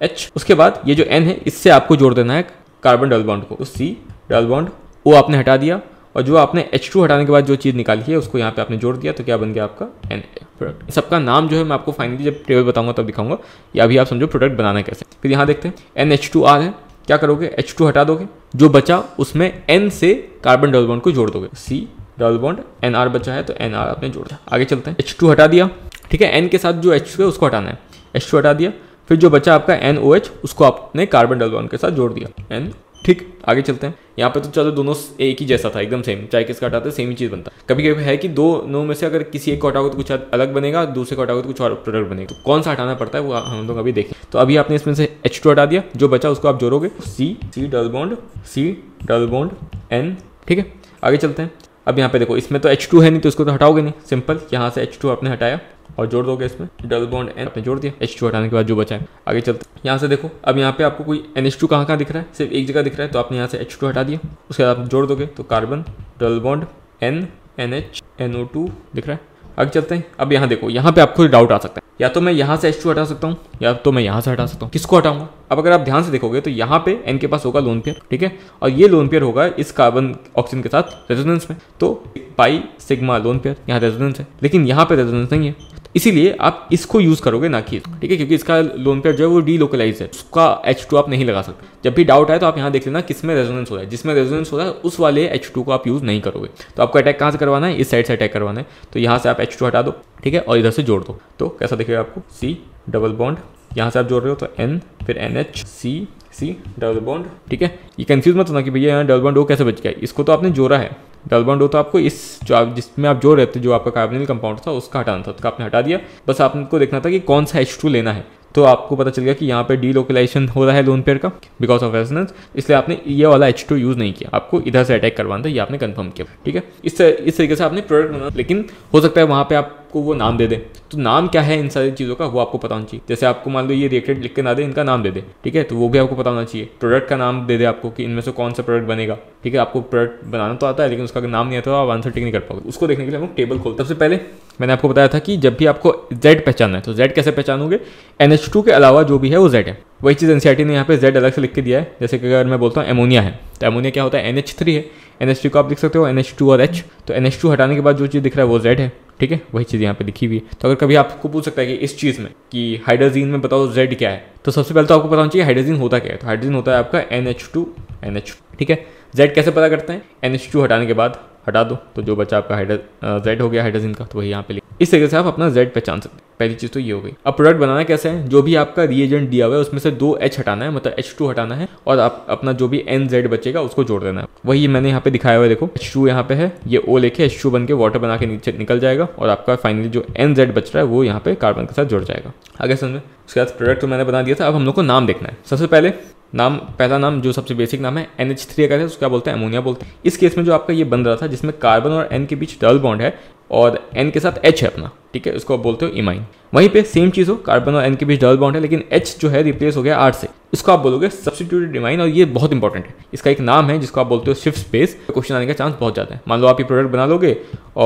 एच उसके बाद ये जो एन है इससे आपको जोड़ देना है कार्बन डल बॉन्ड को सी डल बॉन्ड वो आपने हटा दिया और जो आपने एच टू हटाने के बाद जो चीज़ निकाली है उसको यहाँ पे आपने जोड़ दिया तो क्या बन गया आपका एन प्रोडक्ट सबका नाम जो है मैं आपको फाइनली जब टेबल बताऊंगा तब दिखाऊंगा या अभी आप समझो प्रोडक्ट बनाना कैसे फिर यहाँ देखते हैं एन एच टू आर है क्या करोगे एच टू हटा दोगे जो बचा उसमें एन से कार्बन डबल बॉन्ड को जोड़ दोगे C double bond N R बचा है तो एन आर आपने जोड़ दिया आगे चलते हैं एच टू हटा दिया ठीक है एन के साथ जो एच टू है उसको हटाना है एच टू हटा दिया फिर जो बचा आपका एन ओ एच उसको आपने कार्बन डबल बॉन्ड के साथ जोड़ दिया एन ठीक आगे चलते हैं यहाँ पे तो चलो दोनों एक ही जैसा था एकदम सेम चाहे किसका हटाते सेम ही चीज़ बनता है कभी कभी है कि दो नो में से अगर किसी एक को हटाओगे तो कुछ अलग बनेगा दूसरे को हटाओगे तो कुछ और प्रोडक्ट बनेगा तो कौन सा हटाना पड़ता है वो हम लोग अभी देखें तो अभी आपने इसमें से एच टू हटा दिया जो बचा उसको आप जोड़ोगे C C double bond C double bond N ठीक है आगे चलते हैं अब यहाँ पे देखो इसमें तो H2 है नहीं तो इसको तो हटाओगे नहीं सिंपल यहाँ से H2 आपने हटाया और जोड़ दोगे इसमें डबल बॉन्ड एन आपने जोड़ दिया H2 हटाने के बाद जो बचा है आगे चलते यहाँ से देखो अब यहाँ पे आपको कोई एन एच टू कहाँ कहाँ दिख रहा है सिर्फ एक जगह दिख रहा है तो आपने यहाँ से एच हटा दिया उसके बाद आप जोड़ दोगे तो carbon double bond N N H N O two दिख रहा है आगे चलते हैं अब यहाँ देखो यहाँ पे आपको डाउट आ सकता है या तो मैं यहाँ से एच टू हटा सकता हूँ या तो मैं यहाँ से हटा सकता हूँ किसको हटाऊंगा अब अगर आप ध्यान से देखोगे तो यहाँ पे एन के पास होगा लोन पेयर ठीक है और ये लोन पेयर होगा इस कार्बन ऑक्सीजन के साथ रेजोनेंस में तो पाई सिग्मा लोन पेयर यहाँ रेजोनेंस है लेकिन यहाँ पे रेजोनेंस नहीं है इसीलिए आप इसको यूज करोगे ना कि ठीक है क्योंकि इसका लोन पेयर जो है वो डी लोकलाइज है उसका एच टू आप नहीं लगा सकते जब भी डाउट आए तो आप यहाँ देख लेना किस में रेजोनेंस हो रहा है जिसमें रेजोनेंस हो रहा है उस वाले एच टू को आप यूज़ नहीं करोगे तो आपको अटैक कहाँ से करवाना है इस साइड से अटैक करवाना है तो यहाँ से आप एच टू हटा दो ठीक है और इधर से जोड़ दो तो कैसा दिखेगा आपको सी डबल बॉन्ड यहाँ से आप जोड़ रहे हो तो एन फिर N H C C double bond ठीक है ये कंफ्यूज मत होना कि भैया यहाँ डबल बॉन्ड वो कैसे बच गया इसको तो आपने जोड़ा है डबल बॉन्ड वो तो आपको इस जो आप जिसमें आप जोड़ रहे थे जो आपका कार्बनिल कंपाउंड था उसका हटाना था उसका तो आपने हटा दिया बस आपको देखना था कि कौन सा एच टू लेना है तो आपको पता चल गया कि यहाँ पे डी लोकलाइजेशन हो रहा है लोन पेयर का बिकॉज ऑफ रेजनेंस इसलिए आपने ये वाला एच टू यूज़ नहीं किया आपको इधर से अटैक करवाना था ये आपने कन्फर्म किया ठीक है इस इस तरीके से आपने प्रोडक्ट बनाया लेकिन हो सकता है वहाँ पे आप को वो नाम दे दे तो नाम क्या है इन सारी चीज़ों का वो आपको पता होना चाहिए जैसे आपको मान लो ये रिएक्टेड लिख के ना दे इनका नाम दे दे ठीक है तो वो भी आपको पता होना चाहिए प्रोडक्ट का नाम दे दे आपको कि इनमें से कौन सा प्रोडक्ट बनेगा ठीक है आपको प्रोडक्ट बनाना तो आता है लेकिन उसका नाम नहीं आता तो आप आंसर टिक नहीं कर पाओगे उसको देखने के लिए हम टेबल खोलते सबसे पहले मैंने आपको बताया था कि जब भी आपको जेड पहचानना है तो जेड कैसे पहचानोगे एन एच टू के अलावा जो भी है वो जेड है वही चीज़ एनसीआर e ने यहाँ पे जेड अलग से लिख के दिया है जैसे कि अगर मैं बोलता हूँ एमोनिया है तो एमोनिया क्या होता है एन एच थ्री है एन एच थ्री को आप लिख सकते हो एन एच टू और एच तो एन एच टू हटाने के बाद जो चीज़ दिख रहा है वो जेड है ठीक है वही चीज़ यहाँ पे लिखी हुई है तो अगर कभी आपको पूछ सकता है कि इस चीज़ में कि हाइड्रोजीन में बताओ जेड क्या है तो सबसे पहले तो आपको पता होना चाहिए हाइड्रोजीन होता क्या है तो हाइड्रोजीन होता है आपका N H two N H ठीक है जेड कैसे पता करते हैं एन एच टू हटाने के बाद हटा दो तो जो बचा आपका हाइड्रा जेड हो गया हाइड्रोजन का तो वही यहाँ पे ले इस तरीके से आप अपना जेड पहचान सकते हैं पहली चीज़ तो ये हो गई अब प्रोडक्ट बनाना कैसे है जो भी आपका रिएजेंट दिया हुआ है उसमें से दो एच हटाना है मतलब एच टू हटाना है और आप अपना जो भी एन जेड बचेगा उसको जोड़ देना है वही मैंने यहाँ पे दिखाया हुआ है देखो एच टू यहाँ पे है ये ओ लेके एच टू बन के वाटर बना के नीचे निकल जाएगा और आपका फाइनली जो एन जेड बच रहा है वो यहाँ पे कार्बन के साथ जुड़ जाएगा आगे समझ में उसके बाद प्रोडक्ट तो मैंने बना दिया था अब हम लोग को नाम देखना है सबसे पहले नाम पहला नाम जो सबसे बेसिक नाम है एन एच थ्री अगर है उसको क्या बोलते हैं अमोनिया बोलते हैं इस केस में जो आपका ये बन रहा था जिसमें कार्बन और एन के बीच डबल बॉन्ड है और एन के साथ एच है अपना ठीक है उसको आप बोलते हो इमाइन वहीं पे सेम चीज़ हो कार्बन और एन के बीच डबल बॉन्ड है लेकिन एच जो है रिप्लेस हो गया आर से इसको आप बोलोगे सब्सिट्यूटेड डिवाइन और ये बहुत इंपॉर्टेंट है इसका एक नाम है जिसको आप बोलते हो शिफ्ट स्पेस क्वेश्चन आने का चांस बहुत ज़्यादा है मान लो आप ये प्रोडक्ट बना लोगे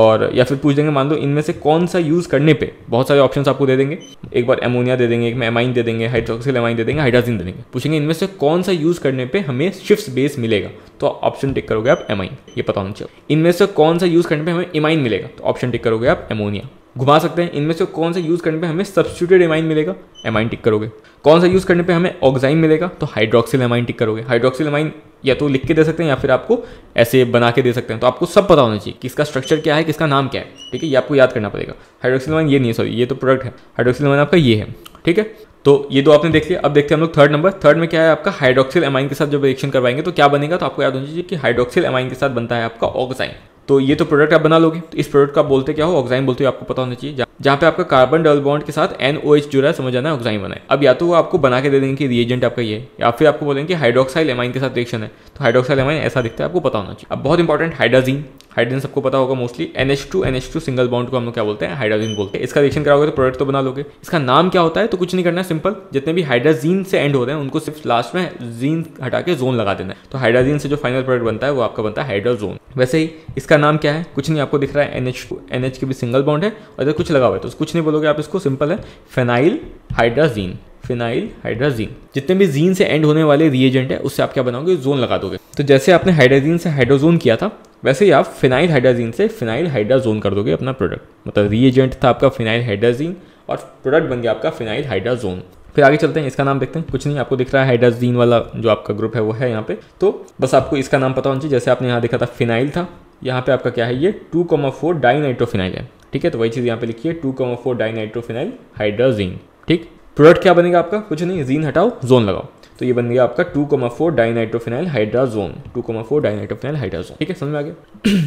और या फिर पूछ देंगे मान लो इनमें से कौन सा यूज़ करने पे बहुत सारे ऑप्शन आपको दे देंगे एक बार एमोनिया दे देंगे एक में एमाइन दे देंगे हाइड्रोक्सिल एमाइन दे देंगे हाइड्राजिन दे देंगे पूछेंगे इनमें से कौन सा यूज़ करने पर हमें शिफ्ट बेस मिलेगा तो ऑप्शन टिक करोगे आप एमाइन ये पता होना चाहिए इनमें से कौन सा यूज़ करने पर हमें इमाइन मिलेगा तो ऑप्शन टिक करोगे आप एमोनिया घुमा सकते हैं इनमें से कौन सा यूज़ करने पे हमें सब्सिट्यूटेड एमाइन मिलेगा एमाइन टिक करोगे कौन सा यूज़ करने पे हमें ऑक्साइन मिलेगा तो हाइड्रोक्सिल एमाइन टिक करोगे हाइड्रोक्सिल एमाइन या तो लिख के दे सकते हैं या फिर आपको ऐसे बना के दे सकते हैं तो आपको सब पता होना चाहिए किसका स्ट्रक्चर क्या है किसका नाम क्या है ठीक है ये आपको याद करना पड़ेगा हाइड्रोक्सिल एमाइन ये नहीं है सॉरी ये तो प्रोडक्ट है हाइड्रोक्सिल एमाइन आपका ये है ठीक है तो ये दो आपने देख लिया अब देखते हैं हम लोग थर्ड नंबर थर्ड में क्या है आपका हाइड्रोक्सिल एमाइन के साथ जब रिएक्शन करवाएंगे तो क्या बनेगा तो आपको याद होना चाहिए कि हाइड्रोक्सिल एमाइन के साथ बनता है आपका ऑक्साइन तो ये तो प्रोडक्ट आप बना लोगे तो इस प्रोडक्ट का बोलते क्या हो ऑक्साइन बोलते हो आपको पता होना चाहिए जहाँ पे आपका कार्बन डबल बॉन्ड के साथ एन ओ एच जुड़ा है समझ आना है ऑक्साइम बनाए अब या तो वो आपको बना के दे देंगे कि रिएजेंट आपका ये या फिर आपको बोलेंगे हाइड्रोक्साइल एमाइन के साथ रिएक्शन है तो हाइड्रोक्साइल एमाइन ऐसा दिखता है आपको पता होना चाहिए अब बहुत इंपॉर्टेंट हाइड्राजीन हाइड्रोजन सबको पता होगा mostly N H two N H two single bond को हम लोग क्या बोलते हैं हाइड्रोजन बोलते हैं इसका रिएक्शन कराओगे तो प्रोडक्ट तो बना लोगे इसका नाम क्या होता है तो कुछ नहीं करना है सिंपल जितने भी हाइड्राजीन से एंड हो रहे हैं उनको सिर्फ लास्ट में जीन हटा के जोन लगा देना है तो हाइड्राजीन से जो फाइनल प्रोडक्ट बनता है वो आपका बनता है हाइड्रोजोन वैसे ही इसका नाम क्या है कुछ नहीं आपको दिख रहा है एन एच एन एच की भी सिंगल बॉन्ड है और इधर कुछ लगा हुआ है तो कुछ नहीं बोलोगे आप इसको सिंपल है फेनाइल हाइड्राजीन फिनाइल हाइड्राजीन जितने भी जीन से एंड होने वाले रिएजेंट है उससे आप क्या बनाओगे जोन लगा दोगे तो जैसे आपने हाइड्राजीन से हाइड्रोजोन किया था वैसे ही आप फिनाइल हाइड्राजीन से फिनाइल हाइड्राजोन कर दोगे अपना प्रोडक्ट मतलब रिएजेंट था आपका फिनाइल हाइड्राजीन और प्रोडक्ट बन गया आपका फिनाइल हाइड्राजोन फिर आगे चलते हैं इसका नाम देखते हैं कुछ नहीं आपको दिख रहा है हाइड्राजीन वाला जो आपका ग्रुप है वो है यहाँ पे तो बस आपको इसका नाम पता होना चाहिए जैसे आपने यहाँ देखा था फिनाइल था यहाँ पे आपका क्या है ये टू कॉमा फोर डाइनाइट्रोफिनाइल है ठीक है तो वही चीज़ यहाँ पे लिखी है two comma four dinitrophenyl hydrazine ठीक प्रोडक्ट क्या बनेगा आपका कुछ नहीं जीन हटाओ जोन लगाओ तो ये बन गया आपका two comma four dinitrophenyl hydrazone two comma four dinitrophenyl hydrazone ठीक है समझ में आ गया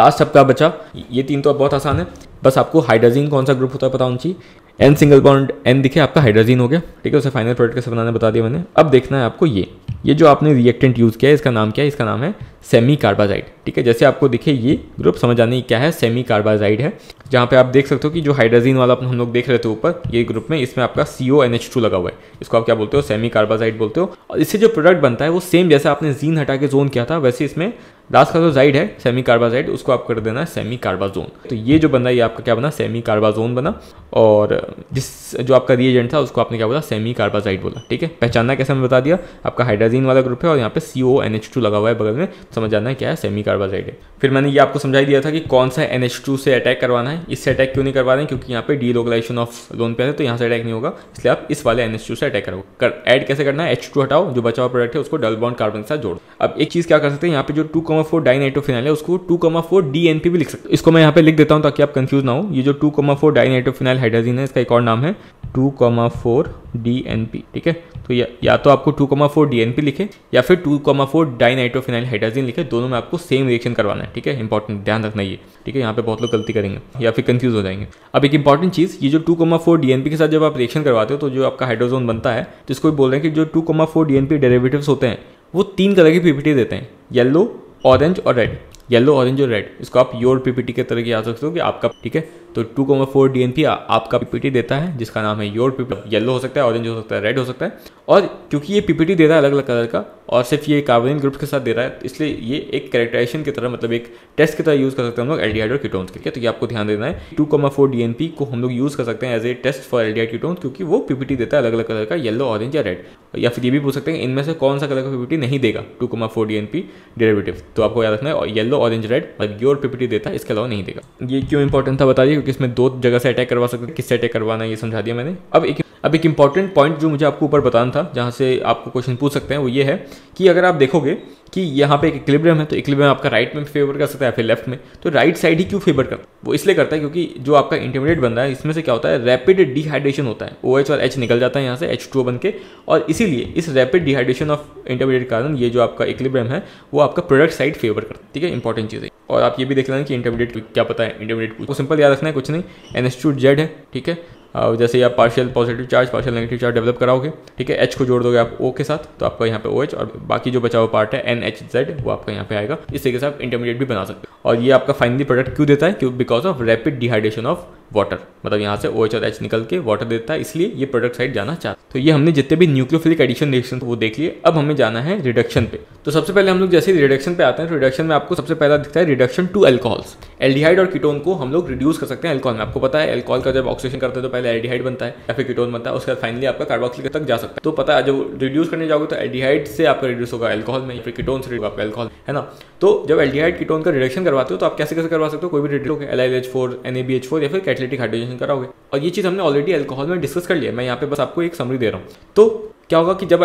लास्ट आपका बचा ये तीन तो बहुत आसान है बस आपको हाइड्राजीन कौन सा ग्रुप होता है पता होना चाहिए एन सिंगल बॉन्ड एन दिखे आपका हाइड्राजीन हो गया ठीक है उसे फाइनल प्रोडक्ट कैसे बनाने बता दिया मैंने अब देखना है आपको ये ये जो आपने रिएक्टेंट यूज़ किया है इसका नाम क्या है इसका नाम है सेमी कार्बाजाइड ठीक है जैसे आपको दिखे ये ग्रुप समझ आने क्या है सेमी कार्बाजाइड है जहाँ पे आप देख सकते हो कि जो हाइड्रोजीन वाला हम लोग देख रहे थे ऊपर ये ग्रुप में इसमें आपका C O N H two लगा हुआ है इसको आप क्या बोलते हो सेमी कार्बाजाइड बोलते हो और इससे जो प्रोडक्ट बनता है वो सेम जैसे आपने जीन हटा के जोन किया था वैसे इसमें लास्ट का जो जाइड है सेमी कार्बाजाइड उसको आप कर देना है सेमी कार्बाजोन तो ये जो बना ये आपका क्या बना सेमी कार्बाजोन बना और जिस जो आपका रिएजेंट था उसको आपने क्या बोला सेमी कार्बाजाइड बोला ठीक है पहचानना कैसे मैं बता दिया आपका हाइड्राजीन वाला ग्रुप है और यहाँ पे C O N H two लगा हुआ है बगल में समझ जाना है क्या है सेमी कार्बाजाइड है फिर मैंने ये आपको समझाई दिया था कि कौन सा एन एच टू से अटैक करवाना है इससे अटैक क्यों नहीं करवा रहे हैं क्योंकि यहाँ पे डी लोकलाइजेशन ऑफ लोन पे है तो यहाँ से अटैक नहीं होगा इसलिए आप इस वाले एन एच टू से अटैक करो कर ऐड कैसे करना है एच टू हटाओ जो बचा हुआ प्रोडक्ट है उसको डल बॉन्ड कार्बन के साथ जोड़ो अब एक चीज़ क्या कर सकते हैं यहाँ पे जो टू कमा फोर डाइनाइट्रोफिनाइल है उसको टू कमा फोर डी भी लिख सकते हो इसको मैं यहाँ पे लिख देता हूँ ताकि आप कंफ्यूज ना हो ये जो two comma four dinitrophenyl hydrazine है इसका एक और नाम है टू कमा फोर डी ठीक है तो या, या तो आपको टू कमा फोर डी लिखे या फिर two comma four dinitrophenyl hydrazine लिखे दोनों में आपको सेम रिएक्शन करवाना है ठीक है इंपॉर्टेंट ध्यान रखना ये ठीक है यहाँ पे बहुत लोग गलती करेंगे या फिर कंफ्यूज हो जाएंगे अब एक इंपॉर्टेंट चीज़ ये जो टू कमा फोर डी के साथ जब आप रिएक्शन करवाते हो तो जो आपका हाइड्रोजोन बनता है जिसको तो भी बोल रहे हैं कि जो two comma four D N होते हैं वो तीन कलर के पीपीटी देते हैं येलो ऑरेंज और रेड येलो ऑरेंज और रेड इसको आप योर पीपीटी के तरह याद रख सकते हो कि आपका ठीक है तो टू कोमा फोर डी आपका पीपीटी देता है जिसका नाम है योर पीपल येलो हो सकता है ऑरेंज हो सकता है रेड हो सकता है और क्योंकि ये पीपीटी दे रहा है अलग अलग कलर का और सिर्फ ये कार्बोनिल ग्रुप्स के साथ दे रहा है इसलिए ये एक करेक्टराइजेशन की तरह मतलब एक टेस्ट की तरह यूज़ कर सकते हैं हम लोग एल और कीटोन्स के लिए तो ये आपको ध्यान देना है टू कोमा फोर डी को हम लोग यूज़ कर सकते हैं as a test for aldehyde क्योंकि वो पीपीटी देता है अलग अलग कलर का येलो ऑरेंज या रेड या फिर ये भी पूछ सकते हैं इनमें से कौन सा कलर का पीपीटी नहीं देगा two comma four D N P derivative तो आपको याद रखना है येलो ऑरेंज रेड और योर पीपीटी देता है इसके अलावा नहीं देगा ये क्यों इंपॉर्टेंट था बताइए क्योंकि इसमें दो जगह से अटैक करवा सकते हैं किससे अटैक करवाना ये समझा दिया मैंने अब एक अब एक इंपॉर्टेंट पॉइंट जो मुझे आपको ऊपर बताना था जहाँ से आपको क्वेश्चन पूछ सकते हैं वो ये है कि अगर आप देखोगे कि यहाँ पे एक इक्लिब्रियम है तो इक्लिब्रियम आपका राइट में फेवर कर सकता है या फिर लेफ्ट में तो राइट साइड ही क्यों फेवर करता है वो इसलिए करता है क्योंकि जो आपका इंटरमीडिएट बन रहा है इसमें से क्या होता है रैपिड डिहाइड्रेशन होता है ओ OH और एच निकल जाता है यहाँ से एच टू बन के और इसीलिए इस रैपिड डिहाइड्रेशन ऑफ इंटरमीडिएट कारण ये जो आपका इक्लिब्रियम है वो आपका प्रोडक्ट साइड फेवर करता है ठीक है इंपॉर्टेंट चीज़ है और आप ये भी देख लेना कि इंटरमीडिएट क्या पता है इंटरमीडिएट को सिंपल याद रखना कुछ नहीं एन एस टू जेड है ठीक है जैसे आप partial positive charge partial negative charge develop कराओगे ठीक है एच को जोड़ दोगे आप ओ के साथ तो आपका यहाँ पे ओ OH एच और बाकी जो बचा हुआ पार्ट है एन एच जेड वो आपका यहाँ पे आएगा इस तरीके से आप इंटरमीडिएट भी बना सकते हो और ये आपका फाइनली प्रोडक्ट क्यों देता है क्यों because of rapid dehydration of water मतलब यहाँ से ओ एच और एच निकल के वाटर देता है इसलिए ये प्रोडक्ट साइड जाना चाहते तो ये हमने जितने भी न्यूक्लियोफिलिक एडिशन रिएक्शन वो देख लिए अब हमें जाना है रिडक्शन पे तो सबसे पहले हम लोग जैसे रिडक्शन पे आते हैं तो रिडक्शन में आपको सबसे पहला दिखता है रिडक्शन टू एल्कोहल्स एल्डिहाइड और कीटोन को हम लोग रिड्यूस कर सकते हैं एल्कोहल में आपको पता है एल्कोहल का जब ऑक्सीजन करते हैं तो पहले एल्डिहाइड बनता है या फिर कीटोन बनता है उसके बाद फाइनली आपका कार्बोक्सिलिक तक जा सकता है तो पता है जब रिड्यूस करने जाओगे तो एल्डिहाइड से आपका रिड्यूस होगा एल्कोहल में या फिर कीटोन से होगा आपका एल्कोहल है ना तो जब एल्डिहाइड कीटोन का रिडक्शन करवाते हो तो आप कैसे कैसे करवा सकते हो कोई भी reduce L I H four N A B H four या फिर एटलेटिक हाइड्रोजन कराओगे और ये चीज़ हमने ऑलरेडी एल्कोहल में डिस्कस कर लिया मैं यहाँ पे बस आपको एक समरी दे रहा हूँ तो क्या होगा कि जब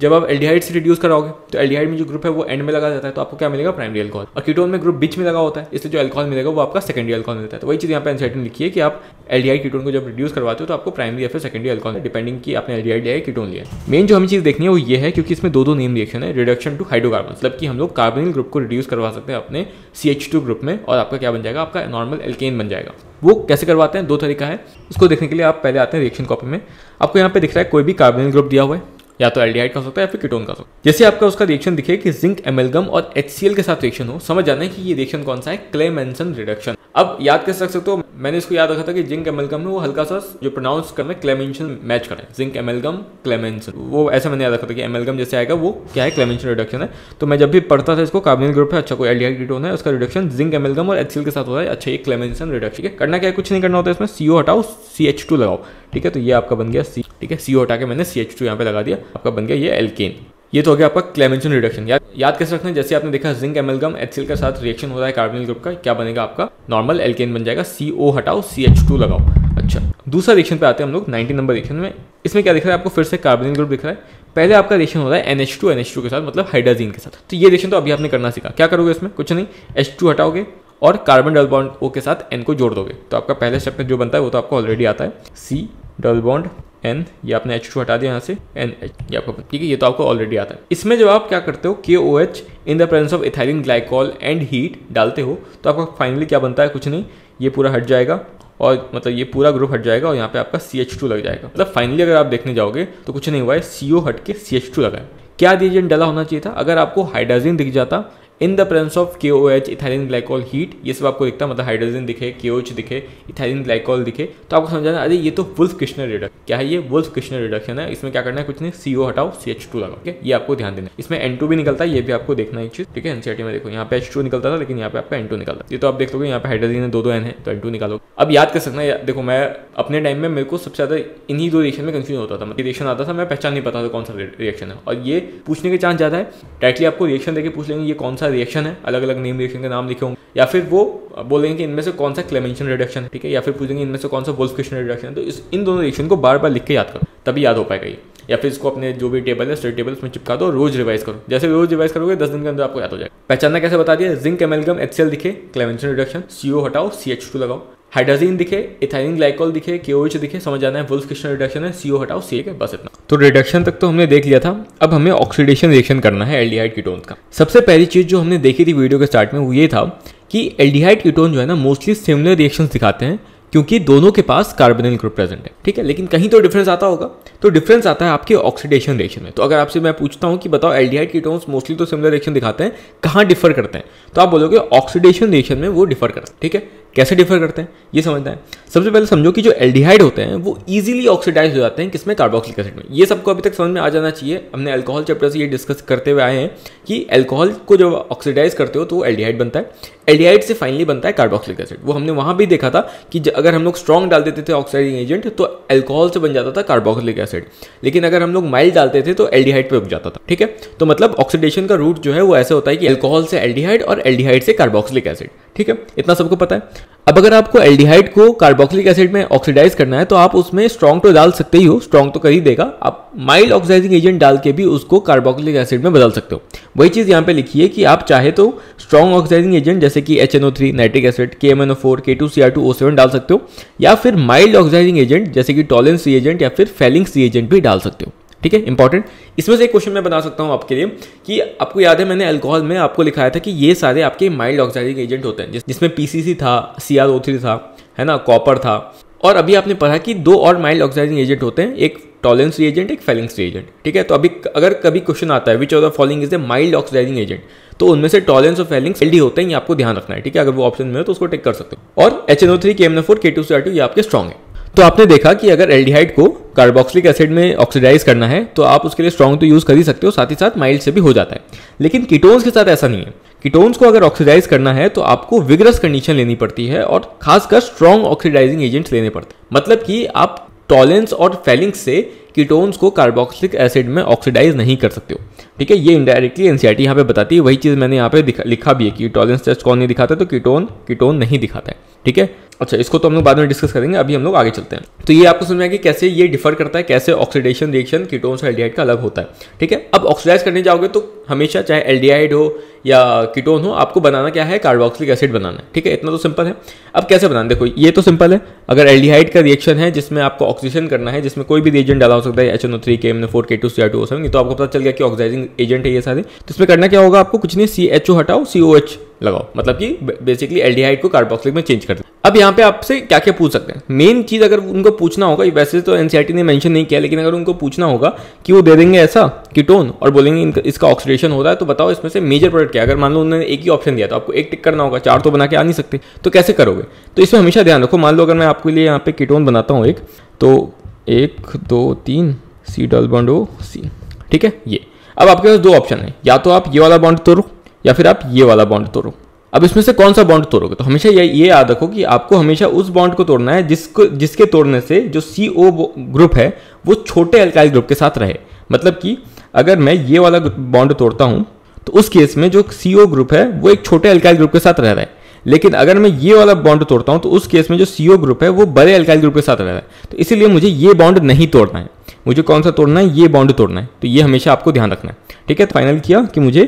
जब आप एल्डिहाइड से रिड्यूस कराओगे तो एल्डिहाइड में जो ग्रुप है वो एंड में लगा जाता है तो आपको क्या मिलेगा प्राइमरी अल्कोहल और कीटोन में ग्रुप बीच में लगा होता है इससे जो अल्कोहल मिलेगा वो आपका सेकेंडरी अल्कोहल मिलता है तो वही चीज़ यहाँ पे एनसाइटिन लिखी है कि आप एल्डिहाइड कीटोन को जब रिड्यूस करवाते हो तो आपको प्राइमरी या फिर सेकेंडरी एल्कोहल डिपेंडिंग की आपने एल्डिहाइड लिया है कीटोन लिया मेन जो हमें चीज़ देखनी है वो ये है क्योंकि इसमें दो दो नेम देखे हैं रिडक्शन टू हाइड्रोकार्बन मतलब कि हम लोग कार्बनिल ग्रुप को रिड्यूस करवा सकते हैं अपने सी ग्रुप में और आपका क्या बन जाएगा आपका नॉर्मल एल्केन बन जाएगा वो कैसे करवाते हैं दो तरीका है उसको देखने के लिए आप पहले आते हैं रिएक्शन कॉपी में आपको यहाँ पे दिख रहा है कोई भी कार्बोनिल ग्रुप दिया हुआ है या तो एल्डिहाइड का हो सकता है या फिर कीटोन का हो सकता है जैसे आपका उसका रिएक्शन दिखे कि जिंक एमेलगम और एच के साथ रिएक्शन हो समझ जाना है कि ये रिएक्शन कौन सा है क्लेमेंसन रिडक्शन अब याद कैसे रख सकते हो मैंने इसको याद रखा था कि जिंक एमेलगम में वो हल्का सा जो प्रोनाउंस करना है क्लेमेंशन मैच करें जिंक एमेलगम क्लेमेंसन वो ऐसा मैंने याद रखा था कि एमेलगम जैसे आएगा वो क्या है क्लेमेंशन रिडक्शन है तो मैं जब भी पढ़ता था इसको कार्बनिल ग्रुप है अच्छा कोई एल्डिहाइड कीटोन है उसका रिडक्शन जिंक एमेलगम और एच के साथ होता है अच्छा ये क्लेमेंशन रिडक्शन करना क्या कुछ नहीं करना होता है इसमें सीओ हटाओ सी लगाओ ठीक है तो ये आपका बन गया सी ठीक है सी हटा के मैंने सी एच टू यहाँ पे लगा दिया आपका बन गया ये एल्केन ये तो हो गया आपका क्लेमेंशन रिडक्शन या, याद कैसे रखना है जैसे आपने देखा जिंक एमलगम एच के साथ रिएक्शन हो रहा है कार्बोनिल ग्रुप का क्या बनेगा आपका नॉर्मल एल्केन बन जाएगा सी ओ हटाओ सी एच टू लगाओ अच्छा दूसरा रिएक्शन पे आते हैं हम लोग 19 नंबर रिएक्शन में इसमें क्या दिख रहा है आपको फिर से कार्बनिल ग्रुप दिख रहा है पहले आपका रिएक्शन हो रहा है NH2 NH2 के साथ मतलब हाइड्राजीन के साथ तो ये रिएक्शन तो अभी आपने करना सीखा क्या करोगे इसमें कुछ नहीं H2 हटाओगे और कार्बन डबल बॉन्ड ओ के साथ एन को जोड़ दोगे तो आपका पहले स्टेप में जो बनता है वो तो आपको ऑलरेडी आता है सी डबल बॉन्ड एन ये आपने एच टू हटा दिया यहाँ से एन एच ये आपको ठीक है ये तो आपको ऑलरेडी आता है इसमें जब आप क्या करते हो K O H in the presence of ethylene glycol and heat डालते हो तो आपका फाइनली क्या बनता है कुछ नहीं ये पूरा हट जाएगा और मतलब ये पूरा ग्रुप हट जाएगा और यहाँ पे आपका सी एच टू लग जाएगा मतलब फाइनली अगर आप देखने जाओगे तो कुछ नहीं हुआ है सी ओ हट के सी एच टू लगाए क्या रिएजेंट डला होना चाहिए था अगर आपको हाइड्राजिन दिख जाता इन the presence of K O H ethylene glycol heat ये सब आपको दिखता है मतलब हाइड्रोजन दिखे के ओ एच दिखे इथाइलिन ग्लाइकॉल दिखे तो आपको समझाना अरे ये तो वुल्फ किश्नर रिडक्शन क्या है ये वुल्फ किश्नर रिडक्शन है इसमें क्या करना है कुछ नहीं सी ओ हटाओ सी एच टू लगाओ ये आपको ध्यान देना है इसमें एन टू भी निकलता है ये भी आपको देखना है चीज ठीक है एनसीआरटी e में देखो यहाँ पे एच टू निकलता था लेकिन यहाँ पे आपका एन टू निकलता ये तो आप देख लो यहाँ पे हाइड्रोजन है दो दो एन है तो एन टू निकालो अब याद कर सकना हैं देखो मैं अपने टाइम में मेरे को सबसे ज्यादा इन्हीं दो रिएक्शन में कंफ्यूज होता था मतलब रिएक्शन आता था मैं पहचान नहीं पता था कौन सा रिएक्शन है और ये पूछने के चांस ज्यादा है डायरेक्टली आपको रिएक्शन देके पूछ लेंगे ये कौन सा सा रिएक्शन है अलग अलग नेम रिएक्शन के नाम लिखे होंगे या फिर वो बोलेंगे कि इनमें से कौन सा क्लेमेंशन रिडक्शन है ठीक है या फिर पूछेंगे इनमें से कौन सा वोल्फ क्वेश्चन रिडक्शन है तो इस इन दोनों रिएक्शन को बार बार लिख के याद करो तभी याद हो पाएगा ये या फिर इसको अपने जो भी टेबल है स्टडी टेबल उसमें चिपका दो रोज रिवाइज करो जैसे रोज रिवाइज करोगे दस दिन के अंदर आपको याद हो जाएगा पहचानना कैसे बता दिया जिंक एमेलगम एच दिखे क्लेमेंशन रिडक्शन सीओ हटाओ सी लगाओ हाइड्राजीन दिखे इथाइन ग्लाइकोल दिखे के दिखे समझ जाना है वुल्फ किशन रिडक्शन है सीओ हटाओ सी है बस इतना तो रिडक्शन तक तो हमने देख लिया था अब हमें ऑक्सीडेशन रिएक्शन करना है एल्डिहाइड कीटोन का सबसे पहली चीज जो हमने देखी थी वीडियो के स्टार्ट में वो ये था कि एल्डिहाइड कीटोन जो है ना मोस्टली सिमिलर रिएक्शन दिखाते हैं क्योंकि दोनों के पास कार्बोनिल ग्रुप प्रेजेंट है ठीक है लेकिन कहीं तो डिफरेंस आता होगा तो डिफरेंस आता है आपके ऑक्सीडेशन रिएक्शन में तो अगर आपसे मैं पूछता हूं कि बताओ एल्डिहाइड कीटोन्स मोस्टली तो सिमिलर रिएक्शन दिखाते हैं कहाँ डिफर करते हैं तो आप बोलोगे ऑक्सीडेशन रिएक्शन में वो डिफर करते हैं ठीक है कैसे डिफर करते हैं ये समझना है सबसे पहले समझो कि जो एल्डिहाइड होते हैं वो इजीली ऑक्सीडाइज हो जाते हैं किसमें कार्बोक्सिलिक एसिड में ये सबको अभी तक समझ में आ जाना चाहिए हमने एल्कोहल चैप्टर से ये डिस्कस करते हुए आए हैं कि एल्कोहल को जब ऑक्सीडाइज करते हो तो वो एल्डिहाइड बनता है एल्डिहाइड से फाइनली बनता है कार्बोक्सिलिक एसिड वो हमने वहाँ भी देखा था कि अगर हम लोग स्ट्रॉन्ग डाल देते थे ऑक्सीडाइजिंग एजेंट तो एल्कोहल से बन जाता था कार्बोक्सिलिक एसिड लेकिन अगर हम लोग माइल्ड डालते थे तो एल्डिहाइड पर रुक जाता था ठीक है तो मतलब ऑक्सीडेशन का रूट जो है वो ऐसे होता है कि एल्कोहल से एल्डिहाइड और एल्डिहाइड से कार्बोक्सिलिक एसिड ठीक है इतना सबको पता है अब अगर आपको एल्डिहाइड को कार्बोक्सिलिक एसिड में ऑक्सीडाइज करना है तो आप उसमें स्ट्रॉन्ग तो डाल सकते ही हो स्ट्रॉन्ग तो कर ही देगा आप माइल्ड ऑक्सीडाइजिंग एजेंट डाल के भी उसको कार्बोक्सिलिक एसिड में बदल सकते हो वही चीज़ यहाँ पे लिखी है कि आप चाहे तो स्ट्रॉन्ग ऑक्सीडाइजिंग एजेंट जैसे कि H nitric acid K M डाल सकते हो या फिर माइल्ड ऑक्सीडाइजिंग एजेंट जैसे कि टॉलेंस सी एजेंट या फिर फेलिंग सी एजेंट भी डाल सकते हो ठीक है इंपॉर्टेंट इसमें से एक क्वेश्चन मैं बना सकता हूँ आपके लिए कि आपको याद है मैंने अल्कोहल में आपको लिखाया था कि ये सारे आपके माइल्ड ऑक्साइडिंग एजेंट होते हैं जिसमें पीसीसी था सी था है ना कॉपर था और अभी आपने पढ़ा कि दो और माइल्ड ऑक्साइडिंग एजेंट होते हैं एक टॉलेंस रिएजेंट एक फेलिंग्स रिएजेंट ठीक है तो अभी अगर कभी क्वेश्चन आता है which of the following is the mild oxidising agent तो उनमें से टॉलेंस और फेलिंग्स एल्डी होते हैं ये आपको ध्यान रखना है ठीक है अगर वो ऑप्शन में हो तो उसको टेक कर सकते हो और H N O three K M four K two C R two ये आपके स्ट्रॉग है तो आपने देखा कि अगर एल्डिहाइड को कार्बोक्सिलिक एसिड में ऑक्सीडाइज करना है तो आप उसके लिए स्ट्रॉन्ग तो यूज़ कर ही सकते हो साथ ही साथ माइल्ड से भी हो जाता है लेकिन कीटोन्स के साथ ऐसा नहीं है कीटोन्स को अगर ऑक्सीडाइज करना है तो आपको विग्रस कंडीशन लेनी पड़ती है और खासकर स्ट्रॉन्ग ऑक्सीडाइजिंग एजेंट्स लेने पड़ते हैं मतलब कि आप टॉलेंस और फेलिंग्स से कीटोन्स को कार्बोक्सिलिक एसिड में ऑक्सीडाइज नहीं कर सकते हो ठीक है ये इंडायरेक्टली एनसीआरटी यहाँ पे बताती है वही चीज़ मैंने यहाँ पे लिखा भी है कि टॉलेंस टेस्ट कौन नहीं दिखाता तो कीटोन कीटोन नहीं दिखाता है ठीक है अच्छा इसको तो हम लोग बाद में डिस्कस करेंगे अभी हम लोग आगे चलते हैं तो ये आपको समझ में आएगी कैसे ये डिफर करता है कैसे ऑक्सीडेशन रिएक्शन कीटोन से का अलग होता है ठीक है अब ऑक्सीडाइज करने जाओगे तो हमेशा चाहे एल्डिहाइड हो या कीटोन हो आपको बनाना क्या है कार्बोक्सिलिक एसिड बनाना है ठीक है इतना तो सिंपल है अब कैसे बनाना देखो ये तो सिंपल है अगर एल्डिहाइड का रिएक्शन है जिसमें आपको ऑक्सीजन करना है जिसमें कोई भी रिएजेंट डाला हो सकता है H N O three K M ने four K two C R two O seven तो आपको पता चल गया कि ऑक्साइजिंग एजेंट है ये सारे तो इसमें करना क्या होगा आपको कुछ नहीं सी एच ओ हटाओ सी ओ एच लगाओ मतलब कि बेसिकली एल्डिहाइड को कार्बोक्सिलिक में चेंज कर दे अब यहाँ पे आपसे क्या क्या पूछ सकते हैं मेन चीज़ अगर उनको पूछना होगा वैसे तो एनसीआरटी e ने मेंशन नहीं किया लेकिन अगर उनको पूछना होगा कि वो दे देंगे ऐसा कीटोन और बोलेंगे इसका ऑक्सीडेशन हो रहा है तो बताओ इसमें से मेजर प्रोडक्ट क्या है अगर मान लो उन्होंने एक ही ऑप्शन दिया तो आपको एक टिक करना होगा चार तो बना के आ नहीं सकते तो कैसे करोगे तो इसमें हमेशा ध्यान रखो मान लो अगर मैं आपके लिए यहाँ पे कीटोन बनाता हूँ एक तो एक दो तीन सी डल बॉन्ड ओ सी ठीक है ये अब आपके पास दो ऑप्शन है या तो आप ये वाला बॉन्ड तोड़ो या फिर आप ये वाला बॉन्ड तोड़ो अब इसमें से कौन सा बॉन्ड तोड़ोगे तो हमेशा ये ये याद रखो कि आपको हमेशा उस बॉन्ड को तोड़ना है जिसको जिसके तोड़ने से जो सी ओ ग्रुप है वो छोटे अल्काइल ग्रुप के साथ रहे मतलब कि अगर मैं ये वाला बॉन्ड तोड़ता हूँ तो उस केस में जो सी ओ ग्रुप है वो एक छोटे अल्काइल ग्रुप के साथ रह रहा है लेकिन अगर मैं ये वाला बॉन्ड तोड़ता हूँ तो उस केस में जो सी ओ ग्रुप है वो बड़े अल्काइल ग्रुप के साथ रह रहा है तो इसीलिए मुझे ये बॉन्ड नहीं तोड़ना है मुझे कौन सा तोड़ना है ये बॉन्ड तोड़ना है तो ये हमेशा आपको ध्यान रखना है ठीक है तो फाइनल किया कि मुझे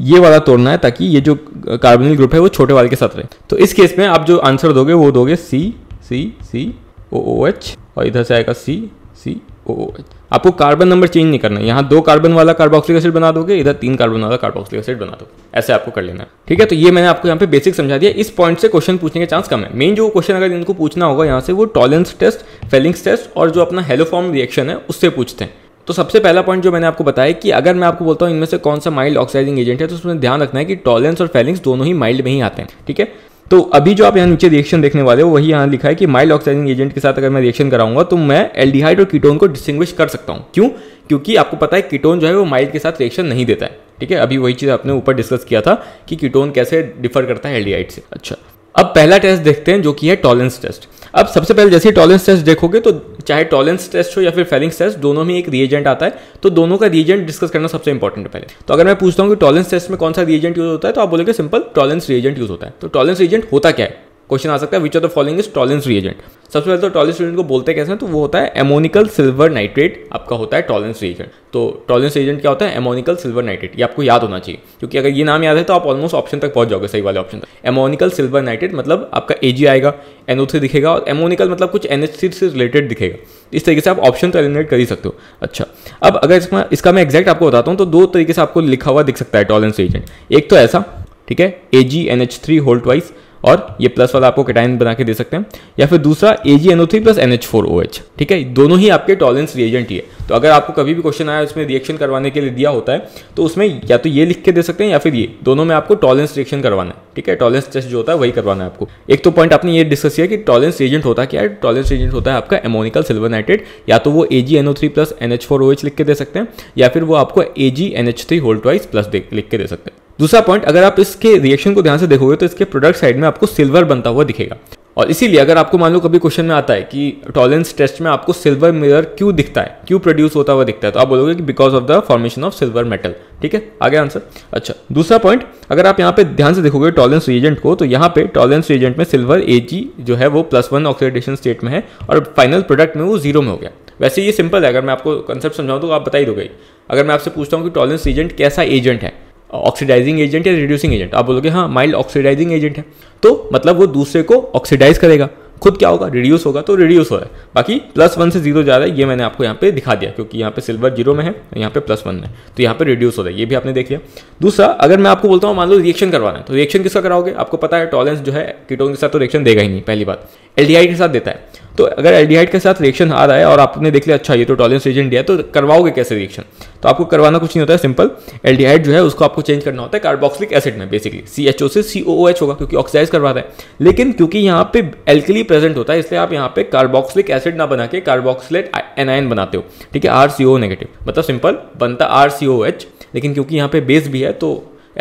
ये वाला तोड़ना है ताकि ये जो कार्बोनिल ग्रुप है वो छोटे वाले के साथ रहे तो इस केस में आप जो आंसर दोगे वो दोगे सी सी सी ओ ओ एच और इधर से आएगा C C O O H आपको कार्बन नंबर चेंज नहीं करना है यहाँ दो कार्बन वाला कार्बोक्सिलिक एसिड बना दोगे इधर तीन कार्बन वाला कार्बोक्सिलिक एसिड बना दो ऐसे आपको कर लेना है ठीक है तो ये मैंने आपको यहाँ पे बेसिक समझा दिया इस पॉइंट से क्वेश्चन पूछने के चांस कम है मेन जो क्वेश्चन अगर इनको पूछना होगा यहाँ से वो टॉलेंस टेस्ट फेलिंग्स टेस्ट और जो अपना हेलोफॉर्म रिएक्शन है उससे पूछते हैं तो सबसे पहला पॉइंट जो मैंने आपको बताया कि अगर मैं आपको बोलता हूँ इनमें से कौन सा माइल्ड ऑक्साइजिंग एजेंट है तो उसमें ध्यान रखना है कि टॉलेंस और फेलिंग्स दोनों ही माइल्ड में ही आते हैं ठीक है तो अभी जो आप यहाँ नीचे रिएक्शन देखने वाले हो वही यहाँ लिखा है कि माइल्ड ऑक्साइडिंग एजेंट के साथ अगर मैं रिएक्शन कराऊंगा तो मैं एल्डिहाइड और कीटोन को डिस्टिंग्विश कर सकता हूँ क्यों क्योंकि आपको पता है कीटोन जो है वो माइल्ड के साथ रिएक्शन नहीं देता है ठीक है अभी वही चीज़ आपने ऊपर डिस्कस किया था कि कीटोन कैसे डिफर करता है एल्डिहाइड से अच्छा अब पहला टेस्ट देखते हैं जो कि है टॉलेंस टेस्ट अब सबसे पहले जैसे टॉलेंस टेस्ट देखोगे तो चाहे टॉलेंस टेस्ट हो या फिर फेलिंग्स टेस्ट दोनों में एक रिएजेंट आता है तो दोनों का रिएजेंट डिस्कस करना सबसे इंपॉर्टेंट है पहले तो अगर मैं पूछता हूँ कि टॉलेंस टेस्ट में कौन सा रिएजेंट यूज होता है तो आप बोलोगे सिंपल टॉलेंस रिएजेंट यूज होता है तो टॉलेंस रिएजेंट होता क्या है क्वेश्चन आ सकता है which are the following is Tollens reagent सबसे पहले तो टॉलेंस रिएजेंट को बोलते कैसे हैं तो वो होता है एमोनिकल सिल्वर नाइट्रेट आपका होता है टॉलेंस रिएजेंट तो टॉलेंस रिएजेंट क्या होता है एमोनिकल सिल्वर नाइट्रेट ये आपको याद होना चाहिए क्योंकि अगर ये नाम याद है तो आप ऑलमोस्ट ऑप्शन तक पहुंच जाओगे सही वाले ऑप्शन तक एमोनिकल सिल्वर नाइट्रेट मतलब आपका ए आएगा एनओ दिखेगा और एमोनिकल मतलब कुछ एन से रिलेटेड दिखेगा इस तरीके से आप ऑप्शन तो एलिमिनेट कर ही सकते हो अच्छा अब अगर इसमें इसका मैं एग्जैक्ट आपको बताता हूँ तो दो तरीके से आपको लिखा हुआ दिख सकता है टॉलेंस एजेंट एक तो ऐसा ठीक है A G N H three whole wise और ये प्लस वाला आपको कैटाइन बना के दे सकते हैं या फिर दूसरा A G N O three plus N H four O H ठीक है दोनों ही आपके टॉलेंस रिएजेंट ही है तो अगर आपको कभी भी क्वेश्चन आया उसमें रिएक्शन करवाने के लिए दिया होता है तो उसमें या तो ये लिख के दे सकते हैं या फिर ये दोनों में आपको टॉलेंस रिएक्शन करवाना है ठीक है टॉलेंस टेस्ट जो होता है वही करवाना है आपको एक तो पॉइंट आपने ये डिस्कस किया कि टॉलेंस रिएजेंट होता क्या है टॉलेंस एजेंट होता है आपका एमोनिकल सिल्वर नाइट्रेट या तो वो A G N O three plus N H four O H लिख के दे सकते हैं या फिर वो आपको A G N H three whole twice plus लिख के दे सकते हैं दूसरा पॉइंट अगर आप इसके रिएक्शन को ध्यान से देखोगे तो इसके प्रोडक्ट साइड में आपको सिल्वर बनता हुआ दिखेगा और इसीलिए अगर आपको मान लो कभी क्वेश्चन में आता है कि टॉलेंस टेस्ट में आपको सिल्वर मिरर क्यों दिखता है क्यों प्रोड्यूस होता हुआ दिखता है तो आप बोलोगे कि because of the formation of silver metal ठीक है आगे आंसर अच्छा दूसरा पॉइंट अगर आप यहाँ पे ध्यान से देखोगे टॉलेंस रिएजेंट को तो यहाँ पे टॉलेंस रिएजेंट में सिल्वर एजी जो है वो प्लस वन ऑक्सीडेशन स्टेट में है और फाइनल प्रोडक्ट में वो जीरो में हो गया वैसे ये सिंपल है अगर मैं आपको कंसेप्ट समझाऊँ तो आप बता ही दोगे अगर मैं आपसे पूछता हूँ कि टॉलेंस एजेंट कैसा एजेंट है ऑक्सीडाइजिंग एजेंट या रिड्यूसिंग एजेंट आप बोलोगे हाँ माइल्ड ऑक्सीडाइजिंग एजेंट है तो मतलब वो दूसरे को ऑक्सीडाइज करेगा खुद क्या होगा रिड्यूस होगा तो रिड्यूस हो रहा है बाकी प्लस वन से जीरो जा रहा है ये मैंने आपको यहाँ पे दिखा दिया क्योंकि यहाँ पे सिल्वर जीरो में है यहाँ पे प्लस वन में तो यहाँ पे रिड्यूस हो रहा है ये भी आपने देख लिया दूसरा अगर मैं आपको बोलता हूँ मान लो रिएक्शन करवाना है तो रिएक्शन किसका कराओगे आपको पता है टॉलेंस जो है कीटोन के साथ तो रिएक्शन देगा ही नहीं पहली बात एल के साथ देता है तो अगर एल्डिहाइड के साथ रिएक्शन आ रहा है और आपने देख लिया अच्छा ये तो टॉलेंस एजेंट दिया तो करवाओगे कैसे रिएक्शन तो आपको करवाना कुछ नहीं होता है सिंपल एल्डिहाइड जो है उसको आपको चेंज करना होता है कार्बोक्सिलिक एसिड में बेसिकली सी एच ओ से सी ओ एच होगा क्योंकि ऑक्सीडाइज करवा रहा है लेकिन क्योंकि यहाँ पे एल्कली प्रेजेंट होता है इसलिए आप यहाँ पे कार्बोक्सिलिक एसिड ना बना के कार्बोक्सिलेट एनाइन बनाते हो ठीक है आर सी ओ नेगेटिव मतलब सिंपल बनता आर सी ओ एच लेकिन क्योंकि यहाँ पे बेस भी है तो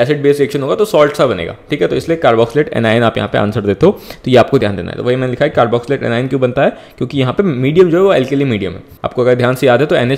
एसिड बेस रिएक्शन होगा तो सॉल्ट सा बनेगा ठीक है तो इसलिए कार्बोक्सिलेट एनाइन आप यहाँ पे आंसर देते हो तो ये आपको ध्यान देना है तो वही मैंने लिखा है कार्बोक्सिलेट एनाइन क्यों बनता है क्योंकि यहाँ पे मीडियम जो है वो एल्केली मीडियम है आपको अगर ध्यान से याद है तो एन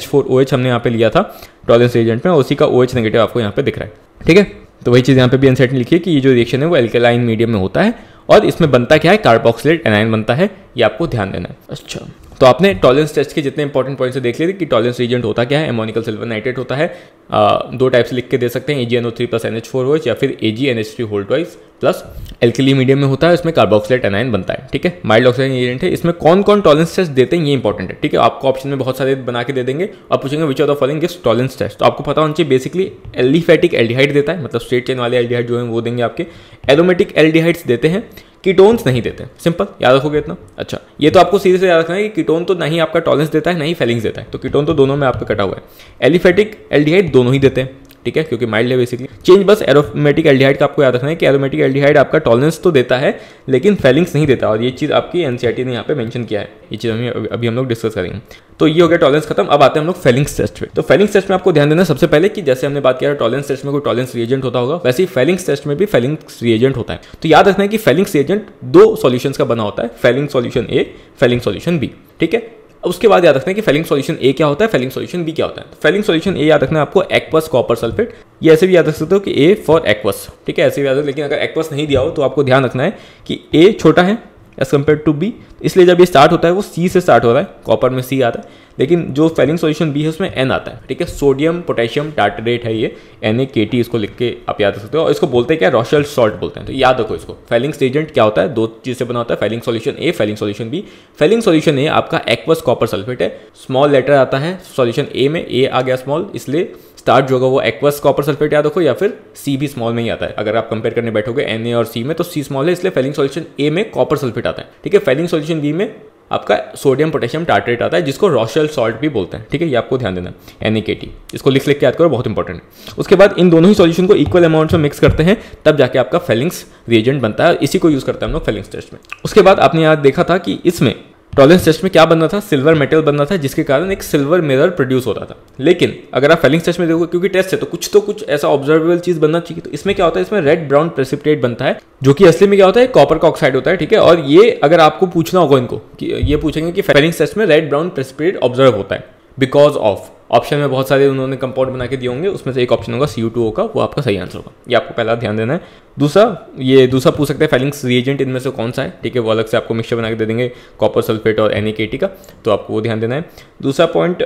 हमने यहाँ पे लिया था टॉलेंस एजेंट में उसी का ओ नेगेटिव आपको यहाँ पे दिख रहा है ठीक है तो वही चीज़ यहाँ पे भी एनसेट में लिखी है कि ये जो रिएक्शन है वो एल्केलाइन मीडियम में होता है और इसमें बनता क्या है कार्बोक्सिलेट एनाइन बनता है ये आपको ध्यान देना है अच्छा तो आपने टॉलेंस टेस्ट के जितने इंपॉर्टेंट पॉइंट्स देख लिए थे कि टॉलेंस रीजेंट होता क्या है एमोनिकल सिल्वर नाइट्रेट होता है आ, दो टाइप से लिख के दे सकते हैं A G N O three plus N H four होच या फिर A G N H three whole wise plus alkali medium में होता है उसमें कार्बोक्सिलेट एनाइन बनता है ठीक है माइल्ड ऑक्सीजन एजेंट है इसमें कौन कौन टॉलेंस टेस्ट देते हैं ये इंपॉर्टेंट है ठीक है आपको ऑप्शन में बहुत सारे बना के दे देंगे और पूछेंगे which of the following is Tollens test तो आपको पता होना चाहिए बेसिकली एलिफेटिक एल्डिहाइड देता है मतलब स्ट्रेट चेन वाले एल्डिहाइड जो है वो देंगे आपके एरोमेटिक एल्डिहाइड्स देते हैं कीटोन्स नहीं देते सिंपल याद रखोगे इतना अच्छा ये तो आपको सीधे से याद रखना है कि कीटोन तो नहीं आपका टॉलेंस देता है नहीं फेलिंग्स देता है तो कीटोन तो दोनों में आपका कटा हुआ है एलिफेटिक एल दोनों ही देते हैं ठीक है क्योंकि माइल्ड है बेसिकली चेंज बस एरोमेटिक एल्डिहाइड का आपको याद रखना है कि एरोमेटिक एल्डिहाइड आपका टॉलरेंस तो देता है लेकिन फेलिंग्स नहीं देता और ये चीज़ आपकी एनसीआरटी ने यहाँ पे मेंशन किया है ये चीज़ हमें अभी हम लोग डिस्कस करेंगे तो ये हो गया टॉलरेंस खत्म अब आते हैं हम लोग फेलिंग्स टेस्ट में तो फेलिंग्स टेस्ट में आपको ध्यान देना सबसे पहले कि जैसे हमने बात किया टॉलेंस टेस्ट में कोई टॉलेंस रिएजेंट होता होगा वैसे ही फेलिंग्स टेस्ट में भी फेलिंग्स रिएजेंट होता है तो याद रखना है कि फेलिंग्स रिएजेंट दो सॉल्यूशंस का बना होता है Fehling solution A Fehling solution B ठीक है अब उसके बाद याद रखते हैं कि फेलिंग सॉल्यूशन ए क्या होता है फेलिंग सॉल्यूशन बी क्या होता है फेलिंग सॉल्यूशन ए याद रखना है आपको एक्वस कॉपर सल्फेट ये ऐसे भी याद रख सकते हो कि ए फॉर एक्वस ठीक है ऐसे भी याद रख लेकिन अगर एक्वस नहीं दिया हो तो आपको ध्यान रखना है कि ए छोटा है एज कम्पेयर टू बी इसलिए जब ये स्टार्ट होता है वो सी से स्टार्ट हो रहा है कॉपर में सी आता है लेकिन जो फेलिंग सोल्यूशन बी है उसमें एन आता है ठीक है सोडियम पोटेशियम टार्टरेट है ये एन ए के टी इसको लिख के आप याद रख सकते हो और इसको बोलते हैं क्या रोशल सॉल्ट बोलते हैं तो याद रखो इसको फेलिंग एजेंट क्या होता है दो चीज़ से बना होता है Fehling solution A Fehling solution B Fehling solution A आपका एक्वस कॉपर सल्फेट है स्मॉल लेटर आता है सोल्यूशन ए में ए आ गया स्मॉल इसलिए स्टार्ट जो होगा वो एक्वस कॉपर सल्फेट याद रखो या फिर सी भी स्मॉल में ही आता है अगर आप कंपेयर करने बैठोगे एन ए और सी में तो सी स्मॉल है इसलिए फेलिंग सोल्यूशन ए में कॉपर सल्फेट आता है ठीक है फेलिंग सोल्यूशन बी में आपका सोडियम पोटेशियम टार्ट्रेट आता है जिसको रोशल सॉल्ट भी बोलते हैं ठीक है ये आपको ध्यान देना एन इसको लिख लिख के याद करो बहुत इंपॉर्टेंट है उसके बाद इन दोनों ही सॉल्यूशन को इक्वल अमाउंट में मिक्स करते हैं तब जाके आपका फेलिंग्स रिएजेंट बनता है इसी को यूज़ करते हैं हम लोग फेलिंग्स टेस्ट में उसके बाद आपने याद देखा था कि इसमें टॉलरेंस टेस्ट में क्या बनना था सिल्वर मेटल बनना था जिसके कारण एक सिल्वर मिरर प्रोड्यूस हो रहा था लेकिन अगर आप फेलिंग टेस्ट में देखोगे क्योंकि टेस्ट है तो कुछ तो कुछ ऐसा ऑब्जर्वेबल चीज बनना चाहिए तो इसमें क्या होता है इसमें रेड ब्राउन प्रेसिपिटेट बनता है जो कि असली में क्या होता है कॉपर का ऑक्साइड होता है ठीक है और ये अगर आपको पूछना होगा इनको कि ये पूछेंगे कि फेलिंग टेस्ट में रेड ब्राउन प्रेसिपिटेट ऑब्जर्व होता है बिकॉज ऑफ ऑप्शन में बहुत सारे उन्होंने कंपाउंड बना के दिए होंगे उसमें से एक ऑप्शन होगा सी यू का वो आपका सही आंसर होगा ये आपको पहला ध्यान देना है दूसरा ये दूसरा पूछ सकते हैं फैलिंग्स रिएजेंट इनमें से कौन सा है ठीक है वो अलग से आपको मिक्सचर बना के दे देंगे कॉपर सल्फेट और एन का तो आपको वो ध्यान देना है दूसरा पॉइंट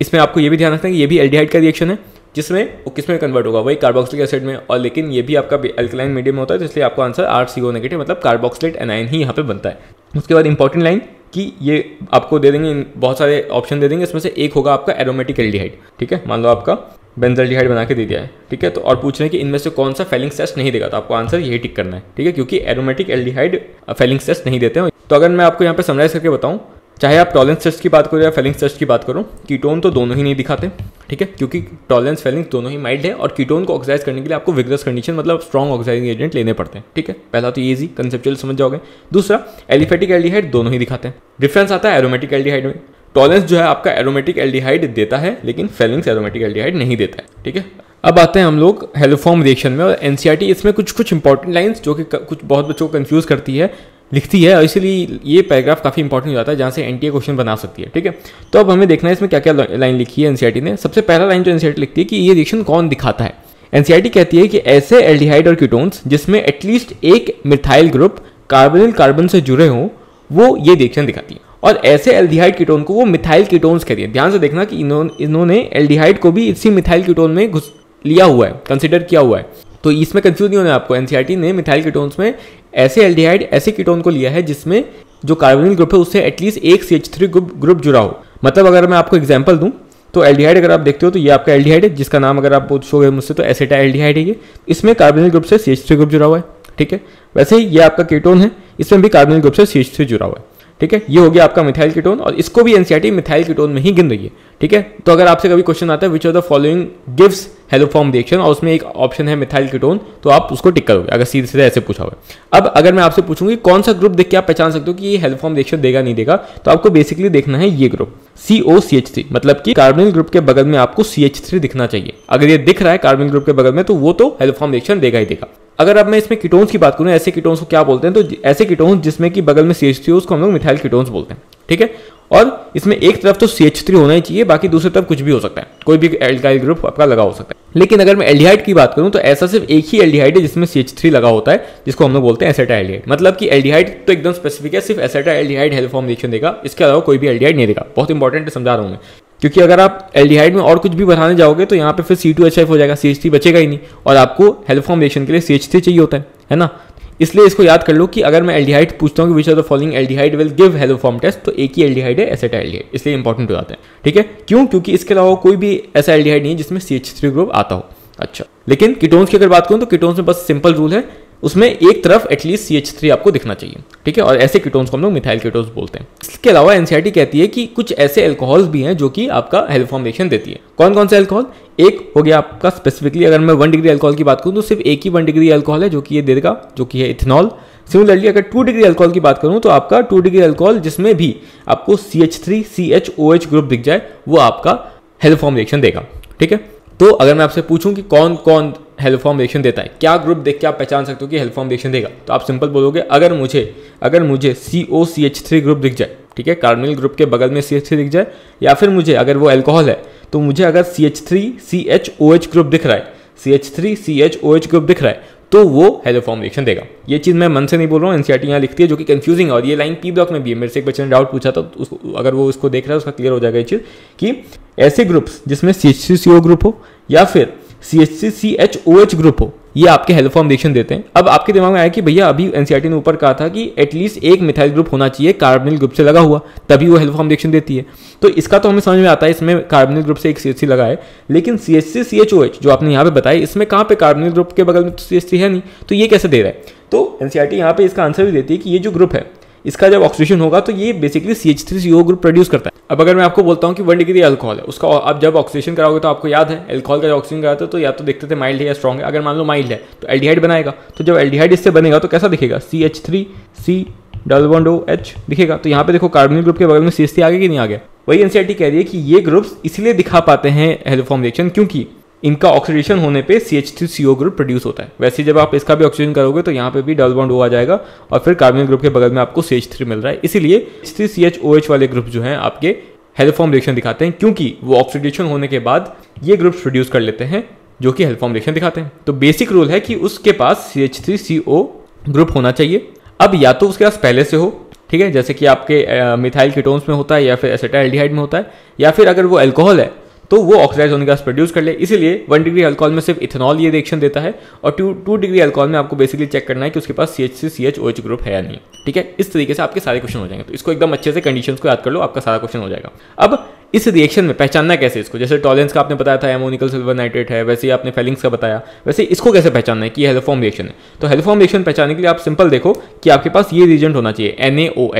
इसमें आपको ये भी ध्यान रखना है कि ये भी एल का रिएक्शन है जिसमें वो किस में कन्वर्ट होगा वही कार्बोक्सिलिक एसिड में और लेकिन ये भी आपका अल्कलाइन मीडियम होता है तो इसलिए आपका answer R C O negative मतलब कार्बोक्सिलेट एनाइन ही यहाँ पे बनता है उसके बाद इंपॉर्टेंट लाइन कि ये आपको दे देंगे बहुत सारे ऑप्शन दे देंगे इसमें से एक होगा आपका एरोमेटिक एल्डिहाइड ठीक है मान लो आपका बेंजल्डिहाइड बना के दे दिया है ठीक है तो और पूछ रहे हैं कि इनमें से कौन सा फेलिंग्स टेस्ट नहीं देगा तो आपको आंसर यही टिक करना है ठीक है क्योंकि एरोमेटिक एल्डिहाइड फेलिंग्स टेस्ट नहीं देते हैं तो अगर मैं आपको यहाँ पे समराइज करके बताऊँ चाहे आप टॉलेंस टेस्ट की बात करो या फेलिंग्स टेस्ट की बात करो कीटोन तो दोनों ही नहीं दिखाते ठीक है क्योंकि टॉलेंस फेलिंग्स दोनों ही माइल्ड है और कीटोन को ऑक्साइज करने के लिए आपको विग्रस कंडीशन मतलब स्ट्रॉग ऑक्साइजिंग एजेंट लेने पड़ते हैं ठीक है पहला तो ईजी कंसेप्चुअल समझ जाओगे दूसरा एलिफेटिक एल्डिहाइड दोनों ही दिखाते हैं डिफरेंस आता है एरोमेटिक एल्डिहाइड में टॉलेंस जो है आपका एरोमेटिक एल्डिहाइड देता है लेकिन फेलिंग्स एरोमेटिक एल्डिहाइड नहीं देता है ठीक है अब आते हैं हम लोग हेलोफॉर्म रिएक्शन में और एन e इसमें कुछ कुछ इंपॉर्टेंट लाइन्स जो कि कुछ बहुत बच्चों को कन्फ्यूज़ करती है लिखती है और इसलिए ये पैराग्राफ काफ़ी इंपॉर्टेंट हो जाता है जहाँ से एन क्वेश्चन बना सकती है ठीक है तो अब हमें देखना है इसमें क्या क्या लाइन लिखी है एनसीआरटी e ने सबसे पहला लाइन जो एनसीआर e लिखती है कि ये रिएक्शन कौन दिखाता है एनसीआरटी e कहती है कि ऐसे एल्डिहाइड और क्यूटोन्स जिसमें एटलीस्ट एक मिथाइल ग्रुप कार्बोनिल कार्बन से जुड़े हों वो ये रिएक्शन दिखाती है और ऐसे एल्डिहाइड कीटोन को वो मिथाइल कीटोन्स कहती है ध्यान से देखना कि इन्होंने एल्डिहाइड को भी इसी मिथाइल कीटोन में घुस लिया हुआ है कंसिडर किया हुआ है तो इसमें कंफ्यूज नहीं होना आपको एनसीआरटी ने मिथाइल कीटोन्स में ऐसे एल्डिहाइड ऐसे कीटोन को लिया है जिसमें जो कार्बोनिल ग्रुप है उससे एटलीस्ट एक सी एच थ्री ग्रुप जुड़ा हो मतलब अगर मैं आपको एग्जाम्पल दूँ तो एल्डिहाइड अगर आप देखते हो तो ये आपका एल्डिहाइड है जिसका नाम अगर आप पूछोगे गए मुझसे तो एसेटा एल्डिहाइड है ये इसमें कार्बोनिल ग्रुप से सी एच थ्री ग्रुप जुड़ा हुआ है ठीक है वैसे ही ये आपका कीटोन है इसमें भी कार्बोनिल ग्रुप से सी एच थ्री जुड़ा हुआ है ठीक है ये हो गया आपका मिथाइल कीटोन और इसको भी एनसीआरटी मिथाइल कीटोन में ही गिन रही है ठीक है तो अगर आपसे कभी क्वेश्चन आता है which of the following gives haloform reaction और उसमें एक ऑप्शन है मिथाइल कीटोन तो आप उसको टिक करोगे अगर सीधे सीधे ऐसे पूछा हुआ अब अगर मैं आपसे पूछूंगी कौन सा ग्रुप देख के आप पहचान सकते हो कि ये हेलोफॉर्म रिएक्शन देगा नहीं देगा तो आपको बेसिकली देखना है ये group C O C H three मतलब कि कार्बनिल ग्रुप के बगल में आपको सी एच थ्री दिखना चाहिए अगर ये दिख रहा है कार्बनिल ग्रुप के बगल में तो वो तो हेलोफॉर्म रिएक्शन देगा ही देगा अगर अब मैं इसमें कीटोन्स की बात करूं ऐसे कीटोन्स को क्या बोलते हैं तो ऐसे कीटोन्स जिसमें कि बगल में सी एच थ्री उसको हम लोग मिथाइल कीटोन्स बोलते हैं ठीक है और इसमें एक तरफ तो सी एच थ्री होना ही चाहिए बाकी दूसरी तरफ कुछ भी हो सकता है कोई भी एल्काइल ग्रुप आपका लगा हो सकता है लेकिन अगर मैं एल्डिहाइड की बात करूं तो ऐसा सिर्फ एक ही एल्डिहाइड है जिसमें सी एच थ्री लगा होता है जिसको हम लोग बोलते हैं एसेटा एल्डिहाइड मतलब कि एल्डिहाइड तो एकदम स्पेसिफिक है सिर्फ एसेटा एल्डिहाइड हेल्फॉर्म रिएक्शन देगा इसके अलावा कोई भी एल्डिहाइड नहीं देगा बहुत इंपॉर्टेंट समझा रहा हूँ मैं क्योंकि अगर आप एल्डिहाइड में और कुछ भी बढ़ाने जाओगे तो यहाँ पे फिर सी टू एच एफ हो जाएगा सी एच थ्री बचेगा ही नहीं और आपको हेल्प फॉर्म के लिए सी एच थ्री चाहिए होता है है ना इसलिए इसको याद कर लो कि अगर मैं एल्डिहाइड पूछता हूँ कि which are the following aldehyde will give haloform test तो एक ही एल्डिहाइड है एसेट एल्डिहाइड इसलिए इंपॉर्टेंट हो जाता है ठीक है क्यों क्योंकि इसके अलावा कोई भी ऐसा एल्डिहाइड नहीं है जिसमें सी एच थ्री ग्रुप आता हो अच्छा लेकिन किटोन्स की अगर बात करूँ तो किटोन्स में बस सिंपल रूल है उसमें एक तरफ एटलीस्ट सी एच थ्री आपको दिखना चाहिए ठीक है और ऐसे किटोन्स को हम लोग मिथाइल कीटोन्स बोलते हैं इसके अलावा एनसीआरटी कहती है कि कुछ ऐसे एल्कोहल्स भी हैं जो कि आपका हेलोफॉर्मेशन देती है कौन कौन से एल्कोहल एक हो गया आपका स्पेसिफिकली अगर मैं वन डिग्री अल्कोहल की बात करूँ तो सिर्फ एक ही वन डिग्री अल्कोहल है जो कि ये दे देगा जो कि है इथेनॉल सिमिलरली अगर टू डिग्री अल्कोहल की बात करूँ तो आपका टू डिग्री अल्कोहल जिसमें भी आपको C H three C H O H group दिख जाए वो आपका हेलोफॉर्म रिएक्शन देगा ठीक है तो अगर मैं आपसे पूछूं कि कौन कौन हेलोफॉर्म रिएक्शन देता है क्या ग्रुप देख के आप पहचान सकते हो कि हेलोफॉर्म रिएक्शन देगा तो आप सिंपल बोलोगे अगर मुझे अगर मुझे C O C H three group दिख जाए ठीक है कार्मिल ग्रुप के बगल में सी एच थ्री दिख जाए या फिर मुझे अगर वो एल्कोहल है तो मुझे अगर C H three C H O H group दिख रहा है C H three C H O H group दिख रहा है तो वो हेलोफॉर्म रिएक्शन देगा ये चीज़ मैं मन से नहीं बोल रहा हूँ एनसीआरटी यहाँ लिखती है जो कि कंफ्यूजिंग है और ये लाइन पी ब्लॉक में भी है मेरे से एक बच्चे ने डाउट पूछा था तो उसको अगर वो उसको देख रहा है उसका क्लियर हो जाएगा ये चीज़ कि ऐसे ग्रुप्स जिसमें सी H C C O group हो या फिर C H C C H O H group हो ये आपके हेल्प फॉर्मेशन देते हैं अब आपके दिमाग में आया कि भैया अभी एनसीआरटी ने ऊपर कहा था कि एटलीस्ट एक मिथाइल ग्रुप होना चाहिए कार्बनिल ग्रुप से लगा हुआ तभी वो हेल्प फॉर्मेशन देती है तो इसका तो हमें समझ में आता है इसमें कार्बनिल ग्रुप से एक सी लगा है लेकिन C H C C H O H जो आपने यहाँ पे बताया इसमें कहाँ पे कार्बनिल ग्रुप के बगल में तो सी सी है नहीं तो ये कैसे दे रहा है तो एनसीआरटी यहाँ पे इसका आंसर भी देती है कि ये जो ग्रुप है इसका जब ऑक्सीजन होगा तो ये basically C H three C O group produce करता है अब अगर मैं आपको बोलता हूँ कि वन डिग्री एल्कोहल है उसका आप जब ऑक्सीजन कराओगे तो आपको याद है एल्कोहल का जब ऑक्सीजन कराते तो या तो देखते थे माइल्ड है या स्ट्रॉग है अगर मान लो माइल्ड है तो एल्डिहाइड बनाएगा तो जब एल्डिहाइड इससे बनेगा तो कैसा दिखेगा C H three C double one डो एच दिखेगा तो यहाँ पे देखो कार्बन ग्रुप के बगल में सी एस टी आगे कि नहीं आ गया वही एनसीआर e कह रही है कि ये ग्रुप्स इसलिए दिखा पाते हैं हेलोफॉर्म रिएक्शन क्योंकि इनका ऑक्सीडेशन होने पे C H three C O group produce होता है वैसे जब आप इसका भी ऑक्सीजन करोगे तो यहाँ पे भी डबल बॉन्ड ओ आ जाएगा और फिर कार्बन ग्रुप के बगल में आपको सी एच थ्री मिल रहा है इसीलिए three C H O H वाले ग्रुप जो है आपके हेल्फॉर्म रिएक्शन दिखाते हैं क्योंकि वो ऑक्सीडेशन होने के बाद ये ग्रुप्स प्रोड्यूस कर लेते हैं जो कि हेल्फॉर्म रिएक्शन दिखाते हैं तो बेसिक रूल है कि उसके पास C H three C O group होना चाहिए अब या तो उसके पास पहले से हो ठीक है जैसे कि आपके मिथाइल कीटोन्स में होता है या फिर एसेटा में होता है या फिर अगर वो एल्कोहल है तो वो ऑक्सीडाइज होने का प्रोड्यूस कर ले इसीलिए वन डिग्री अल्कोहल में सिर्फ इथेनॉल ये रिएक्शन देता है और टू टू डिग्री अल्कोहल में आपको बेसिकली चेक करना है कि उसके पास C H C C H O H group है या नहीं ठीक है इस तरीके से आपके सारे क्वेश्चन हो जाएंगे तो इसको एकदम अच्छे से कंडीशन को याद कर लो आपका सारा क्वेश्चन हो जाएगा अब इस रिएक्शन में पहचानना कैसे इसको जैसे टॉलेंस का आपने बताया था एमोनिकल सिल्वर नाइट्रेट है वैसे ही आपने फेलिंग्स का बताया वैसे इसको कैसे पहचानना है कि हेलोफॉर्म रिएक्शन है तो हेलोफॉर्म रिएक्शन पहचानने के लिए आप सिंपल देखो कि आपके पास ये रीजेंट होना चाहिए एन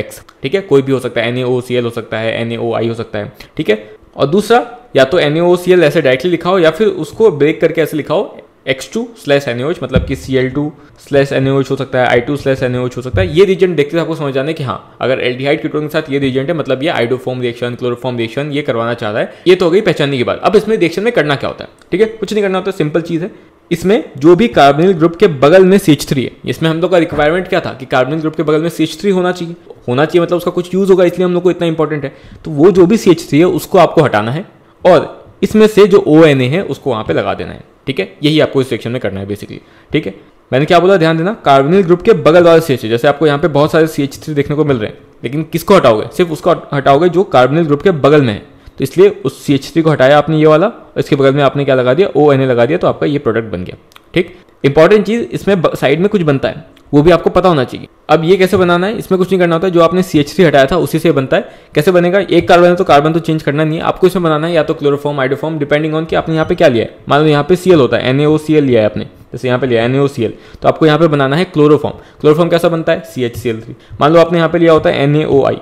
ठीक है कोई भी हो सकता है एन हो सकता है एन हो सकता है ठीक है और दूसरा या तो एन e ऐसे डायरेक्टली लिखाओ या फिर उसको ब्रेक करके ऐसे लिखाओ हो एक्स टू स्लैश एन मतलब कि C L two slash N हो सकता है आई टू स्लैश एन हो सकता है ये रीजन देखते आपको समझ जाने कि हाँ अगर एल्डिहाइड कीटोन के साथ ये रीजन है मतलब ये आइडोफॉर्म रिएक्शन क्लोरोफॉर्म रिएक्शन ये करवाना चाह रहा है ये तो हो गई पहचानने की बात अब इसमें रिएक्शन में करना क्या होता है ठीक है कुछ नहीं करना होता सिंपल चीज़ है इसमें जो भी कार्बनिल ग्रुप के बगल में सीच थ्री है इसमें हम लोग का रिक्वायरमेंट क्या था कि कार्बनिल ग्रुप के बगल में सीच थ्री होना चाहिए होना चाहिए मतलब उसका कुछ यूज़ होगा इसलिए हम लोग को इतना इंपॉर्टेंट है तो वो जो भी सी है उसको आपको हटाना है और इसमें से जो ओ है उसको वहाँ पर लगा देना है ठीक है यही आपको इस सेक्शन में करना है बेसिकली ठीक है मैंने क्या बोला ध्यान देना कार्बोनिल ग्रुप के बगल वाले सी जैसे आपको यहाँ पे बहुत सारे सी एच देखने को मिल रहे हैं लेकिन किसको हटाओगे सिर्फ उसको हटाओगे जो कार्बोनिल ग्रुप के बगल में है तो इसलिए उस सी एच थ्री को हटाया आपने ये वाला इसके बगल में आपने क्या लगा दिया ओ एन ए लगा दिया तो आपका ये प्रोडक्ट बन गया ठीक इंपॉर्टेंट चीज़ इसमें साइड में कुछ बनता है वो भी आपको पता होना चाहिए अब ये कैसे बनाना है इसमें कुछ नहीं करना होता है जो आपने सी एच थ्री हटाया था उसी से बनता है कैसे बनेगा एक कार्बन है तो कार्बन तो चेंज करना नहीं है आपको इसमें बनाना है या तो क्लोरोफॉर्म हाइड्रोफॉर्म डिपेंडिंग ऑन कि आपने यहाँ पे क्या लिया है मान लो यहाँ पे सीएल होता है एनएओ सीएल लिया है आपने जैसे यहाँ पे लिया एनएओ सीएल तो आपको यहाँ पे बनाना है क्लोरोफॉर्म क्लोरोफॉर्म कैसा बनता है C H C L three मान लो आपने यहाँ पे लिया होता है एनएओ आई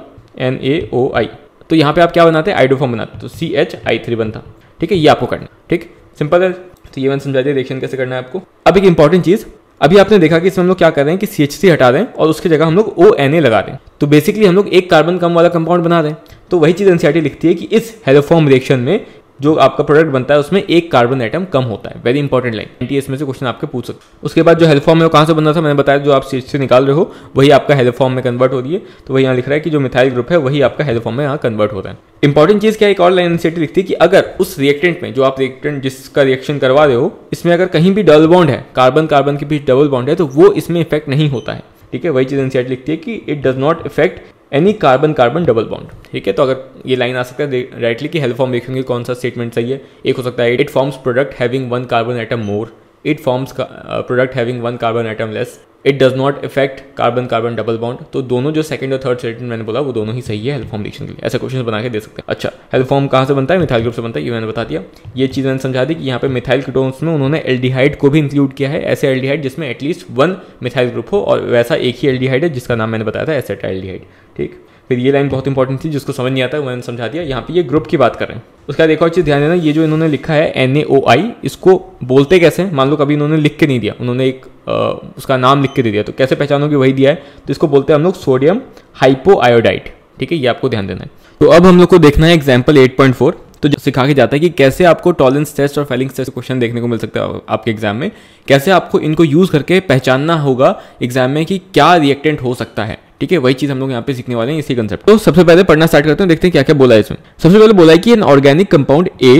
एनएओ आई तो यहाँ पे आप क्या बनाते हैं आइडोफॉर्म बनाते तो सी एच आई थ्री बनता ठीक है ये आपको करना ठीक सिंपल है तो ये मैंने समझा दिया रिएक्शन कैसे करना है आपको अब एक इंपॉर्टेंट चीज़ अभी आपने देखा कि इसमें हम लोग क्या कर रहे हैं कि सी हटा दें और उसकी जगह हम लोग ओ एन ए लगा दें तो बेसिकली हम लोग एक कार्बन कम वाला कंपाउंड बना दें तो वही चीज़ एनसीआर e लिखती है कि इस हेलोफॉर्म रिएक्शन में जो आपका प्रोडक्ट बनता है उसमें एक कार्बन आइटम कम होता है वेरी इंपॉर्टेंट लाइन एन में से क्वेश्चन आपके पूछ सकते उसके बाद जो हेल्प फॉर्म है वो कहाँ से बना था मैंने बताया जो आप सीट से निकाल रहे हो वही आपका हेल्प फॉर्म में कन्वर्ट हो रही है तो वही यहाँ लिख रहा है कि जो मिथाइल ग्रुप है वही आपका हेल्प फॉर्म में यहाँ कन्वर्ट होता है इंपॉर्टेंट चीज़ क्या एक और लाइन एनसीटी लिखती है कि अगर उस रिएक्टेंट में जो आप रिएक्टेंट जिसका रिएक्शन करवा रहे हो इसमें अगर कहीं भी डबल बॉन्ड है कार्बन कार्बन के बीच डबल बॉन्ड है तो वो इसमें इफेक्ट नहीं होता है ठीक है वही चीज़ एनसीआर लिखती है कि it does not effect any carbon carbon double bond ठीक है तो अगर ये लाइन आ सकता है राइटली कि हेल्प फॉर्म देखेंगे कौन सा स्टेटमेंट सही है एक हो सकता है it forms product having one carbon atom more it forms product having one carbon atom less it does not effect carbon carbon double bond तो दोनों जो सेकंड और थर्ड स्टेटमेंट मैंने बोला वो दोनों ही सही है हेल्प फॉर्म डिक्शन के लिए ऐसा क्वेश्चन बना के दे सकते हैं अच्छा हेल्प फॉर्म कहाँ से बनता है मिथाइल ग्रुप से बनता है ये मैंने बता दिया ये चीज़ मैंने समझा दी कि यहाँ पे मिथाइल किटोन्स में उन्होंने एल्डिहाइड को भी इंक्लूड किया है ऐसे एल्डिहाइड जिसमें एटलीस्ट वन मिथाइल ग्रुप हो और वैसा एक ही एल्डिहाइड है जिसका नाम मैंने बताया था एसेटा एल्डिहाइड ठीक फिर ये लाइन बहुत इंपॉर्टेंट थी जिसको समझ नहीं आता मैंने समझा दिया यहाँ पे ये ग्रुप की बात कर रहे हैं उसके बाद एक और चीज़ ध्यान देना ये जो इन्होंने लिखा है एन ए ओ आई इसको बोलते कैसे मान लो कभी इन्होंने लिख के नहीं दिया उन्होंने एक आ, उसका नाम लिख के दे दिया तो कैसे पहचानों की वही दिया है तो इसको बोलते हैं हम लोग सोडियम हाइपो आयोडाइट ठीक है ये आपको ध्यान देना है तो अब हम लोग को देखना है एग्जाम्पल एट पॉइंट फोर तो सिखा के जाता है कि कैसे आपको टॉलेंस टेस्ट और फेलिंग्स टेस्ट क्वेश्चन देखने को मिल सकता है आपके एग्जाम में कैसे आपको इनको यूज़ करके पहचानना होगा एग्जाम में कि क्या रिएक्टेंट हो सकता है ठीक है वही चीज हम लोग यहाँ पे सीखने वाले हैं इसी कंसेप्ट तो सबसे पहले पढ़ना स्टार्ट करते हैं देखते हैं क्या क्या बोला है इसमें सबसे पहले बोला है कि an organic compound A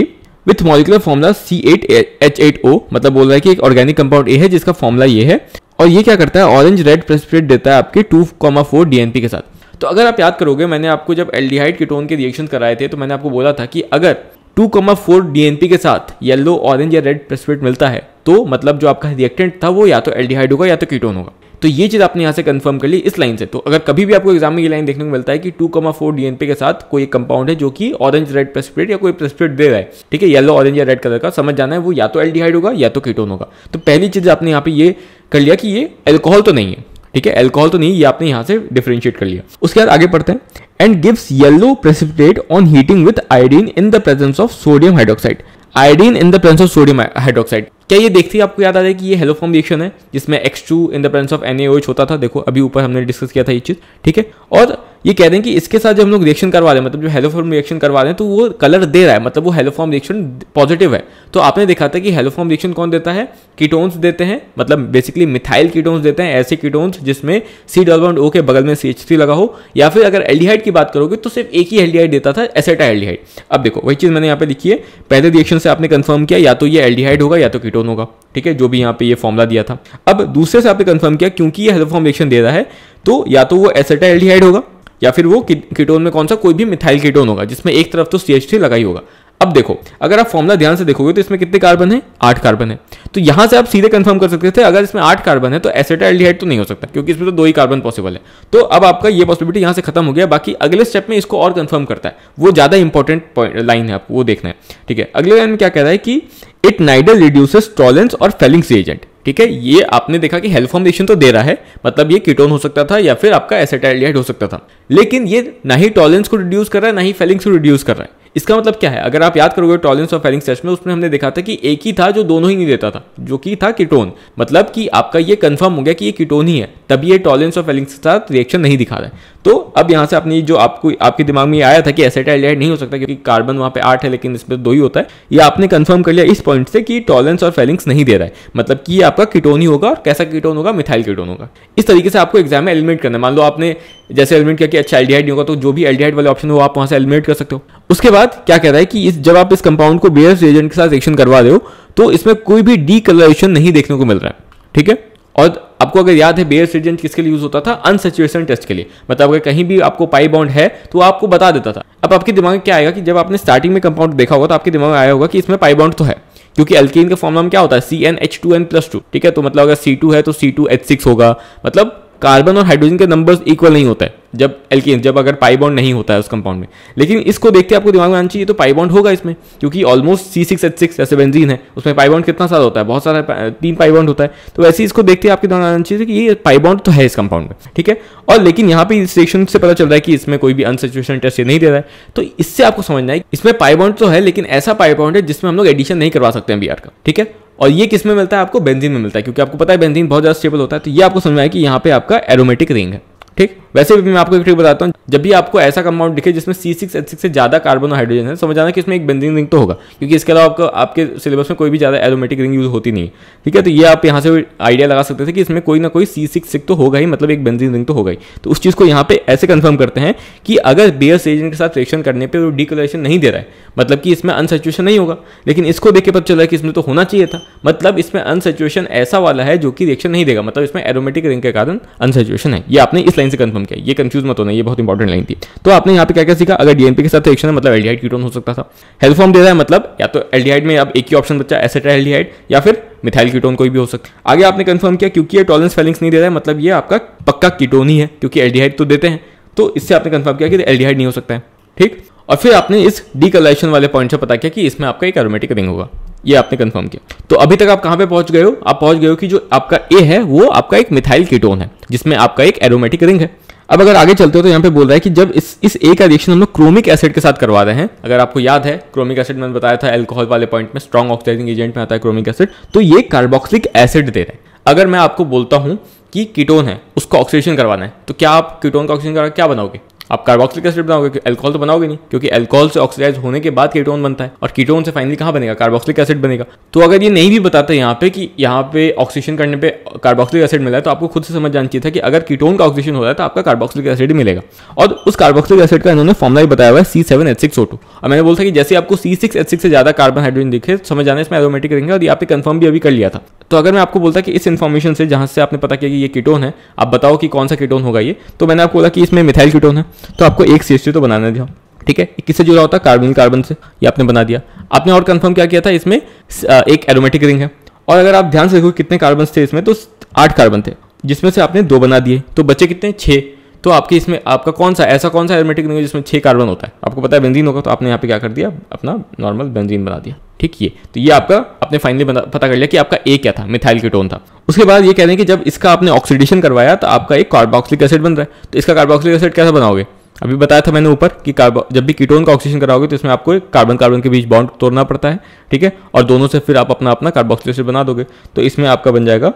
with molecular formula C eight H eight O मतलब बोल रहा है कि एक ऑर्गेनिक कंपाउंड ए है जिसका फॉर्मुला ये है और ये क्या करता है ऑरेंज रेड प्रेसिपिटेट देता है आपके टू कॉमा फोर डीएनपी के साथ तो अगर आप याद करोगे मैंने आपको जब एल्डिहाइड कीटोन के रिएक्शन कराए थे तो मैंने आपको बोला था कि अगर 2.4 डीएनपी के साथ येलो ऑरेंज या रेड प्रेसिपिटेट मिलता है तो मतलब जो आपका रिएक्टेंट था वो या तो एल्डिहाइड होगा या तो कीटोन होगा तो ये चीज़ आपने यहां से कंफर्म कर ली इस लाइन से तो अगर कभी भी आपको एग्जाम में ये लाइन देखने को मिलता है कि टू कमा फोर डीएनपी के साथ कोई कंपाउंड है जो कि ऑरेंज रेड प्रेसिपिटेट या कोई प्रेसिपिटेट दे रहा है ठीक है येलो ऑरेंज या रेड कलर का समझ जाना है वो या तो एल्डिहाइड होगा या तो कीटोन होगा तो पहली चीज़ आपने यहाँ पे ये कर लिया कि ये एल्कोहल तो नहीं है ठीक है एल्कोहल तो नहीं ये आपने यहाँ से डिफ्रेंशिएट कर लिया उसके बाद आगे पढ़ते हैं and gives yellow precipitate on heating with iodine in the presence of sodium hydroxide iodine in the presence of sodium hydroxide क्या ये देखते ही आपको याद आ रहा है कि ये हेलो फॉर्म रिएक्शन है जिसमें X two in the presence of N H होता था देखो अभी ऊपर हमने डिस्कस किया था ये चीज़ ठीक है और ये कह रहे हैं कि इसके साथ जब हम लोग रिएक्शन करवा रहे हैं मतलब जो हेलो फॉर्म रिएक्शन करवा रहे हैं तो वो कलर दे रहा है मतलब वो हेलो फॉर्म रिएक्शन पॉजिटिव है तो आपने देखा था कि हेलो फॉर्म रिएक्शन कौन देता है कीटोन्स देते हैं मतलब बेसिकली मिथाइल कीटोन्स देते हैं ऐसे कीटोन्स जिसमें सी डबल ओ के बगल में सी एच थ्री लगा हो या फिर अगर एल्डिहाइड की बात करोगे तो सिर्फ एक ही एल्डिहाइड देता था एसेटा एल्डिहाइड अब देखो वही चीज़ मैंने यहाँ पे लिखी है पहले रिएक्शन से आपने कन्फर्म किया या तो ये एल्डिहाइड होगा या तो कीटोन दोनों का ठीक है जो भी यहाँ पे ये फॉर्मला दिया था अब दूसरे से आपने कंफर्म किया क्योंकि ये हेलो फॉर्मेशन दे रहा है तो या तो वो एसेटाइल्डिहाइड होगा या फिर वो कीटोन में कौन सा कोई भी मिथाइल कीटोन होगा जिसमें एक तरफ तो सी एच थ्री लगा ही होगा अब देखो अगर आप फॉर्मुला ध्यान से देखोगे तो इसमें कितने कार्बन है आठ कार्बन है तो यहां से आप सीधे कंफर्म कर सकते थे अगर इसमें आठ कार्बन है तो एसेटा एल्डिहाइड तो नहीं हो सकता क्योंकि इसमें तो दो ही कार्बन पॉसिबल है तो अब आपका यह पॉसिबिलिटी यहां से खत्म हो गया बाकी अगले स्टेप में इसको और कंफर्म करता है वो ज्यादा इंपॉर्टेंट लाइन है आपको वो देखना है ठीक है अगले लाइन में क्या कह रहा है कि इट नाइडल रिड्यूसेस टॉलेंस और फेलिंग्स एजेंट ठीक है ये आपने देखा कि हेल्थ फॉर्मेशन तो दे रहा है मतलब ये कीटोन हो सकता था या फिर आपका एसेटाइल हो सकता था लेकिन ये ना ही टॉलेंस को रिड्यूस कर रहा है ना ही फेलिंग्स को रिड्यूस कर रहा है इसका मतलब क्या है अगर आप याद करोगे टॉलेंस ऑफ फेरिंग टेस्ट में उसमें हमने देखा था कि एक ही था जो दोनों ही नहीं देता था जो कि था कीटोन मतलब कि आपका ये कंफर्म हो गया कि ये कीटोन ही है तब ये टॉलेंस ऑफ फेरिंग्स के साथ रिएक्शन नहीं दिखा रहा है तो अब यहाँ से अपनी जो आपको आपके दिमाग में आया था कि एसेटाइलाइड नहीं हो सकता क्योंकि कार्बन वहाँ पे आठ है लेकिन इसमें दो ही होता है ये आपने कंफर्म कर लिया इस पॉइंट से कि टॉलेंस और फेलिंग्स नहीं दे रहा है मतलब कि ये आपका कीटोन ही होगा और कैसा कीटोन होगा मिथाइल कीटोन होगा इस तरीके से आपको एग्जाम में एलिमेंट करना है मान लो आपने जैसे एलिमेंट किया कि अच्छा एल्डिहाइड नहीं होगा तो जो भी एल्डिहाइड वाले ऑप्शन हो आप वहाँ से एलिमेट कर सकते हो उसके बाद क्या कह रहा है कि इस जब आप इस कंपाउंड को बेयर रिएजेंट के साथ एक्शन करवा दो तो इसमें कोई भी डी कलराइजेशन नहीं देखने को मिल रहा है ठीक है और आपको अगर याद है बेयर रिएजेंट किसके लिए यूज होता था अनसेचुएशन टेस्ट के लिए मतलब अगर कहीं भी आपको पाई बाउंड है तो आपको बता देता था अब आपके दिमाग में क्या आएगा कि जब आपने स्टार्टिंग में कंपाउंड देखा होगा तो आपके दिमाग में आया होगा कि इसमें पाई बाउंड तो है क्योंकि एल्केन का फॉर्म नाम क्या होता है C N H two N plus two ठीक है तो मतलब अगर सी टू है तो सी टू एच सिक्स होगा मतलब कार्बन और हाइड्रोजन के नंबर्स इक्वल नहीं होता है जब एल्किन जब अगर पाई बॉन्ड नहीं होता है उस कंपाउंड में लेकिन इसको देखते आपको दिमाग में आना चाहिए तो पाई बॉन्ड होगा इसमें क्योंकि almost C six H six जैसे बेंजीन है उसमें पाई बॉन्ड कितना सारा होता है बहुत सारा तीन पाई बॉन्ड होता है तो वैसे इसको देखते आपके दिमाग में आना चाहिए कि ये पाई बॉन्ड तो है इस कंपाउंड में ठीक है और लेकिन यहाँ पर सेक्शन से पता चल रहा है कि इसमें कोई भी अनसेचुएशन टेस्ट ये नहीं दे रहा है तो इससे आपको समझना है इसमें पाई बॉन्ड तो है लेकिन ऐसा पाई बॉन्ड है जिसमें हम लोग एडिशन नहीं करवा सकते हैं बी का ठीक है और ये किस में मिलता है आपको बेंजीन में मिलता है क्योंकि आपको पता है बेंजीन बहुत ज़्यादा स्टेबल होता है तो ये आपको समझ में आया कि यहाँ पे आपका एरोमेटिक रिंग है ठीक वैसे भी मैं आपको एक ट्रिक बताता हूँ जब भी आपको ऐसा कंपाउंड दिखे जिसमें सी सिक्स एच सिक्स से ज्यादा कार्बन और हाइड्रोजन है समझ आना कि इसमें एक बेंजीन रिंग तो होगा क्योंकि इसके अलावा आपको आपके सिलेबस में कोई भी ज्यादा एरोमेटिक रिंग यूज होती नहीं ठीक है तो ये आप यहाँ से आइडिया लगा सकते थे कि इसमें कोई ना कोई सी सिक्स सिक्स तो होगा ही मतलब एक बेंजीन रिंग तो होगा ही तो उस चीज़ को यहाँ पे ऐसे कन्फर्म करते हैं कि अगर बेयर एजेंट के साथ रिएक्शन करने पर वो डिकलरेशन नहीं दे रहा है मतलब कि इसमें अनसेचुएशन नहीं होगा लेकिन इसको देख के पता चला कि इसमें तो होना चाहिए था मतलब इसमें अनसेचुएशन ऐसा वाला है जो कि रिएक्शन नहीं देगा मतलब इसमें एरोमेटिक रिंग के कारण अनसेचुएशन है ये आपने इस लाइन से कन्फर्म कीटोन क्या है ये कंफ्यूज मत होना ये बहुत इंपॉर्टेंट लाइन थी तो आपने यहाँ पे क्या क्या सीखा अगर डीएनपी के साथ एक्शन है मतलब एल्डिहाइड कीटोन हो सकता था हेल्थ फॉर्म दे रहा है मतलब या तो एल्डिहाइड में अब एक ही ऑप्शन बच्चा एसेट्रा एल्डिहाइड या फिर मिथाइल कीटोन कोई भी हो सकता है आगे आपने कंफर्म किया क्योंकि ये टॉलेंस फेलिंग्स नहीं दे रहा है मतलब ये आपका पक्का कीटोन ही है क्योंकि एल्डिहाइड तो देते हैं तो इससे आपने कंफर्म किया कि एल्डिहाइड तो नहीं हो सकता है ठीक और फिर आपने इस डीकलाइशन वाले पॉइंट से पता किया कि इसमें आपका एक एरोमेटिक रिंग होगा ये आपने कंफर्म किया तो अभी तक आप कहां पे पहुंच गए हो आप पहुंच गए हो कि जो आपका ए है वो आपका एक मिथाइल कीटोन है जिसमें आपका एक एरोमेटिक रिंग है अब अगर आगे चलते हो तो यहाँ पे बोल रहा है कि जब इस इस ए का रिएक्शन हम लोग क्रोमिक एसिड के साथ करवा रहे हैं अगर आपको याद है क्रोमिक एसिड मैंने बताया था एल्कोहल वाले पॉइंट में स्ट्रॉन्ग ऑक्सीडाइजिंग एजेंट में आता है क्रोमिक एसिड तो ये कार्बोक्सिलिक एसिड दे रहे हैं अगर मैं आपको बोलता हूँ कि कीटोन है उसको ऑक्सीडेशन करवाना है तो क्या आप कीटोन का ऑक्सीजन करा क्या बनाओगे आप कार्बोक्सिलिक एसिड बनाओगे एल्कोहल तो बनाओगे नहीं क्योंकि एल्कोहल से ऑक्सीडाइज होने के बाद कीटोन बनता है और कीटोन से फाइनली कहाँ बनेगा कार्बोक्सिलिक एसिड बनेगा तो अगर ये नहीं भी बताते यहाँ पे कि यहाँ पे ऑक्सीजन करने पर कार्बोक्सिलिक एसिड मिला है तो आपको खुद से समझ जाना चाहिए था कि अगर कीटोन का ऑक्सीजन हो रहा है तो आपका कार्बोक्सिलिक एसिड मिलेगा और उस कार्बोक्सिलिक एसिड का इन्होंने फॉर्मला भी बताया हुआ है C seven H six O two और मैंने बोला था कि जैसे आपको सी सिक्स एच सिक्स से ज्यादा कार्बन हाइड्रोजन दिखे समझ जाने इसमें एरोमेटिक रहेंगे और यहाँ आपने कंफर्म भी अभी कर लिया था तो अगर मैं आपको बोलता कि इस इन्फॉर्मेशन से जहाँ से आपने पता किया कि ये कीटोन है आप बताओ कि कौन सा कीटोन होगा ये तो मैंने आपको बोला कि इसमें मिथाइल कीटोन है तो आपको एक सी तो बनाने दिया ठीक है किससे जुड़ा होता है कार्बन कार्बन से ये आपने बना दिया आपने और कंफर्म क्या किया था इसमें एक एरोमेटिक रिंग है और अगर आप ध्यान से देखो कितने कार्बन थे इसमें तो आठ कार्बन थे जिसमें से आपने दो बना दिए तो बचे कितने छः तो आपके इसमें आपका कौन सा ऐसा कौन सा एरोमेटिक रिंग है जिसमें छः कार्बन होता है आपको पता है बेंजीन होगा तो आपने यहाँ पे क्या कर दिया अपना नॉर्मल बेंजीन बना दिया ठीक ये तो ये आपका आपने फाइनली पता कर लिया कि आपका ए क्या था मिथाइल कीटोन था उसके बाद ये कह रहे हैं कि जब इसका आपने ऑक्सीडेशन करवाया तो आपका एक कार्बोक्सिलिक एसिड बन रहा है तो इसका कार्बोक्सिलिक एसिड कैसा बनाओगे अभी बताया था मैंने ऊपर कि कार्बो जब भी कीटोन का ऑक्सीजन कराओगे तो इसमें आपको एक कार्बन कार्बन के बीच बॉन्ड तोड़ना पड़ता है ठीक है और दोनों से फिर आप अपना अपना कार्बोक्सिलिक एसिड बना दोगे तो इसमें आपका बन जाएगा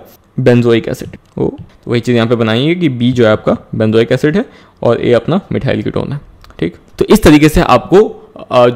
बेंजोइक एसिड वो तो वही चीज़ यहाँ पे बनाइए कि बी जो है आपका बेंजोइक एसिड है और ए अपना मिठाइल कीटोन है ठीक तो इस तरीके से आपको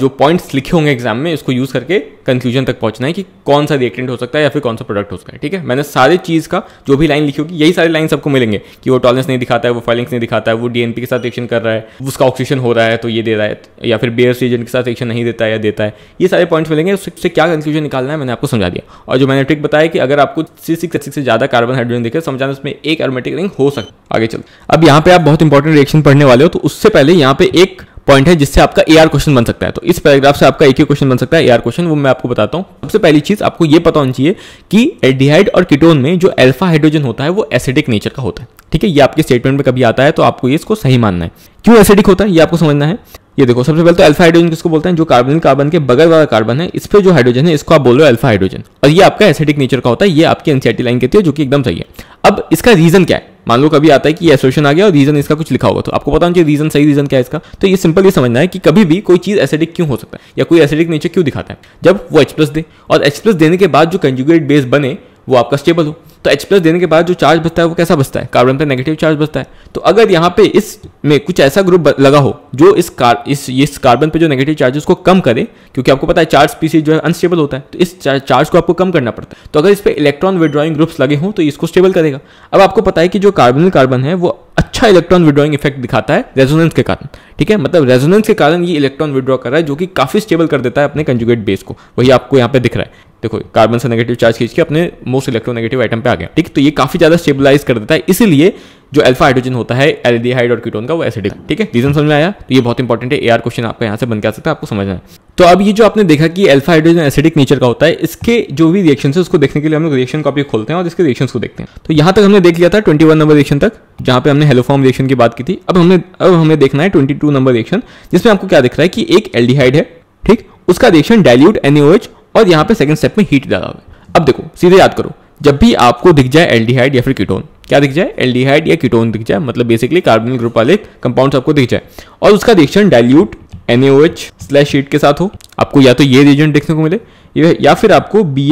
जो पॉइंट्स लिखे होंगे एग्जाम में उसको यूज़ करके कंक्लूजन तक पहुंचना है कि कौन सा रिएक्टेंट हो सकता है या फिर कौन सा प्रोडक्ट हो सकता है ठीक है मैंने सारे चीज़ का जो भी लाइन लिखी होगी यही सारी लाइन सबको मिलेंगे कि वो टॉलरेंस नहीं दिखाता है वो फाइलिंग्स नहीं दिखाता है वो डीएनपी के साथ एक्शन कर रहा है उसका ऑक्सीजन हो रहा है तो ये दे रहा है या फिर बेयर रीजन के साथ एक्शन नहीं देता है या देता है ये सारे पॉइंट्स मिलेंगे उससे क्या कंक्लूजन निकालना है मैंने आपको समझा दिया और जो मैंने ट्रिक बताया कि अगर आपको सी सिक्स एच से ज़्यादा कार्बन हाइड्रोजन दिखे समझाना उसमें एक एरोमेटिक रिंग हो सकता है आगे चल अब यहाँ पे आप बहुत इंपॉर्टेंट रिएक्शन पढ़ने वाले हो तो उससे पहले यहाँ पे एक पॉइंट है जिससे आपका ए क्वेश्चन बन सकता है तो इस पैराग्राफ से आपका एक ही क्वेश्चन बन सकता है ए क्वेश्चन वो मैं आपको बताता हूँ सबसे पहली चीज आपको ये पता होनी चाहिए कि एडिहाइड और किटोन में जो एल्फा हाइड्रोजन होता है वो एसिडिक नेचर का होता है ठीक है ये आपके स्टेटमेंट में कभी आता है तो आपको ये इसको सही मानना है क्यों एसिडिक होता है ये आपको समझना है ये देखो सबसे पहले तो अल्फा हाइड्रोजन किसको बोलते हैं जो कार्बन कार्बन के बगल वाला कार्बन है इस पर जो हाइड्रोजन है इसको आप बोल रहे हो अल्फा हाइड्रोजन और ये आपका एसिडिक नेचर का होता है ये आपकी एनसीआरटी लाइन कहती है जो कि एकदम सही है अब इसका रीजन क्या है मान लो कभी आता है कि ये एसोसिएशन आ गया और रीजन इसका कुछ लिखा होगा तो आपको पता होना चाहिए रीजन सही रीजन क्या है इसका तो ये सिंपल ये समझना है कि कभी भी कोई चीज़ एसिडिक क्यों हो सकता है या कोई एसिडिक नेचर क्यों दिखाता है जब वो एच प्लस दे और एच प्लस देने के बाद जो कंजुगेट बेस बने वो आपका स्टेबल हो तो H प्लस देने के बाद जो चार्ज बचता है वो कैसा बचता है कार्बन पर नेगेटिव चार्ज बचता है तो अगर यहाँ पे इस में कुछ ऐसा ग्रुप लगा हो जो इस कार इस इस कार्बन पे जो नेगेटिव चार्ज उसको कम करे क्योंकि आपको पता है चार्ज पीसी जो है अनस्टेबल होता है तो इस चार्ज को आपको कम करना पड़ता है तो अगर इस पर इलेक्ट्रॉन विड्रॉइंग ग्रुप्स लगे हों तो इसको स्टेबल करेगा अब आपको पता है कि जो कार्बन कार्बन है वो अच्छा इलेक्ट्रॉन विड्रॉइंग इफेक्ट दिखाता है रेजोनेंस के कारण ठीक है मतलब रेजोनेंस के कारण ये इलेक्ट्रॉन विड्रॉ कर रहा है जो कि काफी स्टेबल कर देता है अपने कंजुगेट बेस को वही आपको यहाँ पे दिख रहा है देखो कार्बन से नेगेटिव चार्ज खींच के अपने मोस्ट इलेक्ट्रोनेगेटिव आइटम पे आ गया ठीक तो ये काफी ज्यादा स्टेबलाइज कर देता है इसीलिए जो अल्फा हाइड्रोजन होता है एलडीहाइड और कीटोन का वो एसिडिक हाँ। ठीक है रीजन समझ में आया तो ये बहुत इंपॉर्टेंट है ए आर क्वेश्चन आपका यहाँ से बन के आ सकता है आपको समझना है तो अब ये जो आपने देखा कि अल्फा हाइड्रोजन एसिडिक नेचर का होता है इसके जो भी रिएक्शन है उसको देखने के लिए हम लोग रिएक्शन कॉपी खोलते हैं और इसके रिएक्शन को देखते हैं तो यहाँ तक हमने देख लिया था ट्वेंटी नंबर रिएक्शन तक जहाँ पे हमने हेलोफॉर्म रिएक्शन की बात की थी अब हमने अब हमें देखना है ट्वेंटी टू नंबर रिएक्शन जिसमें आपको क्या दिख रहा है कि एक एलडीहाइड है ठीक उसका रिएक्शन डायल्यूट एनओएच और यहाँ पे सेकंड स्टेप में हीट डाला हुआ है अब देखो सीधे याद करो जब भी आपको दिख जाए एल्डिहाइड या फिर कीटोन क्या दिख जाए एल्डिहाइड या कीटोन दिख जाए मतलब बेसिकली कार्बन ग्रुप वाले कंपाउंड आपको दिख जाए और उसका reaction dilute NaOH slash heat के साथ हो आपको या तो ये रिएजेंट देखने को मिले या फिर आपको बी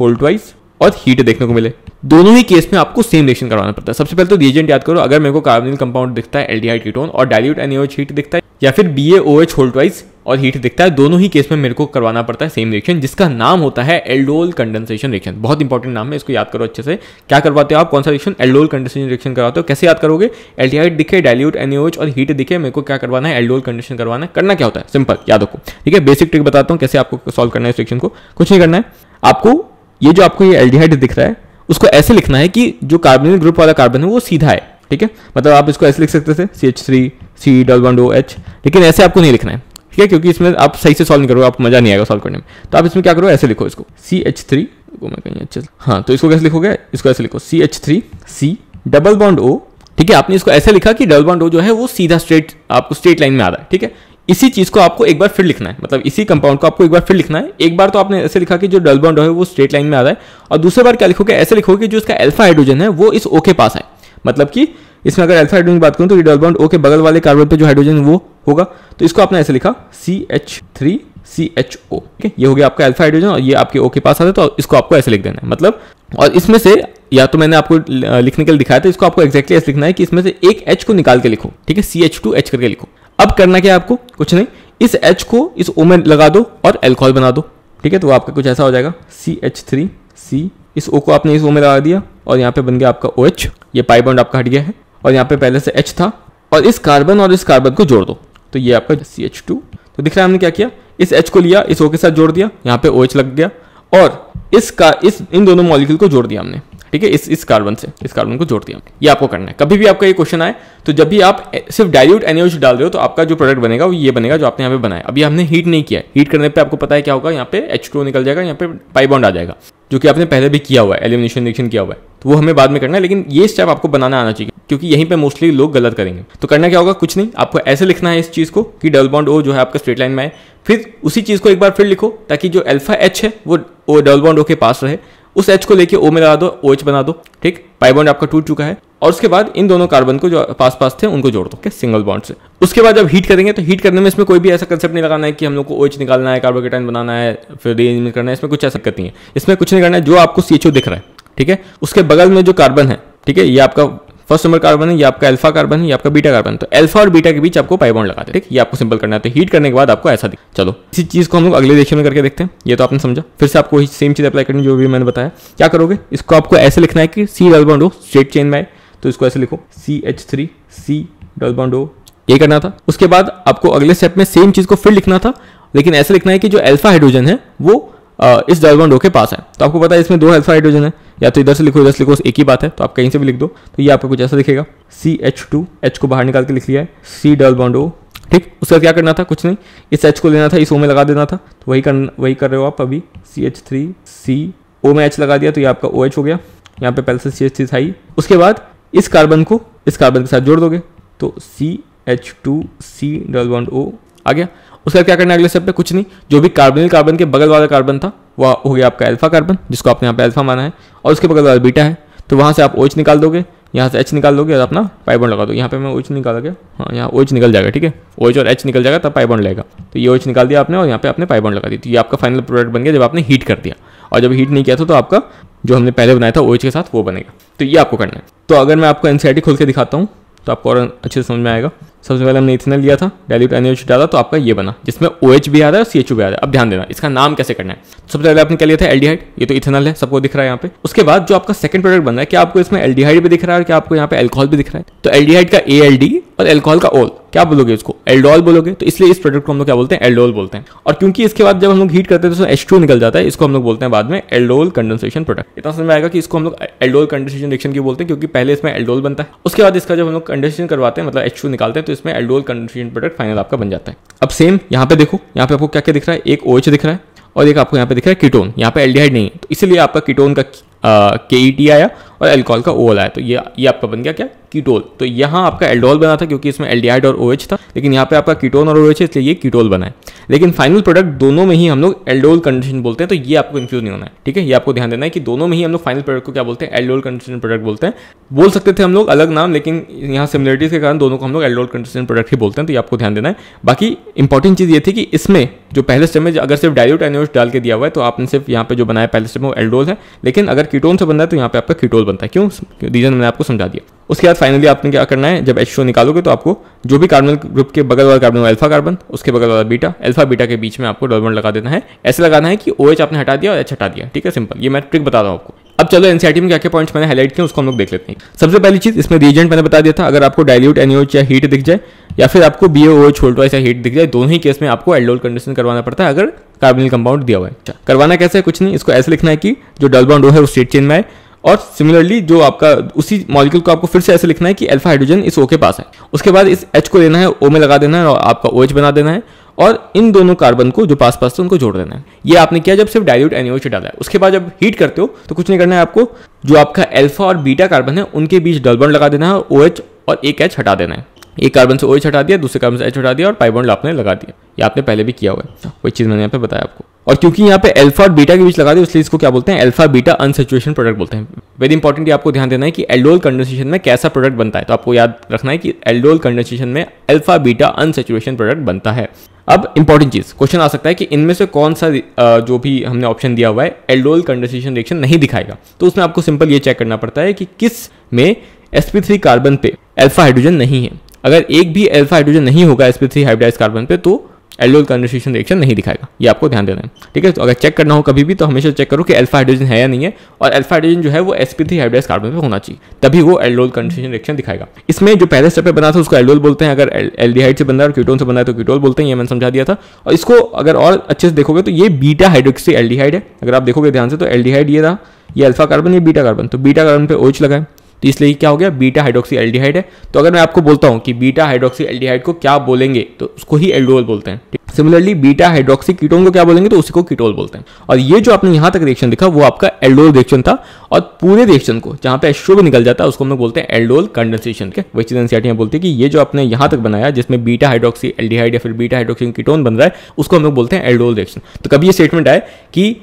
होल्ड वाइज और हीट देखने को मिले दोनों ही केस में आपको सेम रिएक्शन करवाना पड़ता है सबसे पहले तो रिएजेंट याद करो अगर मेरे को कार्बनिल कंपाउंड दिखता है एल्डिहाइड कीटोन और डाइल्यूट एच हीट दिखता है या फिर BaOH होल्ड वाइज और हीट दिखता है दोनों ही केस में मेरे को करवाना पड़ता है सेम रिएक्शन जिसका नाम होता है एल्डोल कंडेंसेशन रिएक्शन बहुत इंपॉर्टेंट नाम है इसको याद करो अच्छे से क्या करवाते हो आप कौन सा रिएक्शन एल्डोल कंडेंसेशन रिएक्शन करवाते हो कैसे याद करोगे एल्टीहाइड दिखे डायल्यूट एनओएच और हीट दिखे मेरे को क्या करवाना है एल्डोल कंडीशन करवाना है करना क्या होता है सिंपल याद रखो ठीक है बेसिक ट्रिक बताता हूँ कैसे आपको सॉल्व करना है इस रिएक्शन को कुछ नहीं करना है आपको ये जो आपको ये एल्डिहाइड दिख रहा है उसको ऐसे लिखना है कि जो कार्बनिक ग्रुप वाला कार्बन है वो सीधा है ठीक है मतलब आप इसको ऐसे लिख सकते थे C H three C double one डो एच लेकिन ऐसे आपको नहीं लिखना है ठीक है क्योंकि इसमें आप सही से सॉल्व नहीं करोगे आप मजा नहीं आएगा सॉल्व करने में तो आप इसमें क्या करो ऐसे लिखो इसको सी एच थ्री को मैं कहीं अच्छे हाँ तो इसको कैसे लिखोगे इसको ऐसे लिखो C H three C double bond O ठीक है आपने इसको ऐसे लिखा कि डबल बॉन्ड ओ जो है वो सीधा स्ट्रेट आपको स्ट्रेट लाइन में आ रहा है ठीक है इसी चीज को आपको एक बार फिर लिखना है मतलब इसी कंपाउंड को आपको एक बार फिर लिखना है एक बार तो आपने ऐसे लिखा कि जो डल बॉन्ड है वो स्ट्रेट लाइन में आ रहा है और दूसरे बार क्या लिखोगे ऐसे लिखोगे जो इसका अल्फा हाइड्रोजन है वो इस ओ के पास है मतलब कि इसमें अगर एल्फा हाइड्रोजन बात करूं तो डबल बॉन्ड ओ के बगल वाले कार्बन पे जो हाइड्रोजन वो होगा तो इसको आपने ऐसे लिखा C H three C H O ठीक है ये हो गया आपका एल्फा हाइड्रोजन और ये आपके ओ के पास आता है तो इसको आपको ऐसे लिख देना है मतलब और इसमें से या तो मैंने आपको लिखने के लिए दिखाया था इसको आपको एक्जैक्टली ऐसे लिखना है कि इसमें से एक एच को निकाल के लिखो ठीक है सी एच टू एच करके लिखो अब करना क्या है आपको कुछ नहीं इस एच को इस ओ में लगा दो और एल्कोहल बना दो ठीक है तो आपका कुछ ऐसा हो जाएगा सी एच थ्री सी इस ओ को आपने इस ओ में लगा दिया और यहाँ पे बन गया आपका ओ OH, ये पाई बॉन्ड आपका हट गया है और यहाँ पे पहले से एच था और इस कार्बन और इस कार्बन को जोड़ दो तो ये आपका सी एच टू तो दिख रहा है हमने क्या किया इस एच को लिया इस ओ के साथ जोड़ दिया यहाँ पे ओ OH लग गया और इस का इस इन दोनों मॉलिक्यूल को जोड़ दिया हमने ठीक है इस इस कार्बन से इस कार्बन को जोड़ दिया ये आपको करना है कभी भी आपका ये क्वेश्चन आए तो जब भी आप सिर्फ डायल्यूट एनएच डाल रहे हो तो आपका जो प्रोडक्ट बनेगा वो ये बनेगा जो आपने यहाँ पे बनाया अभी हमने हीट नहीं किया हीट करने पर आपको पता है क्या होगा यहाँ पे एच निकल जाएगा यहाँ पे पाइबॉन्ड आ जाएगा जो कि आपने पहले भी किया हुआ है एलिमिनेशन रिएक्शन किया हुआ है तो वो हमें बाद में करना है लेकिन ये स्टेप आपको बनाना आना चाहिए क्योंकि यहीं पे मोस्टली लोग गलत करेंगे तो करना क्या होगा कुछ नहीं आपको ऐसे लिखना है इस चीज़ को कि डबल बॉन्ड ओ जो है आपका स्ट्रेट लाइन में आए फिर उसी चीज़ को एक बार फिर लिखो ताकि जो एल्फा एच है वो ओ डबल बॉन्ड ओ के पास रहे उस एच को लेके ओ में लगा दो ओ एच बना दो ठीक पाई बॉन्ड आपका टूट चुका है और उसके बाद इन दोनों कार्बन को जो पास पास थे उनको जोड़ दो okay? सिंगल बॉन्ड से उसके बाद जब हीट करेंगे तो हीट करने में इसमें कोई भी ऐसा कंसेप्ट नहीं लगाना है कि हम लोग को ओएच निकालना है कार्बोकेटाइन बनाना है फिर रीअरेंजमेंट करना है इसमें कुछ ऐसा करती है इसमें कुछ नहीं करना है जो आपको सीएचओ दिख रहा है ठीक है उसके बगल में जो कार्बन है ठीक है ये आपका फर्स्ट नंबर कार्बन है ये आपका अल्फा कार्बन है ये आपका बीटा कार्बन तो अल्फा और बीटा के बीच आपको पाइबॉन्ड लगाते हैं ठीक ये आपको सिंपल करना है तो हीट करने के बाद आपको ऐसा दिख चलो इसी चीज़ को हम लोग अगले देखने में करके देखते हैं ये तो आपने समझा फिर से आपको सेम चीज़ अप्लाई करनी जो भी मैंने बताया क्या करोगे इसको आपको ऐसे लिखना है कि सी डल बॉन्ड हो स्ट्रेट चेन में आए तो इसको ऐसे लिखो C H three C double bond हो ये करना था उसके बाद आपको अगले स्टेप में सेम चीज़ को फिर लिखना था लेकिन ऐसे लिखना है कि जो अल्फा हाइड्रोजन है वो इस डल बॉन्ड हो के पास है तो आपको पता है इसमें दो अल्फा हाइड्रोजन है या तो इधर से लिखो इधर से लिखो एक ही बात है तो आप कहीं से भी लिख दो तो ये आपको कुछ ऐसा दिखेगा सी एच टू एच को बाहर निकाल के लिख लिया है सी डबल बॉन्ड ओ ठीक उसका क्या करना था कुछ नहीं इस एच को लेना था इस ओ में लगा देना था तो वही कर वही कर रहे हो आप अभी सी एच थ्री सी ओ में एच लगा दिया तो ये आपका ओ एच हो गया यहाँ पे पहले से सी एच थ्री था ही उसके बाद इस कार्बन को इस कार्बन के साथ जोड़ दोगे तो C H two C double bond O आ गया उसका क्या करना अगले स्टेप पे कुछ नहीं जो भी कार्बनिल कार्बन के बगल वाला कार्बन था वह हो गया आपका अल्फा कार्बन जिसको आपने यहाँ पे अल्फा माना है और उसके बगल वाला बीटा है तो वहाँ से आप ओच निकाल दोगे यहाँ से एच निकाल दोगे और अपना पाइबन लगा दो यहाँ पे मैं ओच निकाल के हाँ यहाँ ओच निकल जाएगा ठीक है ओच और एच निकल जाएगा तब पाइबन लगेगा तो ये ओच निकाल दिया आपने और यहाँ पे आपने पाइबन लगा दी तो ये आपका फाइनल प्रोडक्ट बन गया जब आपने हीट कर दिया और जब हीट नहीं किया था तो आपका जो हमने पहले बनाया था ओच के साथ वो बनेगा तो ये आपको करना है तो अगर मैं आपको एनसीआईटी खोल के दिखाता हूँ तो आपको और अच्छे से समझ में आएगा सबसे पहले हमने इथेनल लिया था डायल्यूट एनएच डाला तो आपका ये बना जिसमें ओ OH भी आ रहा है सी एच भी आ रहा है अब ध्यान देना इसका नाम कैसे करना है सबसे पहले आपने क्या लिया था एल्डिहाइड ये तो इथेनल है सबको दिख रहा है यहाँ पे उसके बाद जो आपका सेकंड प्रोडक्ट बन रहा है क्या आपको इसमें एल्डिहाइड भी दिख रहा है और क्या आपको यहाँ पे एल्कोहल भी दिख रहा है तो एल्डिहाइड का ए एल डी और एल्कोहल का ओल क्या बोलोगे इसको एल्डोल बोलोगे तो इसलिए इस प्रोडक्ट को हम लोग क्या बोलते हैं एल्डोल बोलते हैं और क्योंकि इसके बाद जब हम लोग हीट करते हैं तो एच टू निकल जाता है इसको हम लोग बोलते हैं बाद में एल्डोल कंडेंसेशन प्रोडक्ट इतना समझ में आएगा कि इसको हम लोग एल्डोल कंडेंसेशन रिएक्शन की बोलते हैं क्योंकि पहले इसमें एल्डोल बनता है उसके बाद इसका जब हम लोग कंडेंसेशन करवाते हैं मतलब एच टू निकालते हैं तो इसमें एल्डोल कंडीशन प्रोडक्ट फाइनल आपका बन जाता है अब सेम यहाँ पे देखो यहाँ पे आपको क्या क्या दिख रहा है एक ओएच दिख रहा है और एक आपको यहाँ पे दिख रहा है कीटोन यहाँ पे एल्डिहाइड नहीं है तो इसलिए आपका कीटोन का के ई e आया और एल्कोहल का ओल आया तो ये ये आपका बन गया क्या कीटोल तो यहाँ आपका एल्डोल बना था क्योंकि इसमें एल्डिहाइड और ओएच था लेकिन यहाँ पे आपका कीटोन और ओएच है इसलिए ये कीटोल बना है लेकिन फाइनल प्रोडक्ट दोनों में ही हम लोग एल्डोल कंडीशन बोलते हैं तो ये आपको कंफ्यूज नहीं होना है ठीक है ये आपको ध्यान देना है कि दोनों में ही हम लोग फाइनल प्रोडक्ट को क्या बोलते हैं एल्डोल कंडीशन प्रोडक्ट बोलते हैं बोल सकते थे हम लोग अलग नाम लेकिन यहाँ सिमिलरिटीज के कारण दोनों को हम लोग एल्डोल कंडीशन प्रोडक्ट ही बोलते हैं तो ये आपको ध्यान देना है बाकी इंपॉर्टेंट चीज़ ये थी कि इसमें जो पहले स्टेप में अगर सिर्फ डायल्यूट एनोस डाल के दिया हुआ है तो आपने सिर्फ यहाँ पे जो बनाया पहले स्टेप में वो एल्डोल है लेकिन अगर कीटोन से बनता है तो यहाँ पे आपका कीटोल बनता है क्यों रीजन मैंने आपको समझा दिया उसके बाद फाइनली आपने क्या करना है जब एच निकालोगे तो आपको जो भी कार्बन ग्रुप के बगल वाला कार्बन अल्फा कार्बन उसके बगल वाला बीटा अल्फा बीटा के बीच में आपको डॉलबन लगा देना है ऐसे लगाना है कि ओ आपने हटा दिया और एच हटा दिया ठीक है सिंपल ये मैं ट्रिक बता रहा हूँ आपको अब चलो एनसीआरटी e में क्या क्या पॉइंट्स मैंने हाईलाइट किए उसको हम लोग देख लेते हैं सबसे पहली चीज इसमें रीजेंट मैंने बता दिया था अगर आपको डायल्यूट एनओएच या हीट दिख जाए या फिर आपको बी ओ छोल्टवाइस या हीट दिख जाए दोनों ही केस में आपको एल्डोल कंडीशन करवाना पड़ता है अगर कार्बनिल कंपाउंड दिया हुआ है अच्छा, करवाना कैसे है कुछ नहीं इसको ऐसे लिखना है कि जो बाउंड है वो स्टेट चेन में आए और सिमिलरली जो आपका उसी मॉलिक्यूल को आपको फिर से ऐसे लिखना है कि अल्फा हाइड्रोजन इस ओ के पास है उसके बाद इस एच को लेना है ओ में लगा देना है और आपका ओ OH बना देना है और इन दोनों कार्बन को जो पास पास थे उनको जोड़ देना है ये आपने किया जब सिर्फ एनिओ से डाला है उसके बाद जब हीट करते हो तो कुछ नहीं करना है आपको जो आपका एल्फा और बीटा कार्बन है उनके बीच डलबन लगा देना है ओ OH एच और एक AH एच हटा देना है एक कार्बन से ओ OH एच हटा दिया दूसरे कार्बन से एच हटा दिया और पाइबोंड आपने लगा दिया ये आपने पहले भी किया हुआ है वही चीज़ मैंने यहाँ पे बताया आपको और क्योंकि यहाँ पे अल्फा और बीटा के बीच लगा दिया इसलिए इसको क्या बोलते हैं अल्फा बीटा अनसेचुएशन प्रोडक्ट बोलते हैं वेरी इंपॉर्टेंट ये आपको ध्यान देना है कि एल्डोल कंडेंसेशन में कैसा प्रोडक्ट बनता है तो आपको याद रखना है कि एल्डोल कंडेंसेशन में अल्फा बीटा अनसेचुएशन प्रोडक्ट बनता है अब इंपॉर्टेंट चीज़ क्वेश्चन आ सकता है कि इनमें से कौन सा जो भी हमने ऑप्शन दिया हुआ है एल्डोल कंडेंसेशन रिएक्शन नहीं दिखाएगा तो उसमें आपको सिंपल ये चेक करना पड़ता है कि किस में sp3 कार्बन पे अल्फा हाइड्रोजन नहीं है अगर एक भी अल्फा हाइड्रोजन नहीं होगा sp3 हाइब्रिडाइज कार्बन पे तो एल्डोल कंडोसेशन रिएक्शन नहीं दिखाएगा ये आपको ध्यान देना है ठीक है तो अगर चेक करना हो कभी भी तो हमेशा चेक करो कि अल्फा हाइड्रोजन है या नहीं है और अल्फा हाइड्रोजन जो है वो एस पी थ्री हाइड्राइज कार्बन पर होना चाहिए तभी वो एल्डोल कंडोसेशन रिएक्शन दिखाएगा इसमें जो पहले स्टेप पर बना था उसको एल्डोल बोलते हैं अगर एल से बन है और क्यूटोन से बना है तो क्यूटोल बोलते हैं ये मैंने समझा दिया था और इसको अगर और अच्छे से देखोगे तो ये बीटा हाइड्रोक्सी एल्डिहाइड है अगर आप देखोगे ध्यान से तो एल्डिहाइड ये रहा ये अल्फा कार्बन ये बीटा कार्बन तो बीटा कार्बन पर ओच लगा तो इसलिए क्या हो गया बीटा हाइड्रोक्सी एल्डिहाइड है तो अगर मैं आपको बोलता हूँ कि बीटा हाइड्रोक्सी एल्डिहाइड को क्या बोलेंगे तो उसको ही एल्डोल बोलते हैं सिमिलरली बीटा हाइड्रोक्सी कीटोन को क्या बोलेंगे तो उसी को कीटोल बोलते हैं और ये जो आपने यहाँ तक रिएक्शन देखा वो आपका एल्डोल रिएक्शन था और पूरे रिएक्शन को जहाँ पे एस्ट्रो निकल जाता है उसको हम लोग बोलते हैं एल्डोल कंडेंसेशन के है वही चीज एनसीआर बोलते हैं कि ये जो आपने यहाँ तक बनाया जिसमें बीटा हाइड्रोक्सी एल्डिहाइड या फिर बीटा हाइड्रोक्सी कीटोन बन रहा है उसको हम लोग बोलते हैं एल्डोल रिएक्शन तो कभी ये स्टेटमेंट आए कि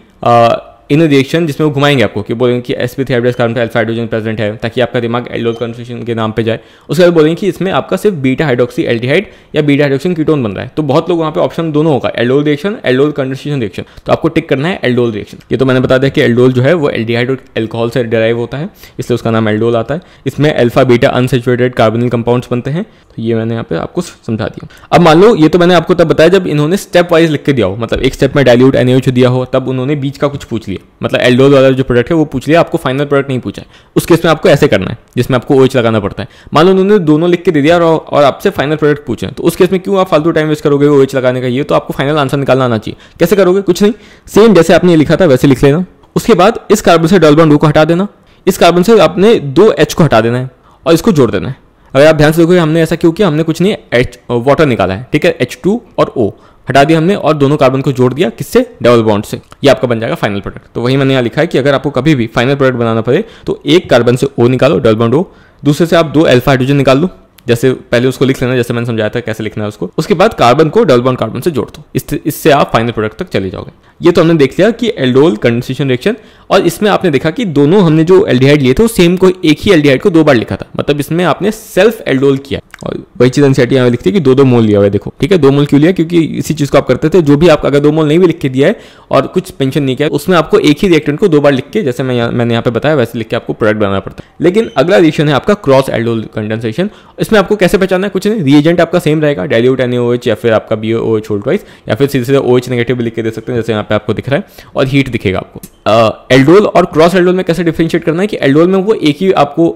इन रिएक्शन जिसमें वो घुमाएंगे आपको कि बोलेंगे कि S P three hybridize carbon alpha hydrogen present है ताकि आपका दिमाग एल्डोल कंसोसिएशन के नाम पे जाए उसके बाद बोलेंगे कि इसमें आपका सिर्फ बीटा हाइड्रोक्सी एल्डिहाइड या बीटा हाइड्रोक्सी कीटोन बन रहा है तो बहुत लोग वहाँ पे ऑप्शन दोनों होगा aldol reaction aldol condensation reaction तो आपको टिक करना है एल्डोल रिएक्शन ये तो मैंने बता दिया कि एल्डोल जो है वो एल्डिहाइड और एल्कोहल से डिराइव होता है इसलिए उसका नाम एल्डोल आता है इसमें अल्फा बीटा अनसेचुरेटेड कार्बनिक कंपाउंड्स बनते हैं तो ये मैंने यहाँ पे आपको समझा दिया अब मान लो ये तो मैंने आपको तब बताया जब इन्होंने स्टेप वाइज लिख के दिया हो मतलब एक स्टेप में डायल्यूट एनएच दिया हो तब उन्होंने बीच का कुछ पूछ लिया मतलब एल्डोज वाला जो प्रोडक्ट है वो पूछ लिया आपको फाइनल प्रोडक्ट नहीं पूछा है उस केस में आपको ऐसे करना है जिसमें आपको ओएच लगाना पड़ता है मान लो उन्होंने दोनों लिख के दे दिया और, और आपसे फाइनल प्रोडक्ट पूछे तो उस केस में क्यों आप फालतू टाइम वेस्ट करोगे ओएच लगाने का ये तो आपको फाइनल आंसर निकालना आना चाहिए कैसे करोगे कुछ नहीं सेम जैसे आपने लिखा था वैसे लिख लेना उसके बाद इस कार्बन से डबल बॉन्ड को हटा देना इस कार्बन से आपने दो एच को हटा देना है और इसको जोड़ देना है अगर आप ध्यान से देखोगे हमने ऐसा क्यों किया हमने कुछ नहीं एच वाटर निकाला है ठीक है एच टू और ओ हटा दिया हमने और दोनों कार्बन को जोड़ दिया किससे डबल बॉन्ड से ये आपका बन जाएगा फाइनल प्रोडक्ट तो वही मैंने यहाँ लिखा है कि अगर आपको कभी भी फाइनल प्रोडक्ट बनाना पड़े तो एक कार्बन से ओ निकालो डबल बॉन्ड ओ दूसरे से आप दो एल्फा हाइड्रोजन निकाल लो जैसे पहले उसको लिख लेना जैसे मैंने समझाया था कैसे लिखना है उसको उसके बाद कार्बन को डबल बॉन्ड कार्बन से जोड़ दो इससे आप फाइनल प्रोडक्ट तक चले जाओगे ये तो हमने देख लिया कि एल्डोल कंडेंसेशन रिएक्शन और इसमें आपने देखा कि दोनों हमने जो एल्डिहाइड लिए थे सेम को एक ही एल्डिहाइड को दो बार लिखा था मतलब इसमें आपने सेल्फ एल्डोल किया और वही चीज एनसीआर यहाँ लिखती है कि दो दो मोल लिया हुआ देखो ठीक है दो मोल क्यों लिया क्योंकि इसी चीज को आप करते थे जो भी आप अगर दो मोल नहीं भी लिख के दिया है और कुछ पेंशन नहीं किया उसमें आपको एक ही रिएक्टेंट को दो बार लिख के जैसे मैं मैंने यहाँ पे बताया वैसे लिख के आपको प्रोडक्ट बनाना पड़ता है लेकिन अगला रिएक्शन है आपका क्रॉस एल्डोल कंडेंसेशन इसमें आपको कैसे पहचानना है कुछ नहीं रिएजेंट आपका सेम रहेगा डायल्यूट एन या फिर आपका B O H hold wise या फिर सीधे सीधे ओ एच नेगेटिव लिख के दे सकते हैं जैसे यहाँ पे आपको दिख रहा है और हीट दिखेगा आपको एल्डोल और क्रॉस एल्डोल में कैसे डिफ्रेंशिएट करना है कि एल्डोल में वो एक ही आपको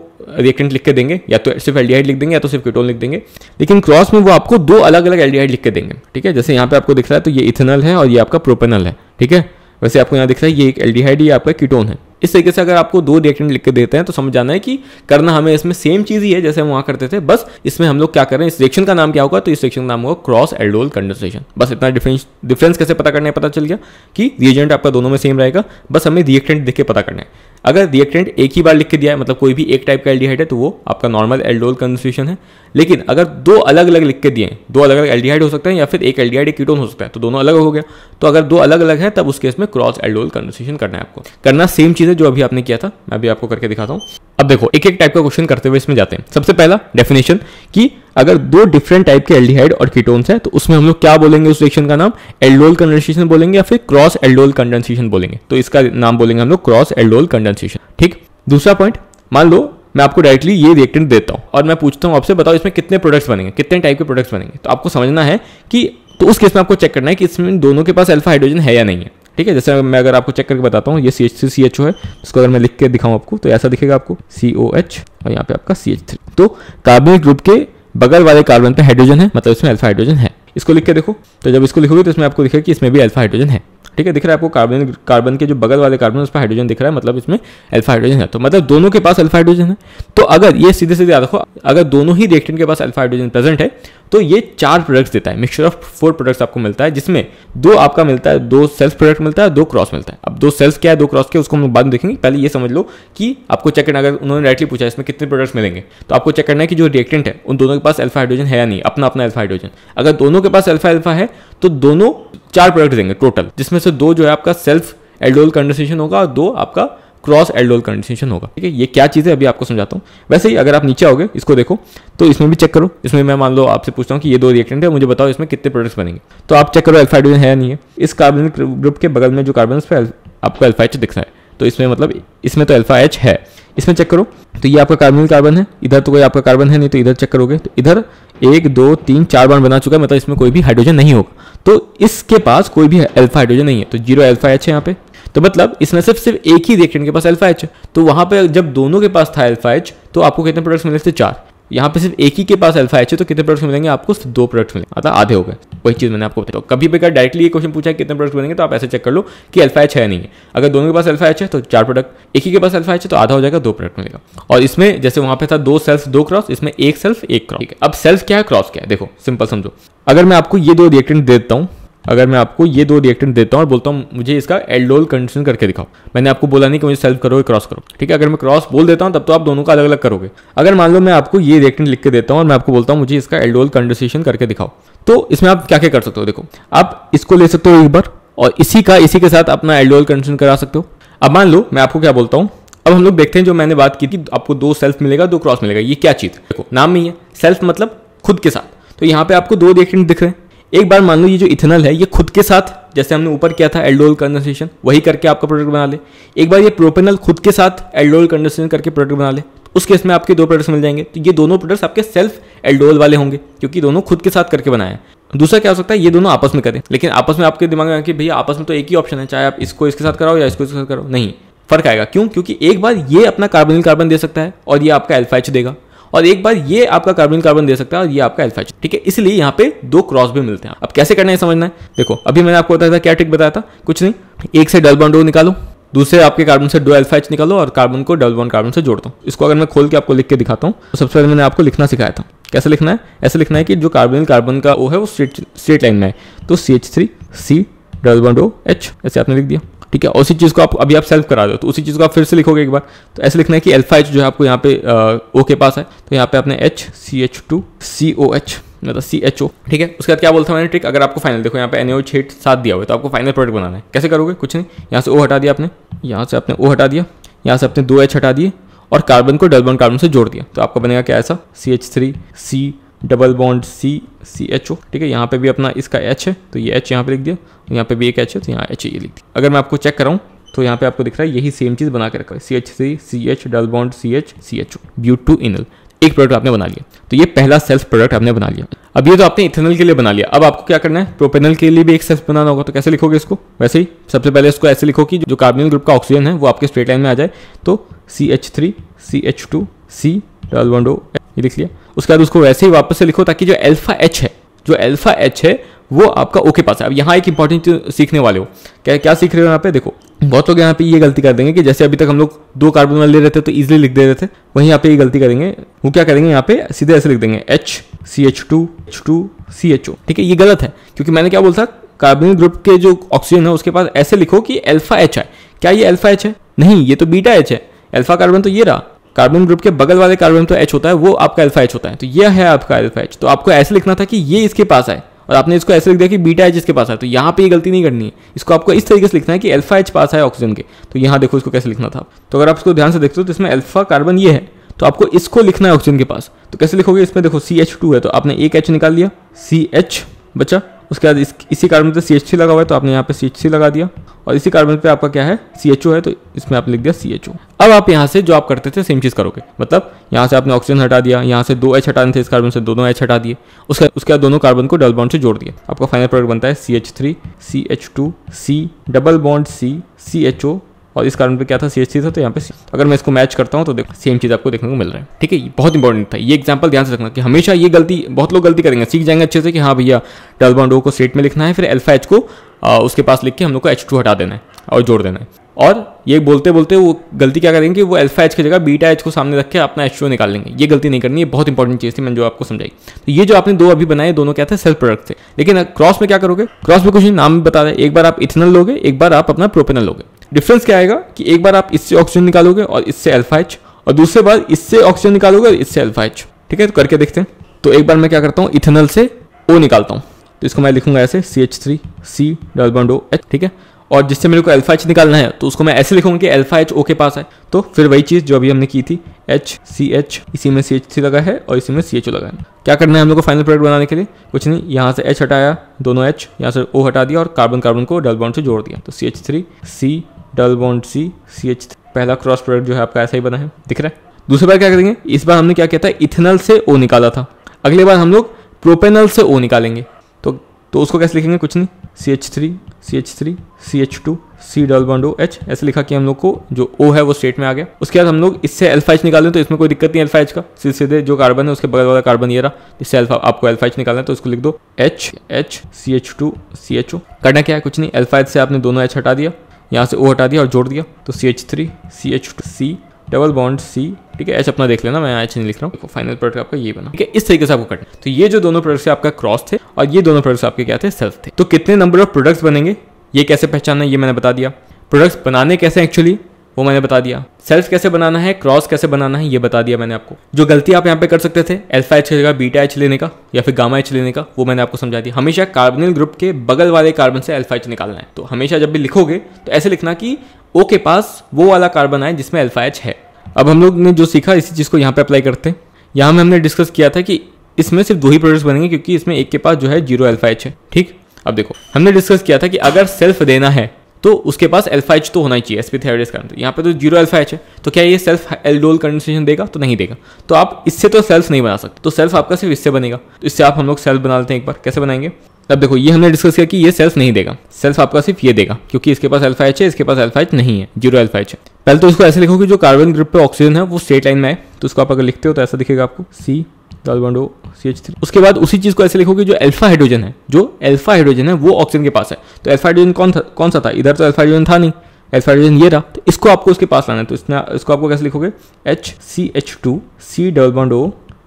रिएक्टेंट लिख के देंगे या तो सिर्फ एल्डिहाइड लिख देंगे या तो सिर्फ कीटोन लिख देंगे लेकिन क्रॉस में वो आपको दो अलग अलग एल्डिहाइड लिख के देंगे ठीक है जैसे यहाँ पे आपको दिख रहा है तो ये इथेनल है और ये आपका प्रोपेनल है ठीक है वैसे आपको यहाँ दिख रहा है ये एक एल्डिहाइड ये आपका कीटोन है इस तरीके से अगर आपको दो रिएक्टेंट लिख के देते हैं तो समझ जाना है कि करना हमें इसमें सेम चीज़ ही है जैसे हम वहां करते थे बस इसमें हम लोग क्या कर रहे हैं इस रिएक्शन का नाम क्या होगा तो इस रिएक्शन का नाम होगा क्रॉस एल्डोल कंडेंसेशन बस इतना डिफरेंस डिफरेंस कैसे पता करने पता चल गया कि रिएजेंट आपका दोनों में सेम रहेगा बस हमें रिएक्टेंट देख के पता करना है अगर रिएक्टेंट एक ही बार लिख के दिया है मतलब कोई भी एक टाइप का एल्डिहाइड है तो वो आपका नॉर्मल एल्डोल कंसेशन है लेकिन अगर दो अलग अलग लिख के दिए दो अलग अलग एल्डिहाइड हो सकता है या फिर एक एल्डिहाइड एक कीटोन हो सकता है तो दोनों अलग हो गया तो अगर दो अलग अलग है तब उस केस में क्रॉस एल्डोल कंसेशन करना है आपको करना सेम चीज़ है जो अभी आपने किया था मैं अभी आपको करके दिखाता हूँ अब देखो एक एक टाइप का क्वेश्चन करते हुए इसमें जाते हैं सबसे पहला डेफिनेशन कि अगर दो डिफरेंट टाइप के एल्डिहाइड और कीटोन्स है तो उसमें हम लोग क्या बोलेंगे उस रिएक्शन का नाम एल्डोल कंडेंसेशन बोलेंगे या फिर क्रॉस एल्डोल कंडेंसेशन बोलेंगे तो इसका नाम बोलेंगे हम लोग क्रॉस एल्डोल कंडेंसेशन ठीक दूसरा पॉइंट मान लो मैं आपको डायरेक्टली ये रिएक्टेंट देता हूं और मैं पूछता हूं आपसे बताओ इसमें कितने प्रोडक्ट्स बनेंगे कितने टाइप के प्रोडक्ट्स बनेंगे तो आपको समझना है कि तो उस केस में आपको चेक करना है कि इसमें दोनों के पास अल्फा हाइड्रोजन है या नहीं है ठीक है जैसे मैं अगर आपको चेक करके बताता हूँ ये C H three C H O है इसको अगर मैं लिख के दिखाऊँ आपको तो ऐसा दिखेगा आपको सी ओ एच और यहाँ पे आपका सी एच थ्री तो कार्बनिक ग्रुप के बगल वाले कार्बन पे हाइड्रोजन है मतलब इसमें अल्फा हाइड्रोजन है इसको लिख के देखो तो जब इसको लिखोगे तो इसमें आपको दिखेगा कि इसमें भी अल्फा हाइड्रोजन है ठीक है दिख रहा है आपको कार्बन कार्बन के जो बगल वाले कार्बन उस पर हाइड्रोजन दिख रहा है मतलब इसमें अल्फा हाइड्रोजन है तो मतलब दोनों के पास अल्फा हाइड्रोजन है तो अगर ये सीधे सीधे याद रखो अगर दोनों ही रिएक्टेंट के पास अल्फा हाइड्रोजन प्रेजेंट है तो ये चार प्रोडक्ट्स देता है मिक्सचर ऑफ फोर प्रोडक्ट्स आपको मिलता है जिसमें दो आपका मिलता है दो सेल्फ प्रोडक्ट मिलता है दो क्रॉस मिलता है अब दो सेल्फ क्या है दो क्रॉस के उसको हम लोग बाद में देखेंगे पहले ये समझ लो कि आपको चेक करना अगर उन्होंने डायरेक्टली पूछा इसमें कितने प्रोडक्ट्स मिलेंगे तो आपको चेक करना है कि जो रिएक्टेंट है उन दोनों के पास एल्फा हाइड्रोजन है या नहीं अपना अपना एल्फा हाइड्रोजन अगर दोनों के पास एल्फा एल्फा है तो दोनों चार प्रोडक्ट देंगे टोटल जिसमें से दो जो है आपका सेल्फ एल्डोल कंडेंसेशन होगा और दो आपका क्रॉस एल्डोल कंडेंसेशन होगा ठीक है ये क्या चीज़ है अभी आपको समझाता हूँ वैसे ही अगर आप नीचे आओगे इसको देखो तो इसमें भी चेक करो इसमें मैं मान लो आपसे पूछता हूँ कि ये दो रिएक्टेंट है मुझे बताओ इसमें कितने प्रोडक्ट्स बनेंगे तो आप चेक करो एल्फाइडोजन है नहीं है इस कार्बन ग्रुप के बगल में जो कार्बन उस पर आपको एल्फा एच दिख रहा है तो इसमें मतलब इसमें तो एल्फा एच है इसमें चेक करो तो ये आपका कार्बनिल कार्बन है इधर तो कोई आपका कार्बन है नहीं तो इधर चेक करोगे तो इधर एक दो तीन चार बार बना चुका है मतलब इसमें कोई भी हाइड्रोजन नहीं होगा तो इसके पास कोई भी अल्फा हाइड्रोजन नहीं है तो जीरो अल्फा एच है यहाँ पे तो मतलब इसमें सिर्फ सिर्फ एक ही रिएक्टेंट के पास अल्फा एच है तो वहां पर जब दोनों के पास था अल्फा एच तो आपको कितने प्रोडक्ट्स मिले थे चार यहाँ पे सिर्फ एक ही के पास अल्फा एच है तो कितने प्रोडक्ट्स मिलेंगे आपको सिर्फ दो प्रोडक्ट्स मिलेंगे अतः मतलब आधे हो गए वही चीज़ मैंने आपको बताया तो कभी भी अगर डायरेक्टली ये क्वेश्चन पूछा है कितने प्रोडक्ट्स मिलेंगे तो आप ऐसे चेक कर लो कि अल्फा एच है नहीं है अगर दोनों के पास अल्फा एच है तो चार प्रोडक्ट एक ही के पास अल्फा एच है तो आधा हो जाएगा दो प्रोडक्ट मिलेगा और इसमें जैसे वहां पे था दो सेल्फ दो क्रॉस इसमें एक सेल्फ एक क्रॉस अब सेल्फ क्या है क्रॉस क्या है देखो सिंपल समझो अगर मैं आपको ये दो रिएक्टेंट दे देता हूँ अगर मैं आपको ये दो रिएक्टेंट देता हूँ और बोलता हूँ मुझे इसका एल्डोल कंडीशन करके दिखाओ मैंने आपको बोला नहीं कि मुझे सेल्फ करो क्रॉस करो ठीक है अगर मैं क्रॉस बोल देता हूँ तब तो आप दोनों का अलग अलग करोगे अगर मान लो मैं आपको ये रिएक्टेंट लिख के देता हूँ और मैं आपको बोलता हूँ मुझे इसका एल्डोल कंडीशन करके दिखाओ तो इसमें आप क्या क्या कर सकते हो देखो आप इसको ले सकते हो एक बार और इसी का इसी के साथ अपना एल्डोल कंडीशन करा सकते हो अब मान लो मैं आपको क्या बोलता हूँ अब हम लोग देखते हैं जो मैंने बात की थी आपको दो सेल्फ मिलेगा दो क्रॉस मिलेगा ये क्या चीज देखो नाम ही है सेल्फ मतलब खुद के साथ तो यहाँ पे आपको दो रिएक्टेंट दिख रहे हैं एक बार मान लो ये जो इथेनॉल है ये खुद के साथ जैसे हमने ऊपर किया था एल्डोल कंडेंसेशन वही करके आपका प्रोडक्ट बना ले एक बार ये प्रोपेनल खुद के साथ एल्डोल कंडेंसेशन करके प्रोडक्ट बना ले उस केस में आपके दो प्रोडक्ट्स मिल जाएंगे तो ये दोनों प्रोडक्ट्स आपके सेल्फ एल्डोल वाले होंगे क्योंकि दोनों खुद के साथ करके बनाए दूसरा क्या हो सकता है ये दोनों आपस में करें लेकिन आपस में आपके दिमाग में कि भैया आपस में तो एक ही ऑप्शन है चाहे आप इसको इसके साथ कराओ या इसको इसके साथ करो नहीं फर्क आएगा क्यों क्योंकि एक बार ये अपना कार्बनिल कार्बन दे सकता है और ये आपका एल्फाइच देगा और एक बार ये आपका कार्बन कार्बन दे सकता है और ये आपका एल्फाइज ठीक है इसलिए यहाँ पे दो क्रॉस भी मिलते हैं अब कैसे करना है समझना है देखो अभी मैंने आपको बताया था क्या ट्रिक बताया था कुछ नहीं एक से डल बॉन्डो निकालो दूसरे आपके कार्बन से डो एल्फा निकालो और कार्बन को डबल बॉन्ड कार्बन से जोड़ता दो इसको अगर मैं खोल के आपको लिख के दिखाता हूँ तो सबसे पहले मैंने आपको लिखना सिखाया था कैसे लिखना है ऐसे लिखना है कि जो कार्बन कार्बन का वो है वो स्ट्रेट स्ट्रेट लाइन में है तो C H three C double bond O H ऐसे आपने लिख दिया ठीक है उसी चीज़ को आप अभी आप सेल्फ करा दो तो उसी चीज़ को आप फिर से लिखोगे एक बार तो ऐसे लिखना है कि एल्फा एच जो है आपको यहाँ पे ओ के पास है तो यहाँ पे आपने H C H two C O H मतलब सी एच ओ ठीक है उसके बाद क्या बोलता है मैंने ट्रिक अगर आपको फाइनल देखो यहाँ पे एन ओ छेट सात दिया हुआ है तो आपको फाइनल प्रोडक्ट बनाना है कैसे करोगे कुछ नहीं यहाँ से ओ हटा दिया आपने यहाँ से आपने ओ हटा दिया यहाँ से आपने दो एच हटा दिए और कार्बन को डबल कार्बन से जोड़ दिया तो आपका बनेगा क्या ऐसा C H three C double bond C C H O ठीक है यहाँ पे भी अपना इसका एच है तो ये एच यहाँ पे लिख दिया तो यहाँ पे भी एक एच है तो यहाँ एच ये लिख दिया अगर मैं आपको चेक कराऊँ तो यहाँ पे आपको दिख रहा है यही सेम चीज़ बना के रखा है C H C C H double bond C H C H O butenal एक प्रोडक्ट आपने बना लिया तो ये पहला सेल्फ प्रोडक्ट आपने बना लिया अब ये तो आपने इथेनल के लिए बना लिया अब आपको क्या करना है प्रोपेनल के लिए भी एक सेल्फ बनाना होगा तो कैसे लिखोगे इसको वैसे ही सबसे पहले इसको ऐसे लिखो कि जो कार्बनिल ग्रुप का ऑक्सीजन है वो आपके स्ट्रेट लाइन में आ जाए तो C H three C H two C double bond O ये लिख लिया उसके बाद उसको वैसे ही वापस से लिखो ताकि जो एल्फा एच है जो एल्फा एच है वो आपका ओके पास है अब यहाँ एक इंपॉर्टेंट सीखने वाले हो क्या क्या सीख रहे हो यहाँ पे देखो बहुत लोग यहाँ पे ये गलती कर देंगे कि जैसे अभी तक हम लोग दो कार्बन वाले ले रहे थे तो इजिली लिख दे रहे थे वहीं यहाँ पे ये गलती करेंगे वो क्या करेंगे यहाँ पे सीधे ऐसे लिख देंगे H C H two H two C H O ठीक है ये गलत है क्योंकि मैंने क्या बोला था कार्बन ग्रुप के जो ऑक्सीजन है उसके पास ऐसे लिखो कि एल्फा एच है क्या ये एल्फा एच है नहीं ये तो बीटा एच है एल्फा कार्बन तो ये रहा कार्बन ग्रुप के बगल वाले कार्बन तो एच होता है वो आपका अल्फा एच होता है तो यह है आपका अल्फा एच तो आपको ऐसे लिखना था कि ये इसके पास है और आपने इसको ऐसे लिख दिया कि बीटा एच इसके पास है तो यहाँ पे ये गलती नहीं करनी है इसको आपको इस तरीके से लिखना है कि अल्फा एच पास है ऑक्सीजन के तो यहाँ देखो इसको कैसे लिखना था तो अगर आप इसको ध्यान से देखते हो तो इसमें अल्फा कार्बन ये है तो आपको इसको लिखना है ऑक्सीजन के पास तो कैसे लिखोगे इसमें देखो सी एच टू है तो आपने एक एच निकाल लिया सी एच बचा उसके बाद इस, इसी कार्बन पे सी एच सी लगा हुआ है तो आपने यहाँ पे सी एच सी लगा दिया और इसी कार्बन पे आपका क्या है सी एच ओ है तो इसमें आप लिख दिया सी एच ओ अब आप यहाँ से जो आप करते थे सेम चीज़ करोगे मतलब यहाँ से आपने ऑक्सीजन हटा दिया यहाँ से दो एच हटाने थे इस कार्बन से दोनों एच हटा दिए उसके उसके बाद दोनों कार्बन को डबल बॉन्ड से जोड़ दिया आपका फाइनल प्रोडक्ट बनता है C H three C H two C double bond C C H O और इस कारण पे क्या था सी था तो यहाँ पे अगर मैं इसको मैच करता हूँ तो देखो सेम चीज़ आपको देखने को मिल रहा है ठीक है बहुत इंपॉर्टेंट था ये एग्जाम्पल ध्यान से रखना कि हमेशा ये गलती बहुत लोग गलती करेंगे सीख जाएंगे अच्छे से कि हाँ भैया डल बाउंड को स्टेट में लिखना है फिर एल्फा एच को आ, उसके पास लिख के हम लोग को एच टू हटा देना है और जोड़ देना है और ये बोलते बोलते वो गलती क्या करेंगे वो एल्फा एच की जगह बीटा एच को सामने रख के अपना एच टू निकाल लेंगे ये गलती नहीं करनी है बहुत इंपॉर्टेंट चीज़ थी मैंने जो आपको समझाई तो ये जो आपने दो अभी बनाए दोनों क्या थे सेल्फ प्रोडक्ट थे लेकिन क्रॉस में क्या करोगे क्रॉस में कुछ नाम बता रहे एक बार आप इथनल लोगे एक बार आप अपना प्रोपेनल लोगे डिफरेंस क्या आएगा कि एक बार आप इससे ऑक्सीजन निकालोगे और इससे अल्फा एच और दूसरे बार इससे ऑक्सीजन निकालोगे और इससे अल्फा एच ठीक है तो करके देखते हैं तो एक बार मैं क्या करता हूँ इथेनल से ओ निकालता हूँ तो इसको मैं लिखूंगा ऐसे C H three C double bond O H ठीक है और जिससे मेरे को अल्फा एच निकालना है तो उसको मैं ऐसे लिखूंगा कि अल्फा एच ओ के पास है तो फिर वही चीज़ जो अभी हमने की थी एच सी एच इसी में सी एच थ्री लगा है और इसी में सी एच ओ लगा है क्या करना है हम लोग को फाइनल प्रोडक्ट बनाने के लिए कुछ नहीं यहाँ से एच हटाया दोनों एच यहाँ से ओ हटा दिया और कार्बन कार्बन को डबल बॉन्ड से जोड़ दिया तो C H three C double bond C C H पहला क्रॉस प्रोडक्ट जो है आपका ऐसा ही बना है दिख रहा है दूसरी बार क्या करेंगे इस बार हमने क्या किया था इथेनल से ओ निकाला था अगले बार हम लोग प्रोपेनल से ओ निकालेंगे तो तो उसको कैसे लिखेंगे कुछ नहीं C H three C H three C H two C double bond O H ऐसे लिखा कि हम लोग को जो ओ है वो स्टेट में आ गया उसके बाद हम लोग इससे एल्फाइच निकालें तो इसमें कोई दिक्कत नहीं एल्फाइच का सीधे सीधे जो कार्बन है उसके बगल वाला कार्बन ये रहा इससे एल्फा आपको एल्फाइच निकालना है तो उसको लिख दो H H C H two C H O करना क्या है कुछ नहीं एल्फाइच से आपने दोनों एच हटा दिया यहाँ से ओ हटा दिया और जोड़ दिया तो C H three C H C double bond C ठीक है एच अपना देख लेना मैं एच नहीं लिख रहा हूँ फाइनल प्रोडक्ट आपका ये बना ठीक है इस तरीके से आपको कटना तो ये जो दोनों प्रोडक्ट्स आपका क्रॉस थे और ये दोनों प्रोडक्ट्स आपके क्या थे सेल्फ थे तो कितने नंबर ऑफ प्रोडक्ट्स बनेंगे ये कैसे पहचानना ये मैंने बता दिया प्रोडक्ट्स बनाने कैसे एक्चुअली वो मैंने बता दिया सेल्फ कैसे बनाना है क्रॉस कैसे बनाना है ये बता दिया मैंने आपको जो गलती आप यहाँ पे कर सकते थे एल्फा एच का जगह बीटा एच लेने का या फिर गामा एच लेने का वो मैंने आपको समझा दिया हमेशा कार्बनिल ग्रुप के बगल वाले कार्बन से एल्फा एच निकालना है तो हमेशा जब भी लिखोगे तो ऐसे लिखना कि ओ के पास वो वाला कार्बन आए जिसमें एल्फा एच है अब हम लोग ने जो सीखा इसी चीज़ को यहाँ पे अप्लाई करते हैं यहाँ में हमने डिस्कस किया था कि इसमें सिर्फ दो ही प्रोडक्ट्स बनेंगे क्योंकि इसमें एक के पास जो है जीरो एल्फा एच है ठीक अब देखो हमने डिस्कस किया था कि अगर सेल्फ देना है तो उसके पास एल्फा एच तो होना ही चाहिए एस पी थेरेडिस करंट यहाँ पे तो जीरो एल्फा एच है तो क्या ये सेल्फ एल्डोल कंडेंसेशन देगा तो नहीं देगा तो आप इससे तो सेल्फ नहीं बना सकते तो सेल्फ आपका सिर्फ इससे बनेगा तो इससे आप हम लोग सेल्फ बना लेते हैं एक बार कैसे बनाएंगे अब देखो ये हमने डिस्कस किया कि ये सेल्फ नहीं देगा सेल्फ आपका सिर्फ ये देगा क्योंकि इसके पास अल्फा एच है इसके पास अल्फा एच नहीं है जीरो अल्फा एच है पहले तो इसको ऐसे लिखो कि जो कार्बन ग्रुप पे ऑक्सीजन है वो स्ट्रेट लाइन में है तो उसको आप अगर लिखते हो तो ऐसा दिखेगा आपको C double O C H three उसके बाद उसी चीज़ को ऐसे लिखोगे जो अल्फा हाइड्रोजन है जो अल्फा हाइड्रोजन है वो ऑक्सीजन के पास है तो अल्फा हाइड्रोजन कौन था कौन सा था इधर तो अल्फा हाइड्रोजन था नहीं अल्फा हाइड्रोजन ये रहा तो इसको आपको उसके पास लाना है तो इसमें इसको आपको कैसे लिखोगे H C H two C double bond O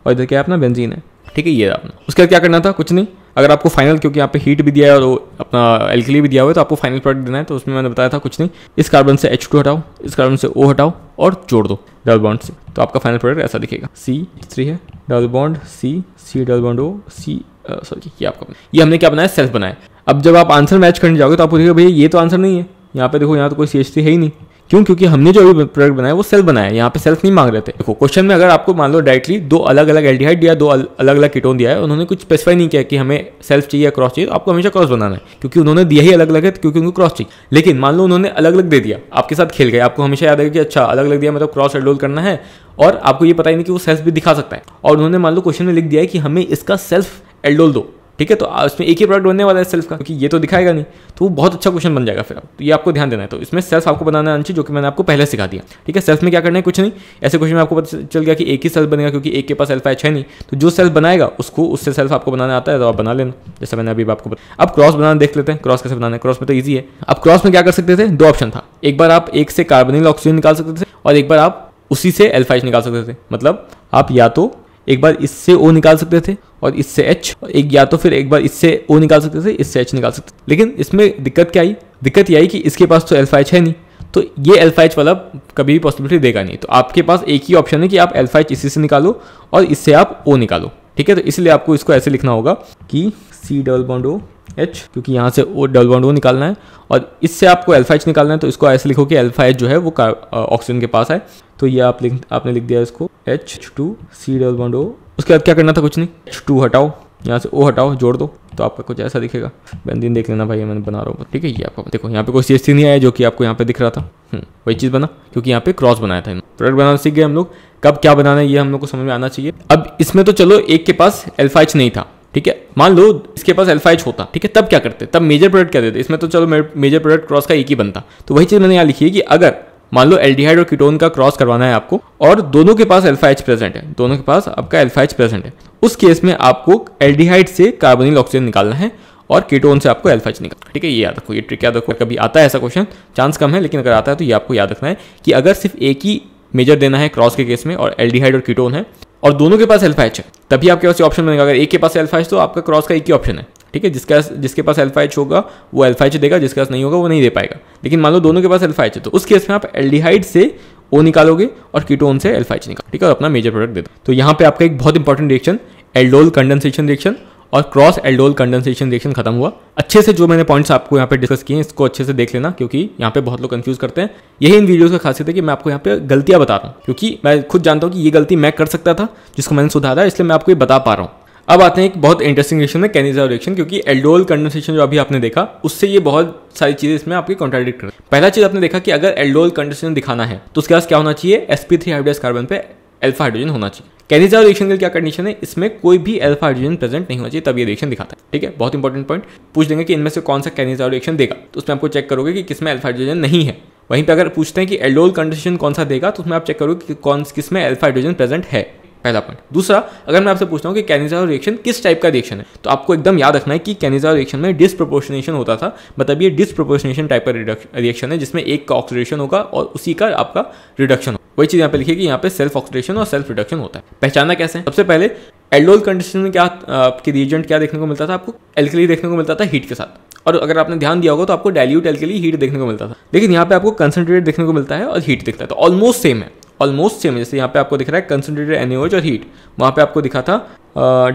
और इधर क्या है अपना बेंजीन है ठीक है ये अपना उसके बाद क्या करना था कुछ नहीं अगर आपको फाइनल क्योंकि यहाँ पे हीट भी दिया है और अपना एल्कली भी दिया हुआ है तो आपको फाइनल प्रोडक्ट देना है तो उसमें मैंने बताया था कुछ नहीं इस कार्बन से एच टू हटाओ इस कार्बन से ओ हटाओ और जोड़ दो डबल बॉन्ड से तो आपका फाइनल प्रोडक्ट ऐसा दिखेगा सी थ्री है double bond C C double bond O C sorry ये आपका ये हमने क्या बनाया सेल्फ बनाया अब जब आप आंसर मैच करने जाओगे तो आपको देखिए भैया ये तो आंसर नहीं है यहाँ पे देखो यहाँ तो कोई सी एच है ही नहीं क्यों क्योंकि हमने जो अभी प्रोडक्ट बनाया वो सेल्फ बनाया यहाँ पे सेल्फ नहीं मांग रहे थे देखो क्वेश्चन में अगर आपको मान लो डायरेक्टली दो अलग अलग एल्डिहाइड दिया दो अलग अलग कीटोन दिया है उन्होंने कुछ स्पेसिफाई नहीं किया कि हमें सेल्फ चाहिए या क्रॉस चाहिए तो आपको हमेशा क्रॉस बनाना है क्योंकि उन्होंने दिया ही अलग अलग है क्योंकि उनको क्रॉस चाहिए लेकिन मान लो उन्होंने अलग अलग दे दिया आपके साथ खेल गए आपको हमेशा याद है कि अच्छा अलग अलग दिया मतलब क्रॉस एडोल करना है और आपको ये पता ही नहीं कि वो सेल्फ भी दिखा सकता है और उन्होंने मान लो क्वेश्चन में लिख दिया है कि हमें इसका सेल्फ एल्डोल दो ठीक है तो इसमें एक ही प्रोडक्ट बनने वाला है सेल्फ का क्योंकि ये तो दिखाएगा नहीं तो वो बहुत अच्छा क्वेश्चन बन जाएगा फिर आप तो ये आपको ध्यान देना है तो इसमें सेल्फ आपको बनाना आना चाहिए जो कि मैंने आपको पहले सिखा दिया ठीक है सेल्फ में क्या करना है कुछ नहीं ऐसे क्वेश्चन में आपको पता चल गया कि एक ही सेल्फ बनेगा क्योंकि एक के पास सेल्फ है अच्छा नहीं तो जो सेल्फ बनाएगा उसको उससे सेल्फ आपको बनाना आता है तो आप बना लेना जैसे मैंने अभी आपको बताया अब क्रॉस बनाना देख लेते हैं क्रॉस कैसे बनाना है क्रॉस में तो ईजी है आप क्रॉस में क्या कर सकते थे दो ऑप्शन था एक बार आप एक से कार्बनिल ऑक्सीजन निकाल सकते थे और एक बार आप उसी से एल्फाइज निकाल सकते थे मतलब आप या तो एक बार इससे ओ निकाल सकते थे और इससे एच एक या तो फिर एक बार इससे ओ निकाल सकते थे इससे एच निकाल सकते लेकिन इसमें दिक्कत क्या आई दिक्कत ये आई कि इसके पास तो एल्फा एच है नहीं तो ये एल्फा एच वाला कभी भी पॉसिबिलिटी देगा नहीं तो आपके पास एक ही ऑप्शन है कि आप एल्फा एच इसी से निकालो और इससे आप ओ निकालो ठीक है तो इसलिए आपको इसको ऐसे लिखना होगा कि C double bond O H क्योंकि यहाँ से ओ डबल बॉन्ड ओ निकालना है और इससे आपको एल्फा एच निकालना है तो इसको ऐसे लिखो कि एल्फा एच जो है वो ऑक्सीजन के पास है तो ये आप लिख आपने लिख दिया इसको H two C double bond O उसके बाद क्या करना था कुछ नहीं एच टू हटाओ यहाँ से ओ हटाओ जोड़ दो तो आपका कुछ ऐसा दिखेगा दिन देख लेना भाई मैंने बना रहा हूँ ठीक है ये आपका देखो यहाँ पे कोई सी नहीं आया जो कि आपको यहाँ पे दिख रहा था हम्म, वही चीज़ बना क्योंकि यहाँ पे क्रॉस बनाया था प्रोडक्ट बनाना सीख गए हम लोग कब क्या बनाना है ये हम लोग को समझ में आना चाहिए अब इसमें तो चलो एक के पास एल्फाइच नहीं था ठीक है मान लो इसके पास एल्फाइच होता ठीक है तब क्या करते तब मेजर प्रोडक्ट क्या देते इसमें तो चलो मेजर प्रोडक्ट क्रॉस का एक ही बनता तो वही चीज़ मैंने यहाँ लिखी है कि अगर मान लो एल्डिहाइड और कीटोन का क्रॉस करवाना है आपको और दोनों के पास अल्फा एच प्रेजेंट है दोनों के पास आपका अल्फा एच प्रेजेंट है उस केस में आपको एल्डिहाइड से कार्बोनिल ऑक्सीजन निकालना है और कीटोन से आपको एल्फाइच निकाल निकालना ठीक है ये याद रखो ये ट्रिक याद रखो कभी आता है ऐसा क्वेश्चन चांस कम है लेकिन अगर आता है तो ये आपको याद रखना है कि अगर सिर्फ एक ही मेजर देना है क्रॉस के केस में और एल्डिहाइड और कीटोन है और दोनों के पास एल्फाइच है तभी आपके पास ऑप्शन बनेगा अगर एक के पास एल्फाइच तो आपका क्रॉस का एक ही ऑप्शन है ठीक है जिसका जिसके पास एल्फा एच होगा वो एल्फा एच देगा जिसके पास नहीं होगा वो नहीं दे पाएगा लेकिन मान लो दोनों के पास एल्फा एच है तो उस केस में आप एल्डिहाइड से ओ निकालोगे और कीटोन से एल्फा एच निकाल ठीक है और अपना मेजर प्रोडक्ट दे दो तो यहाँ पे आपका एक बहुत important reaction aldol condensation reaction और क्रॉस एल्डोल कंडेंसेशन रिएक्शन खत्म हुआ अच्छे से जो मैंने पॉइंट्स आपको यहाँ पे डिस्कस किए हैं इसको अच्छे से देख लेना क्योंकि यहाँ पे बहुत लोग कंफ्यूज करते हैं यही इन वीडियोस का खासियत है कि मैं आपको यहाँ पे गलतियाँ बता रहा हूँ क्योंकि मैं खुद जानता हूँ कि ये गलती मैं कर सकता था जिसको मैंने सुधारा इसलिए मैं आपको ये बता पा रहा हूँ अब आते हैं एक बहुत इंटरेस्टिंग रिएक्शन में कैनिजा रिएक्शन क्योंकि एल्डोल कंडेंसेशन जो अभी आपने देखा उससे ये बहुत सारी चीज़ें इसमें आपकी कॉन्ट्राडिक्ट कर पहला चीज़ आपने देखा कि अगर एल्डोल कंडेंसेशन दिखाना है तो उसके पास क्या होना चाहिए एसपी थ्री हाइड्रेस कार्बन पे एल्फा हाइड्रोजन होना चाहिए कैनिजा रिएक्शन का क्या कंडीशन है इसमें कोई भी एल्फा हाइड्रोजन प्रेजेंट नहीं होना चाहिए तब ये रिएक्शन दिखाता है ठीक है बहुत इंपॉर्टेंट पॉइंट पूछ देंगे कि इनमें से कौन सा कैनिजा रिएक्शन देगा तो उसमें आपको चेक करोगे कि किसमें एल्फा हाइड्रोजन नहीं है वहीं पर अगर पूछते हैं कि एल्डोल कंडीशन कौन सा देगा तो उसमें आप चेक करोगे कि कौन किसमें एल्फा हाइड्रोजन प्रेजेंट है पहला पॉइंट दूसरा अगर मैं आपसे पूछता हूँ कि कैनिजारो रिएक्शन किस टाइप का रिएक्शन है तो आपको एकदम याद रखना है कि कैनिजारो रिएक्शन में डिसप्रोपोर्शनेशन होता था मतलब ये डिसप्रोपोर्शनेशन टाइप का रिएक्शन है जिसमें एक का ऑक्सीडेशन होगा और उसी का आपका रिडक्शन होगा वही चीज़ यहाँ पे लिखिए कि यहाँ पे सेल्फ ऑक्सीडेशन और सेल्फ रिडक्शन होता है पहचाना कैसे सबसे पहले एल्डोल कंडीशन में क्या आपके रिएजेंट क्या देखने को मिलता था आपको एल्कली देखने को मिलता था हीट के साथ और अगर आपने ध्यान दिया होगा तो आपको डायल्यूट एल्कली हीट देखने को मिलता था लेकिन यहाँ पे आपको कंसनट्रेट देखने को मिलता है और हीट दिखता है तो ऑलमोस्ट सेम है ऑलमोस्ट सेम जैसे यहाँ पे आपको दिख रहा है कंसनट्रेटेड एनएच और हीट वहाँ पे आपको दिखा था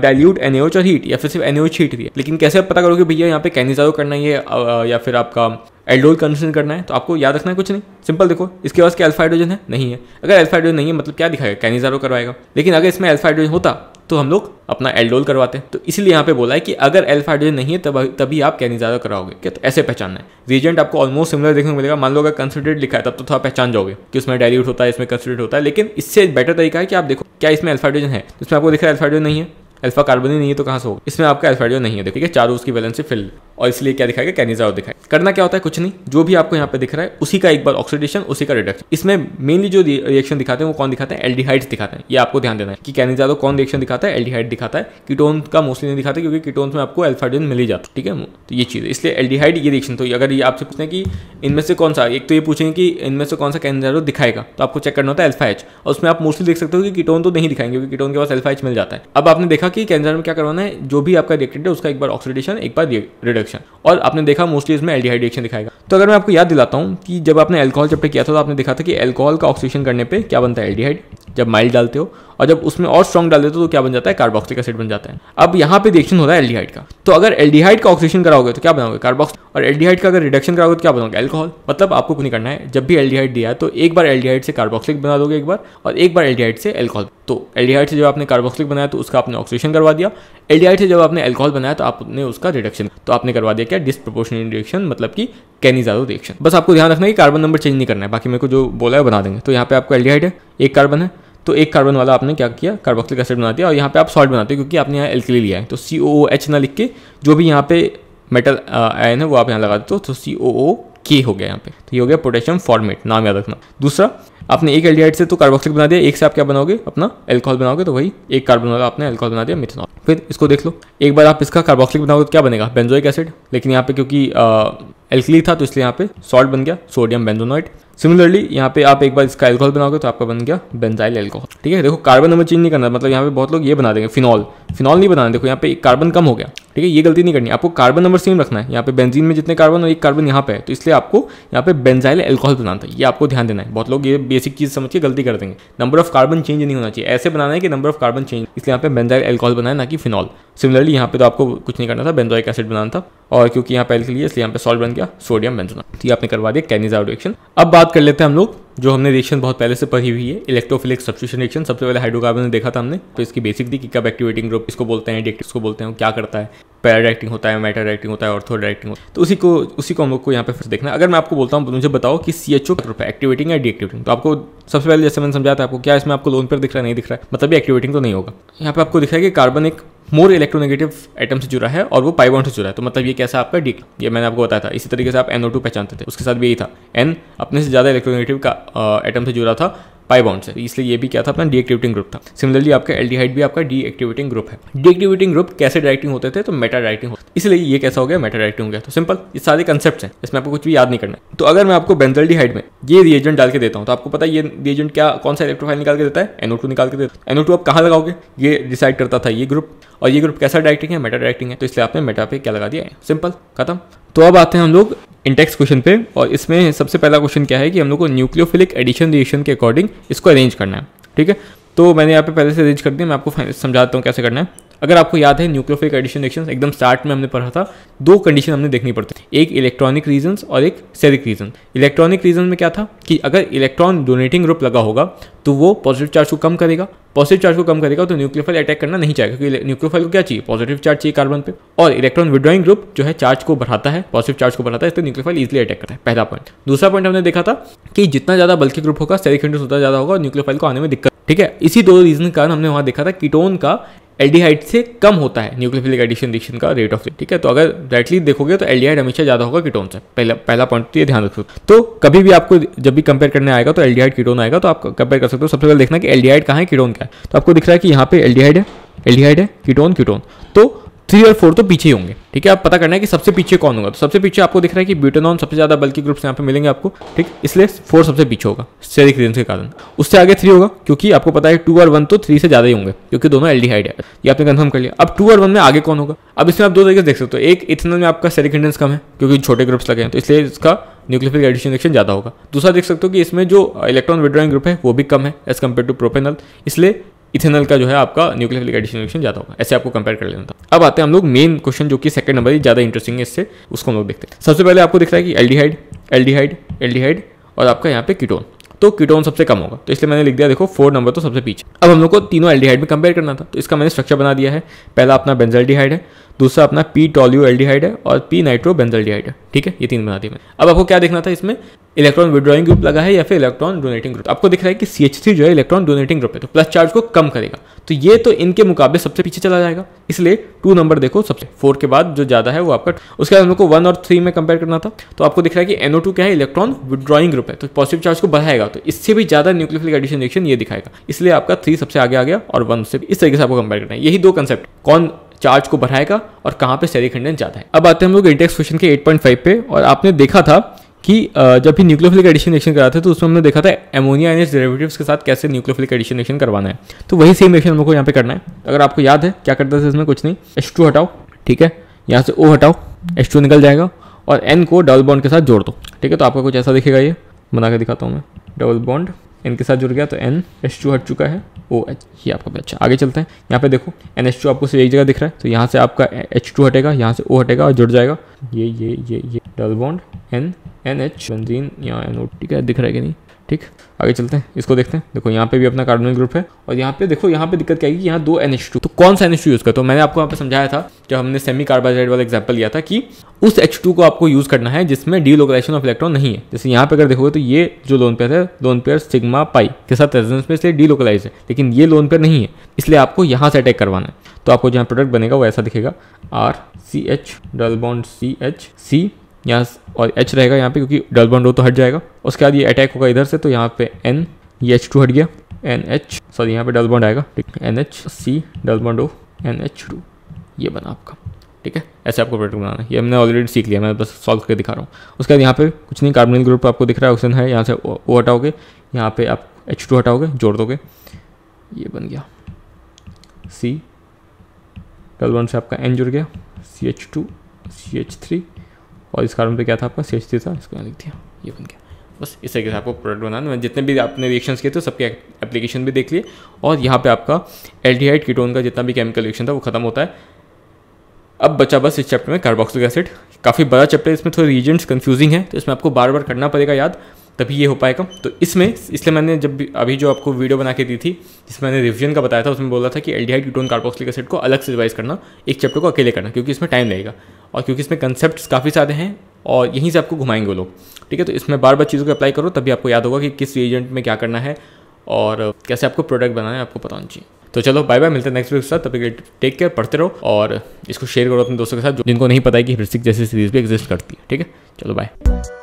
डायल्यूट एनएच और हीट या फिर सिर्फ एनएच हीट है लेकिन कैसे आप पता करोगे भैया यहाँ पे कैनिजारो करना है या फिर आपका एल्डोल कंडीशन करना है तो आपको याद रखना है कुछ नहीं सिंपल देखो इसके पास क्या अल्फाइड्रोजन है नहीं है अगर अल्फाइड्रोजन नहीं है मतलब क्या दिखाएगा कैनिजारो करवाएगा लेकिन अगर इसमें अल्फाइड्रोजन होता तो हम लोग अपना एल्डोल करवाते हैं तो इसलिए यहाँ पे बोला है कि अगर एल्फा हाइड्रोजन नहीं है तब तभी आप कैनी ज़्यादा कराओगे क्या तो ऐसे पहचानना है रिएजेंट आपको ऑलमोस्ट सिमिलर देखने को मिलेगा मान लो अगर कंसनट्रेट लिखा है तब तो थोड़ा पहचान जाओगे कि उसमें डायल्यूट होता है इसमें कंसनट्रेट होता है लेकिन इससे बेटर तरीका है कि आप देखो क्या इसमें एल्फाइड्रोजन है तो इसमें आपको दिख एल्फाइड्रोजन नहीं है अल्फा कार्बन ही नहीं है तो कहाँ से होगा इसमें आपका अल्फाडियो नहीं है देखिए चारों उसकी वैलेंस से फिल और इसलिए क्या दिखाएगा और दिखाएगा करना क्या होता है कुछ नहीं जो भी आपको यहाँ पे दिख रहा है उसी का एक बार ऑक्सीडेशन उसी का रिडक्शन इसमें मेनली जो रिएक्शन दिखाते हैं वो कौन दिखाते हैं एल्डीहाइड्स दिखाते हैं ये आपको ध्यान देना है कि तो कौन रिएक्शन दिखाता है एल्डीहाइड दिखाता है कीटोन का मोस्टली नहीं दिखाता क्योंकि कीटोन में आपको एल्फाडियन मिल ही जाता है ठीक है तो ये चीज़ है इसलिए एल्डीहाइड ये रिएक्शन तो अगर ये आपसे पूछते हैं कि इनमें से कौन सा एक तो ये पूछेंगे कि इनमें से कौन सा कैनिजा तो दिखाएगा तो आपको चेक करना होता है एल्फा एच और उसमें आप मोस्टली देख सकते हो कि कीटोन तो नहीं दिखाएंगे क्योंकि कीटोन के पास एल्फा एच मिल जाता है अब आपने देखा कि कैंसर में क्या करवाना है जो भी आपका रिएक्टेंट है उसका एक बार ऑक्सीडेशन एक बार रिडक्शन और आपने देखा मोस्टली इसमें एल्डिहाइड्रेशन दिखाएगा तो अगर मैं आपको याद दिलाता हूँ कि जब आपने एल्कोहल चैप्टर किया था तो आपने देखा था कि एल्कोहल का ऑक्सीडेशन करने पर क्या बनता है एल्डिहाइड जब माइल्ड डालते हो और जब उसमें और स्ट्रॉन्ग डाल देते हो तो क्या बन जाता है कार्बोक्सिक एसिड बन जाता है अब यहाँ पे रिएक्शन होता है एल्डिहाइड का तो अगर एल्डिहाइड का ऑक्सीजन कराओगे तो क्या बनाओगे कार्बोक्स और एल्डिहाइड का अगर रिडक्शन कराओगे तो क्या बनाओगे एल्कोहल मतलब आपको कुछ नहीं करना है जब भी एल्डिहाइड दिया है तो एक बार एल्डिहाइड से कार्बोक्सिक बना दोगे एक बार और एक बार एल्डिहाइड से एल्कोहल तो एल्डिहाइड से जब आपने कार्बोक्सिक बनाया तो उसका आपने ऑक्सीजन करवा दिया एल्डिहाइड से जब आपने एल्कोहल बनाया तो आपने उसका रिडक्शन तो आपने करवा दिया क्या डिस्प्रोपोर्शन रिएक्शन मतलब कि ज्यादा रिएक्शन बस आपको ध्यान रखना है कि कार्बन नंबर चेंज नहीं करना है बाकी मेरे को जो बोला है बना देंगे तो यहाँ पे आपको एल्डिहाइड है एक कार्बन है तो एक कार्बन वाला आपने क्या किया कार्बोक्सिलिक एसिड बना दिया और यहाँ पे आप सॉल्ट बनाते हो क्योंकि आपने यहाँ एल्कली लिया है तो सी ओ ओ एच ना लिख के जो भी यहाँ पे मेटल आयन है वो आप यहाँ लगा देते हो तो सी ओ ओ के हो गया यहाँ पे तो ये हो गया पोटेशियम फॉर्मेट नाम याद रखना दूसरा आपने एक एल्डिहाइड से तो कार्बोक्सिलिक बना दिया एक से आप क्या बनाओगे अपना एल्कोहल बनाओगे तो वही एक कार्बन वाला आपने एल्कोहल बना दिया मिथेनॉल फिर इसको देख लो एक बार आप इसका कार्बोक्सिलिक बनाओगे तो क्या बनेगा बेंजोइक एसिड लेकिन यहाँ पे क्योंकि एल्कली था तो इसलिए यहाँ पे सॉल्ट बन गया सोडियम बेंजोनाइट सिमिलरली यहाँ पे आप एक बार इसका एल्कोहल बनाओगे तो आपका बन गया बेंजाइल एल्कोहल ठीक है देखो कार्बन हमें चेंज नहीं करना मतलब यहाँ पे बहुत लोग ये बना देंगे फिनॉल फिनॉल नहीं बनाना देखो यहाँ पे कार्बन कम हो गया ठीक है ये गलती नहीं करनी आपको कार्बन नंबर सेम रखना है यहाँ पे बेंजीन में जितने कार्बन और एक कार्बन यहाँ पे है तो इसलिए आपको यहाँ पे बेंजाइल एल्कोहल बनाना था ये आपको ध्यान देना है बहुत लोग ये बेसिक चीज़ समझ के गलती कर देंगे नंबर ऑफ कार्बन चेंज नहीं होना चाहिए ऐसे बनाना है कि नंबर ऑफ कार्बन चेंज इसलिए यहाँ पे बेंजाइल एल्कोहल बनाए ना कि फिनॉल सिमिलरली यहाँ पे तो आपको कुछ नहीं करना था बेंजोइक एसिड बनाना था और क्योंकि यहाँ पहले के लिए इसलिए यहाँ पे सॉल्ट बन गया सोडियम तो बेंजोना ये आपने करवा दिया कैनिजा रिएक्शन अब बात कर लेते हैं हम लोग जो हमने रिएक्शन बहुत पहले से पढ़ी हुई है इलेक्ट्रोफिलिक सब्सटीट्यूशन रिएक्शन सबसे पहले हाइड्रोकार्बन देखा था हमने तो इसकी बेसिक थी कब एक्टिवेटिंग ग्रुप इसको बोलते हैं डिक्ट इसको बोलते हैं क्या करता है पैराडाइटिंग होता है मैटर डाइटिंग होता है ऑर्थो डाइटिंग होता है तो उसी को उसी को हम लोग को यहाँ पे फिर देखना अगर मैं आपको बोलता हूँ तो मुझे बताओ कि सी एच ओ ग्रुप है एक्टिवेटिंग या डीएक्टिवेटिंग तो आपको सबसे पहले जैसे मैंने समझाया था आपको क्या इसमें आपको लोन पर दिख रहा है नहीं दिख रहा है मतलब एक्टिवेटिंग तो नहीं होगा यहाँ पे आपको दिख रहा है कि कार्बन एक मोर इलेक्ट्रोनेगेटिव आइटम से जुड़ा है और वो बॉन्ड से जुड़ा है तो मतलब ये कैसा आपका डी ये मैंने आपको बताया था इसी तरीके से आप एनओ पहचानते थे उसके साथ भी यही था एन अपने से ज़्यादा इलेक्ट्रोनेगेटिव का आइटम से जुड़ा था पाई बाउंड से तो इसलिए ये भी क्या था अपना डीएक्टिवेटिंग ग्रुप था सिमिलरली आपका एल्डिहाइड भी आपका डीएक्टिवेटिंग ग्रुप है डीएक्टिवेटिंग ग्रुप कैसे डायरेक्टिंग होते थे तो मेटा डायरेक्टिंग इसलिए ये कैसा हो गया मेटा डायरेक्टिंग हो गया तो सिंपल ये सारे कंसेप्ट हैं इसमें आपको कुछ भी याद नहीं करना है तो अगर मैं आपको बेंजल्डिहाइड में ये रिएजेंट डाल के देता हूँ तो आपको पता है ये रिएजेंट क्या कौन सा इलेक्ट्रोफाइल निकाल के देता है एनो टू निकाल के देता है एनो टू आप कहाँ लगाओगे ये डिसाइड करता था ये ग्रुप और ये ग्रुप कैसा डायरेक्टिंग है मेटा डायरेक्टिंग है तो इसलिए आपने मेटा पे क्या लगा दिया है सिंपल खत्म तो अब आते हैं हम लोग इंटेक्स क्वेश्चन पे और इसमें सबसे पहला क्वेश्चन क्या है कि हम लोग को न्यूक्लियोफिलिक एडिशन रिएक्शन के अकॉर्डिंग इसको अरेंज करना है ठीक है तो मैंने यहाँ पे पहले से अरेंज कर दिया मैं आपको समझाता हूँ कैसे करना है अगर आपको याद है न्यूक्लियोफिलिक एडिशन रिएक्शन एकदम स्टार्ट में हमने पढ़ा था दो कंडीशन हमने देखनी पड़ती थी एक इलेक्ट्रॉनिक रीजन और एक सेरिक रीजन इलेक्ट्रॉनिक रीजन में क्या था कि अगर इलेक्ट्रॉन डोनेटिंग ग्रुप लगा होगा तो वो पॉजिटिव चार्ज को कम करेगा पॉजिटिव चार्ज को कम करेगा तो न्यूक्लियोफाइल अटैक करना नहीं चाहेगा क्योंकि न्यूक्लियोफाइल को क्या चाहिए पॉजिटिव चार्ज चाहिए कार्बन पे और इलेक्ट्रॉन विड्रॉइंग ग्रुप जो है चार्ज को बढ़ाता है पॉजिटिव चार्ज को बढ़ाता है इसलिए न्यूक्लियोफाइल इजिली अटैक करता है पहला पॉइंट दूसरा पॉइंट हमने देखा था कि जितना ज्यादा बल्कि ग्रुप होगा सेरिक उतना ज्यादा होगा न्यूक्लियोफाइल को आने में दिक्कत ठीक है इसी दो रीजन कारण हमने वहां देखा था कीटोन का एल्डिहाइड से कम होता है न्यूक्लियोफिलिक एडिशन रिएक्शन का रेट ऑफ ठीक है तो अगर डायरेक्टली देखोगे तो एल्डिहाइड हमेशा ज्यादा होगा कीटोन से पहला पहला पॉइंट तो ये ध्यान रखो तो कभी भी आपको जब भी कंपेयर करने आएगा तो एल्डिहाइड कीटोन आएगा तो आप कंपेयर कर सकते हो सबसे पहले देखना कि एल्डिहाइड कहाँ है कीटोन क्या है तो आपको दिख रहा है कि यहाँ पे एल्डिहाइड है एल्डिहाइड है कीटोन कीटोन तो थ्री और फोर तो पीछे ही होंगे ठीक है आप पता करना है कि सबसे पीछे कौन होगा तो सबसे पीछे आपको दिख रहा है कि ब्यूटेनॉन सबसे ज्यादा बल्कि ग्रुप्स यहाँ पे मिलेंगे आपको ठीक इसलिए फोर सबसे पीछे होगा सेरिक रेंज के कारण उससे आगे थ्री होगा क्योंकि आपको पता है टू और वन तो थ्री से ज्यादा ही होंगे क्योंकि दोनों एल है ये आपने कन्फर्म कर लिया अब टू और वन में आगे कौन होगा अब इसमें आप दो तरीके से देख सकते हो एक इथनल में आपका सेरिक रेंडेंस कम है क्योंकि छोटे ग्रुप्स लगे हैं तो इसलिए इसका न्यूक्लियर एडिशन रिएक्शन ज़्यादा होगा दूसरा देख सकते हो कि इसमें जो इलेक्ट्रॉन विड्रॉइंग ग्रुप है वो भी कम है एज कम्पेयर टू प्रोपेनल इसलिए इथेनल का जो है आपका न्यूक्लियफिलिक एडिशन रिएक्शन ज़्यादा होगा ऐसे आपको कंपेयर कर लेना था अब आते हैं हम लोग मेन क्वेश्चन जो कि सेकंड नंबर ज़्यादा इंटरेस्टिंग है इससे उसको हम लोग देखते हैं सबसे पहले आपको दिख रहा है कि एल्डिहाइड एल्डिहाइड एल्डिहाइड और आपका यहाँ पे कीटोन तो कीटोन सबसे कम होगा तो इसलिए मैंने लिख दिया देखो फोर नंबर तो सबसे पीछे अब हम लोग को तीनों एल्डिहाइड में कंपेयर करना था तो इसका मैंने स्ट्रक्चर बना दिया है पहला अपना बेंजल्डिहाइड है दूसरा अपना पी टॉल्यू एल्डिहाइड है और पी नाइट्रो बेंजल्डिहाइड है ठीक है ये तीन बना दिए मैंने अब आपको क्या देखना था इसमें इलेक्ट्रॉन विड्रॉइंग ग्रुप लगा है या फिर इलेक्ट्रॉन डोनेटिंग ग्रुप आपको दिख रहा है कि सी एच थ्री जो है इलेक्ट्रॉन डोनेटिंग ग्रुप है तो प्लस चार्ज को कम करेगा तो ये तो इनके मुकाबले सबसे पीछे चला जाएगा इसलिए टू नंबर देखो सबसे फोर के बाद जो ज्यादा है वो आपका उसके बाद हमको वन और थ्री में कंपेयर करना था तो आपको दिख रहा है कि एनओ टू क्या है इलेक्ट्रॉन विड्रॉइंग ग्रुप है तो पॉजिटिव चार्ज को बढ़ाएगा तो इससे भी ज्यादा न्यूक्लियफिलिक एडिशन रिएक्शन ये दिखाएगा इसलिए आपका थ्री सबसे आगे आ गया और वन से इस तरीके से आपको कंपेयर करना है यही दो कंसेप्ट कौन चार्ज को बढ़ाएगा और कहाँ पे खंडन जाता है अब आते हैं हम लोग इंडेक्स क्वेश्चन के 8.5 पे और आपने देखा था कि जब भी न्यूक्लियोफिलिक एडिशन एक्शन कराते थे तो उसमें हमने देखा था एमोनिया एनएस डेरिवेटिव्स के साथ कैसे न्यूक्लियोफिलिक एडिशन एक्शन करवाना है तो वही सेम एक्शन हम लोग को यहाँ पे करना है अगर आपको याद है क्या करते थे इसमें कुछ नहीं एच हटाओ ठीक है यहाँ से ओ हटाओ एच निकल जाएगा और एन को डबल बॉन्ड के साथ जोड़ दो ठीक है तो आपका कुछ ऐसा दिखेगा ये बना के दिखाता हूँ मैं डबल बॉन्ड एन के साथ जुड़ गया तो एन एच टू हट चुका है ओ एच ये आपका अच्छा आगे चलते हैं यहाँ पे देखो एन एच टू आपको सिर्फ एक जगह दिख रहा है तो यहाँ से आपका एच टू हटेगा यहाँ से ओ हटेगा और जुड़ जाएगा ये ये ये ये double bond N N H benzene यहाँ एन ओ ठीक है दिख रहा है कि नहीं ठीक आगे चलते हैं इसको देखते हैं देखो यहाँ पे भी अपना कार्बोनिल ग्रुप है और यहाँ पे देखो यहाँ पे दिक्कत क्या है यहाँ दो एन तो कौन सा एन यूज़ करते तो मैंने आपको यहाँ पे समझाया था जब हमने सेमी कार्बाइड वाला एग्जाम्पल लिया था कि उस एच को आपको यूज़ करना है जिसमें डी लोकलाइजेशन ऑफ इलेक्ट्रॉन नहीं है जैसे यहाँ पे अगर देखोगे तो ये जो लोन पेयर है लोन पेयर सिग्मा पाई के साथ रेजोनेंस में इसलिए डी लोकलाइज है लेकिन ये लोन पेयर नहीं है इसलिए आपको यहाँ से अटैक करवाना है तो आपको जहाँ प्रोडक्ट बनेगा वो ऐसा दिखेगा R C H double bond C H C यहाँ और एच रहेगा यहाँ पे क्योंकि डबल बॉन्ड हो तो हट जाएगा उसके बाद ये अटैक होगा इधर से तो यहाँ पे एन ये एच टू हट गया एन एच सॉरी यहाँ पे डबल बॉन्ड आएगा ठीक N H C double bond O N H two ये बना आपका ठीक है ऐसे आपको प्रोडक्ट बनाना है ये हमने ऑलरेडी सीख लिया मैं बस सॉल्व करके दिखा रहा हूँ उसके बाद यहाँ पे कुछ नहीं कार्बोनिल ग्रुप आपको दिख रहा है ऑप्शन है यहाँ से ओ हटाओगे यहाँ पे आप एच टू हटाओगे जोड़ दोगे ये बन गया सी डबल बॉन्ड से आपका एन जुड़ गया C H two C H three और इस कार्बन पे क्या था आपका सी एच थ्री था इसको लिख दिया ये बन गया बस इस तरीके से आपको प्रोडक्ट बनाना जितने भी आपने रिएक्शंस किए थे सबके एप्लीकेशन भी देख लिए और यहाँ पे आपका एल्डिहाइड कीटोन का जितना भी केमिकल रिएक्शन था वो खत्म होता है अब बचा बस इस चैप्टर में कार्बोक्सिक एसिड काफ़ी बड़ा चैप्टर है इसमें थोड़े रीजेंट्स कंफ्यूजिंग है तो इसमें आपको बार बार करना पड़ेगा याद तभी ये हो पाएगा तो इसमें इसलिए मैंने जब अभी जो आपको वीडियो बना के दी थी जिसमें मैंने रिविजन का बताया था उसमें बोला था कि एल्डिहाइड कीटोन कार्बोक्सिलिक एसिड को अलग से रिवाइज करना एक चैप्टर को अकेले करना क्योंकि इसमें टाइम लगेगा और क्योंकि इसमें कंसेप्ट काफ़ी सारे हैं और यहीं से आपको घुमाएंगे वो लोग ठीक है तो इसमें बार बार चीज़ों को अप्लाई करो तभी आपको याद होगा कि किस एजेंट में क्या करना है और कैसे आपको प्रोडक्ट बनाना है आपको पता होना चाहिए तो चलो बाय बाय मिलते हैं नेक्स्ट वीडियो के साथ तब तक टेक केयर पढ़ते रहो और इसको शेयर करो अपने दोस्तों के साथ जिनको नहीं पता है कि हृतिक जैसी सीरीज़ भी एग्जिस्ट करती है ठीक है चलो बाय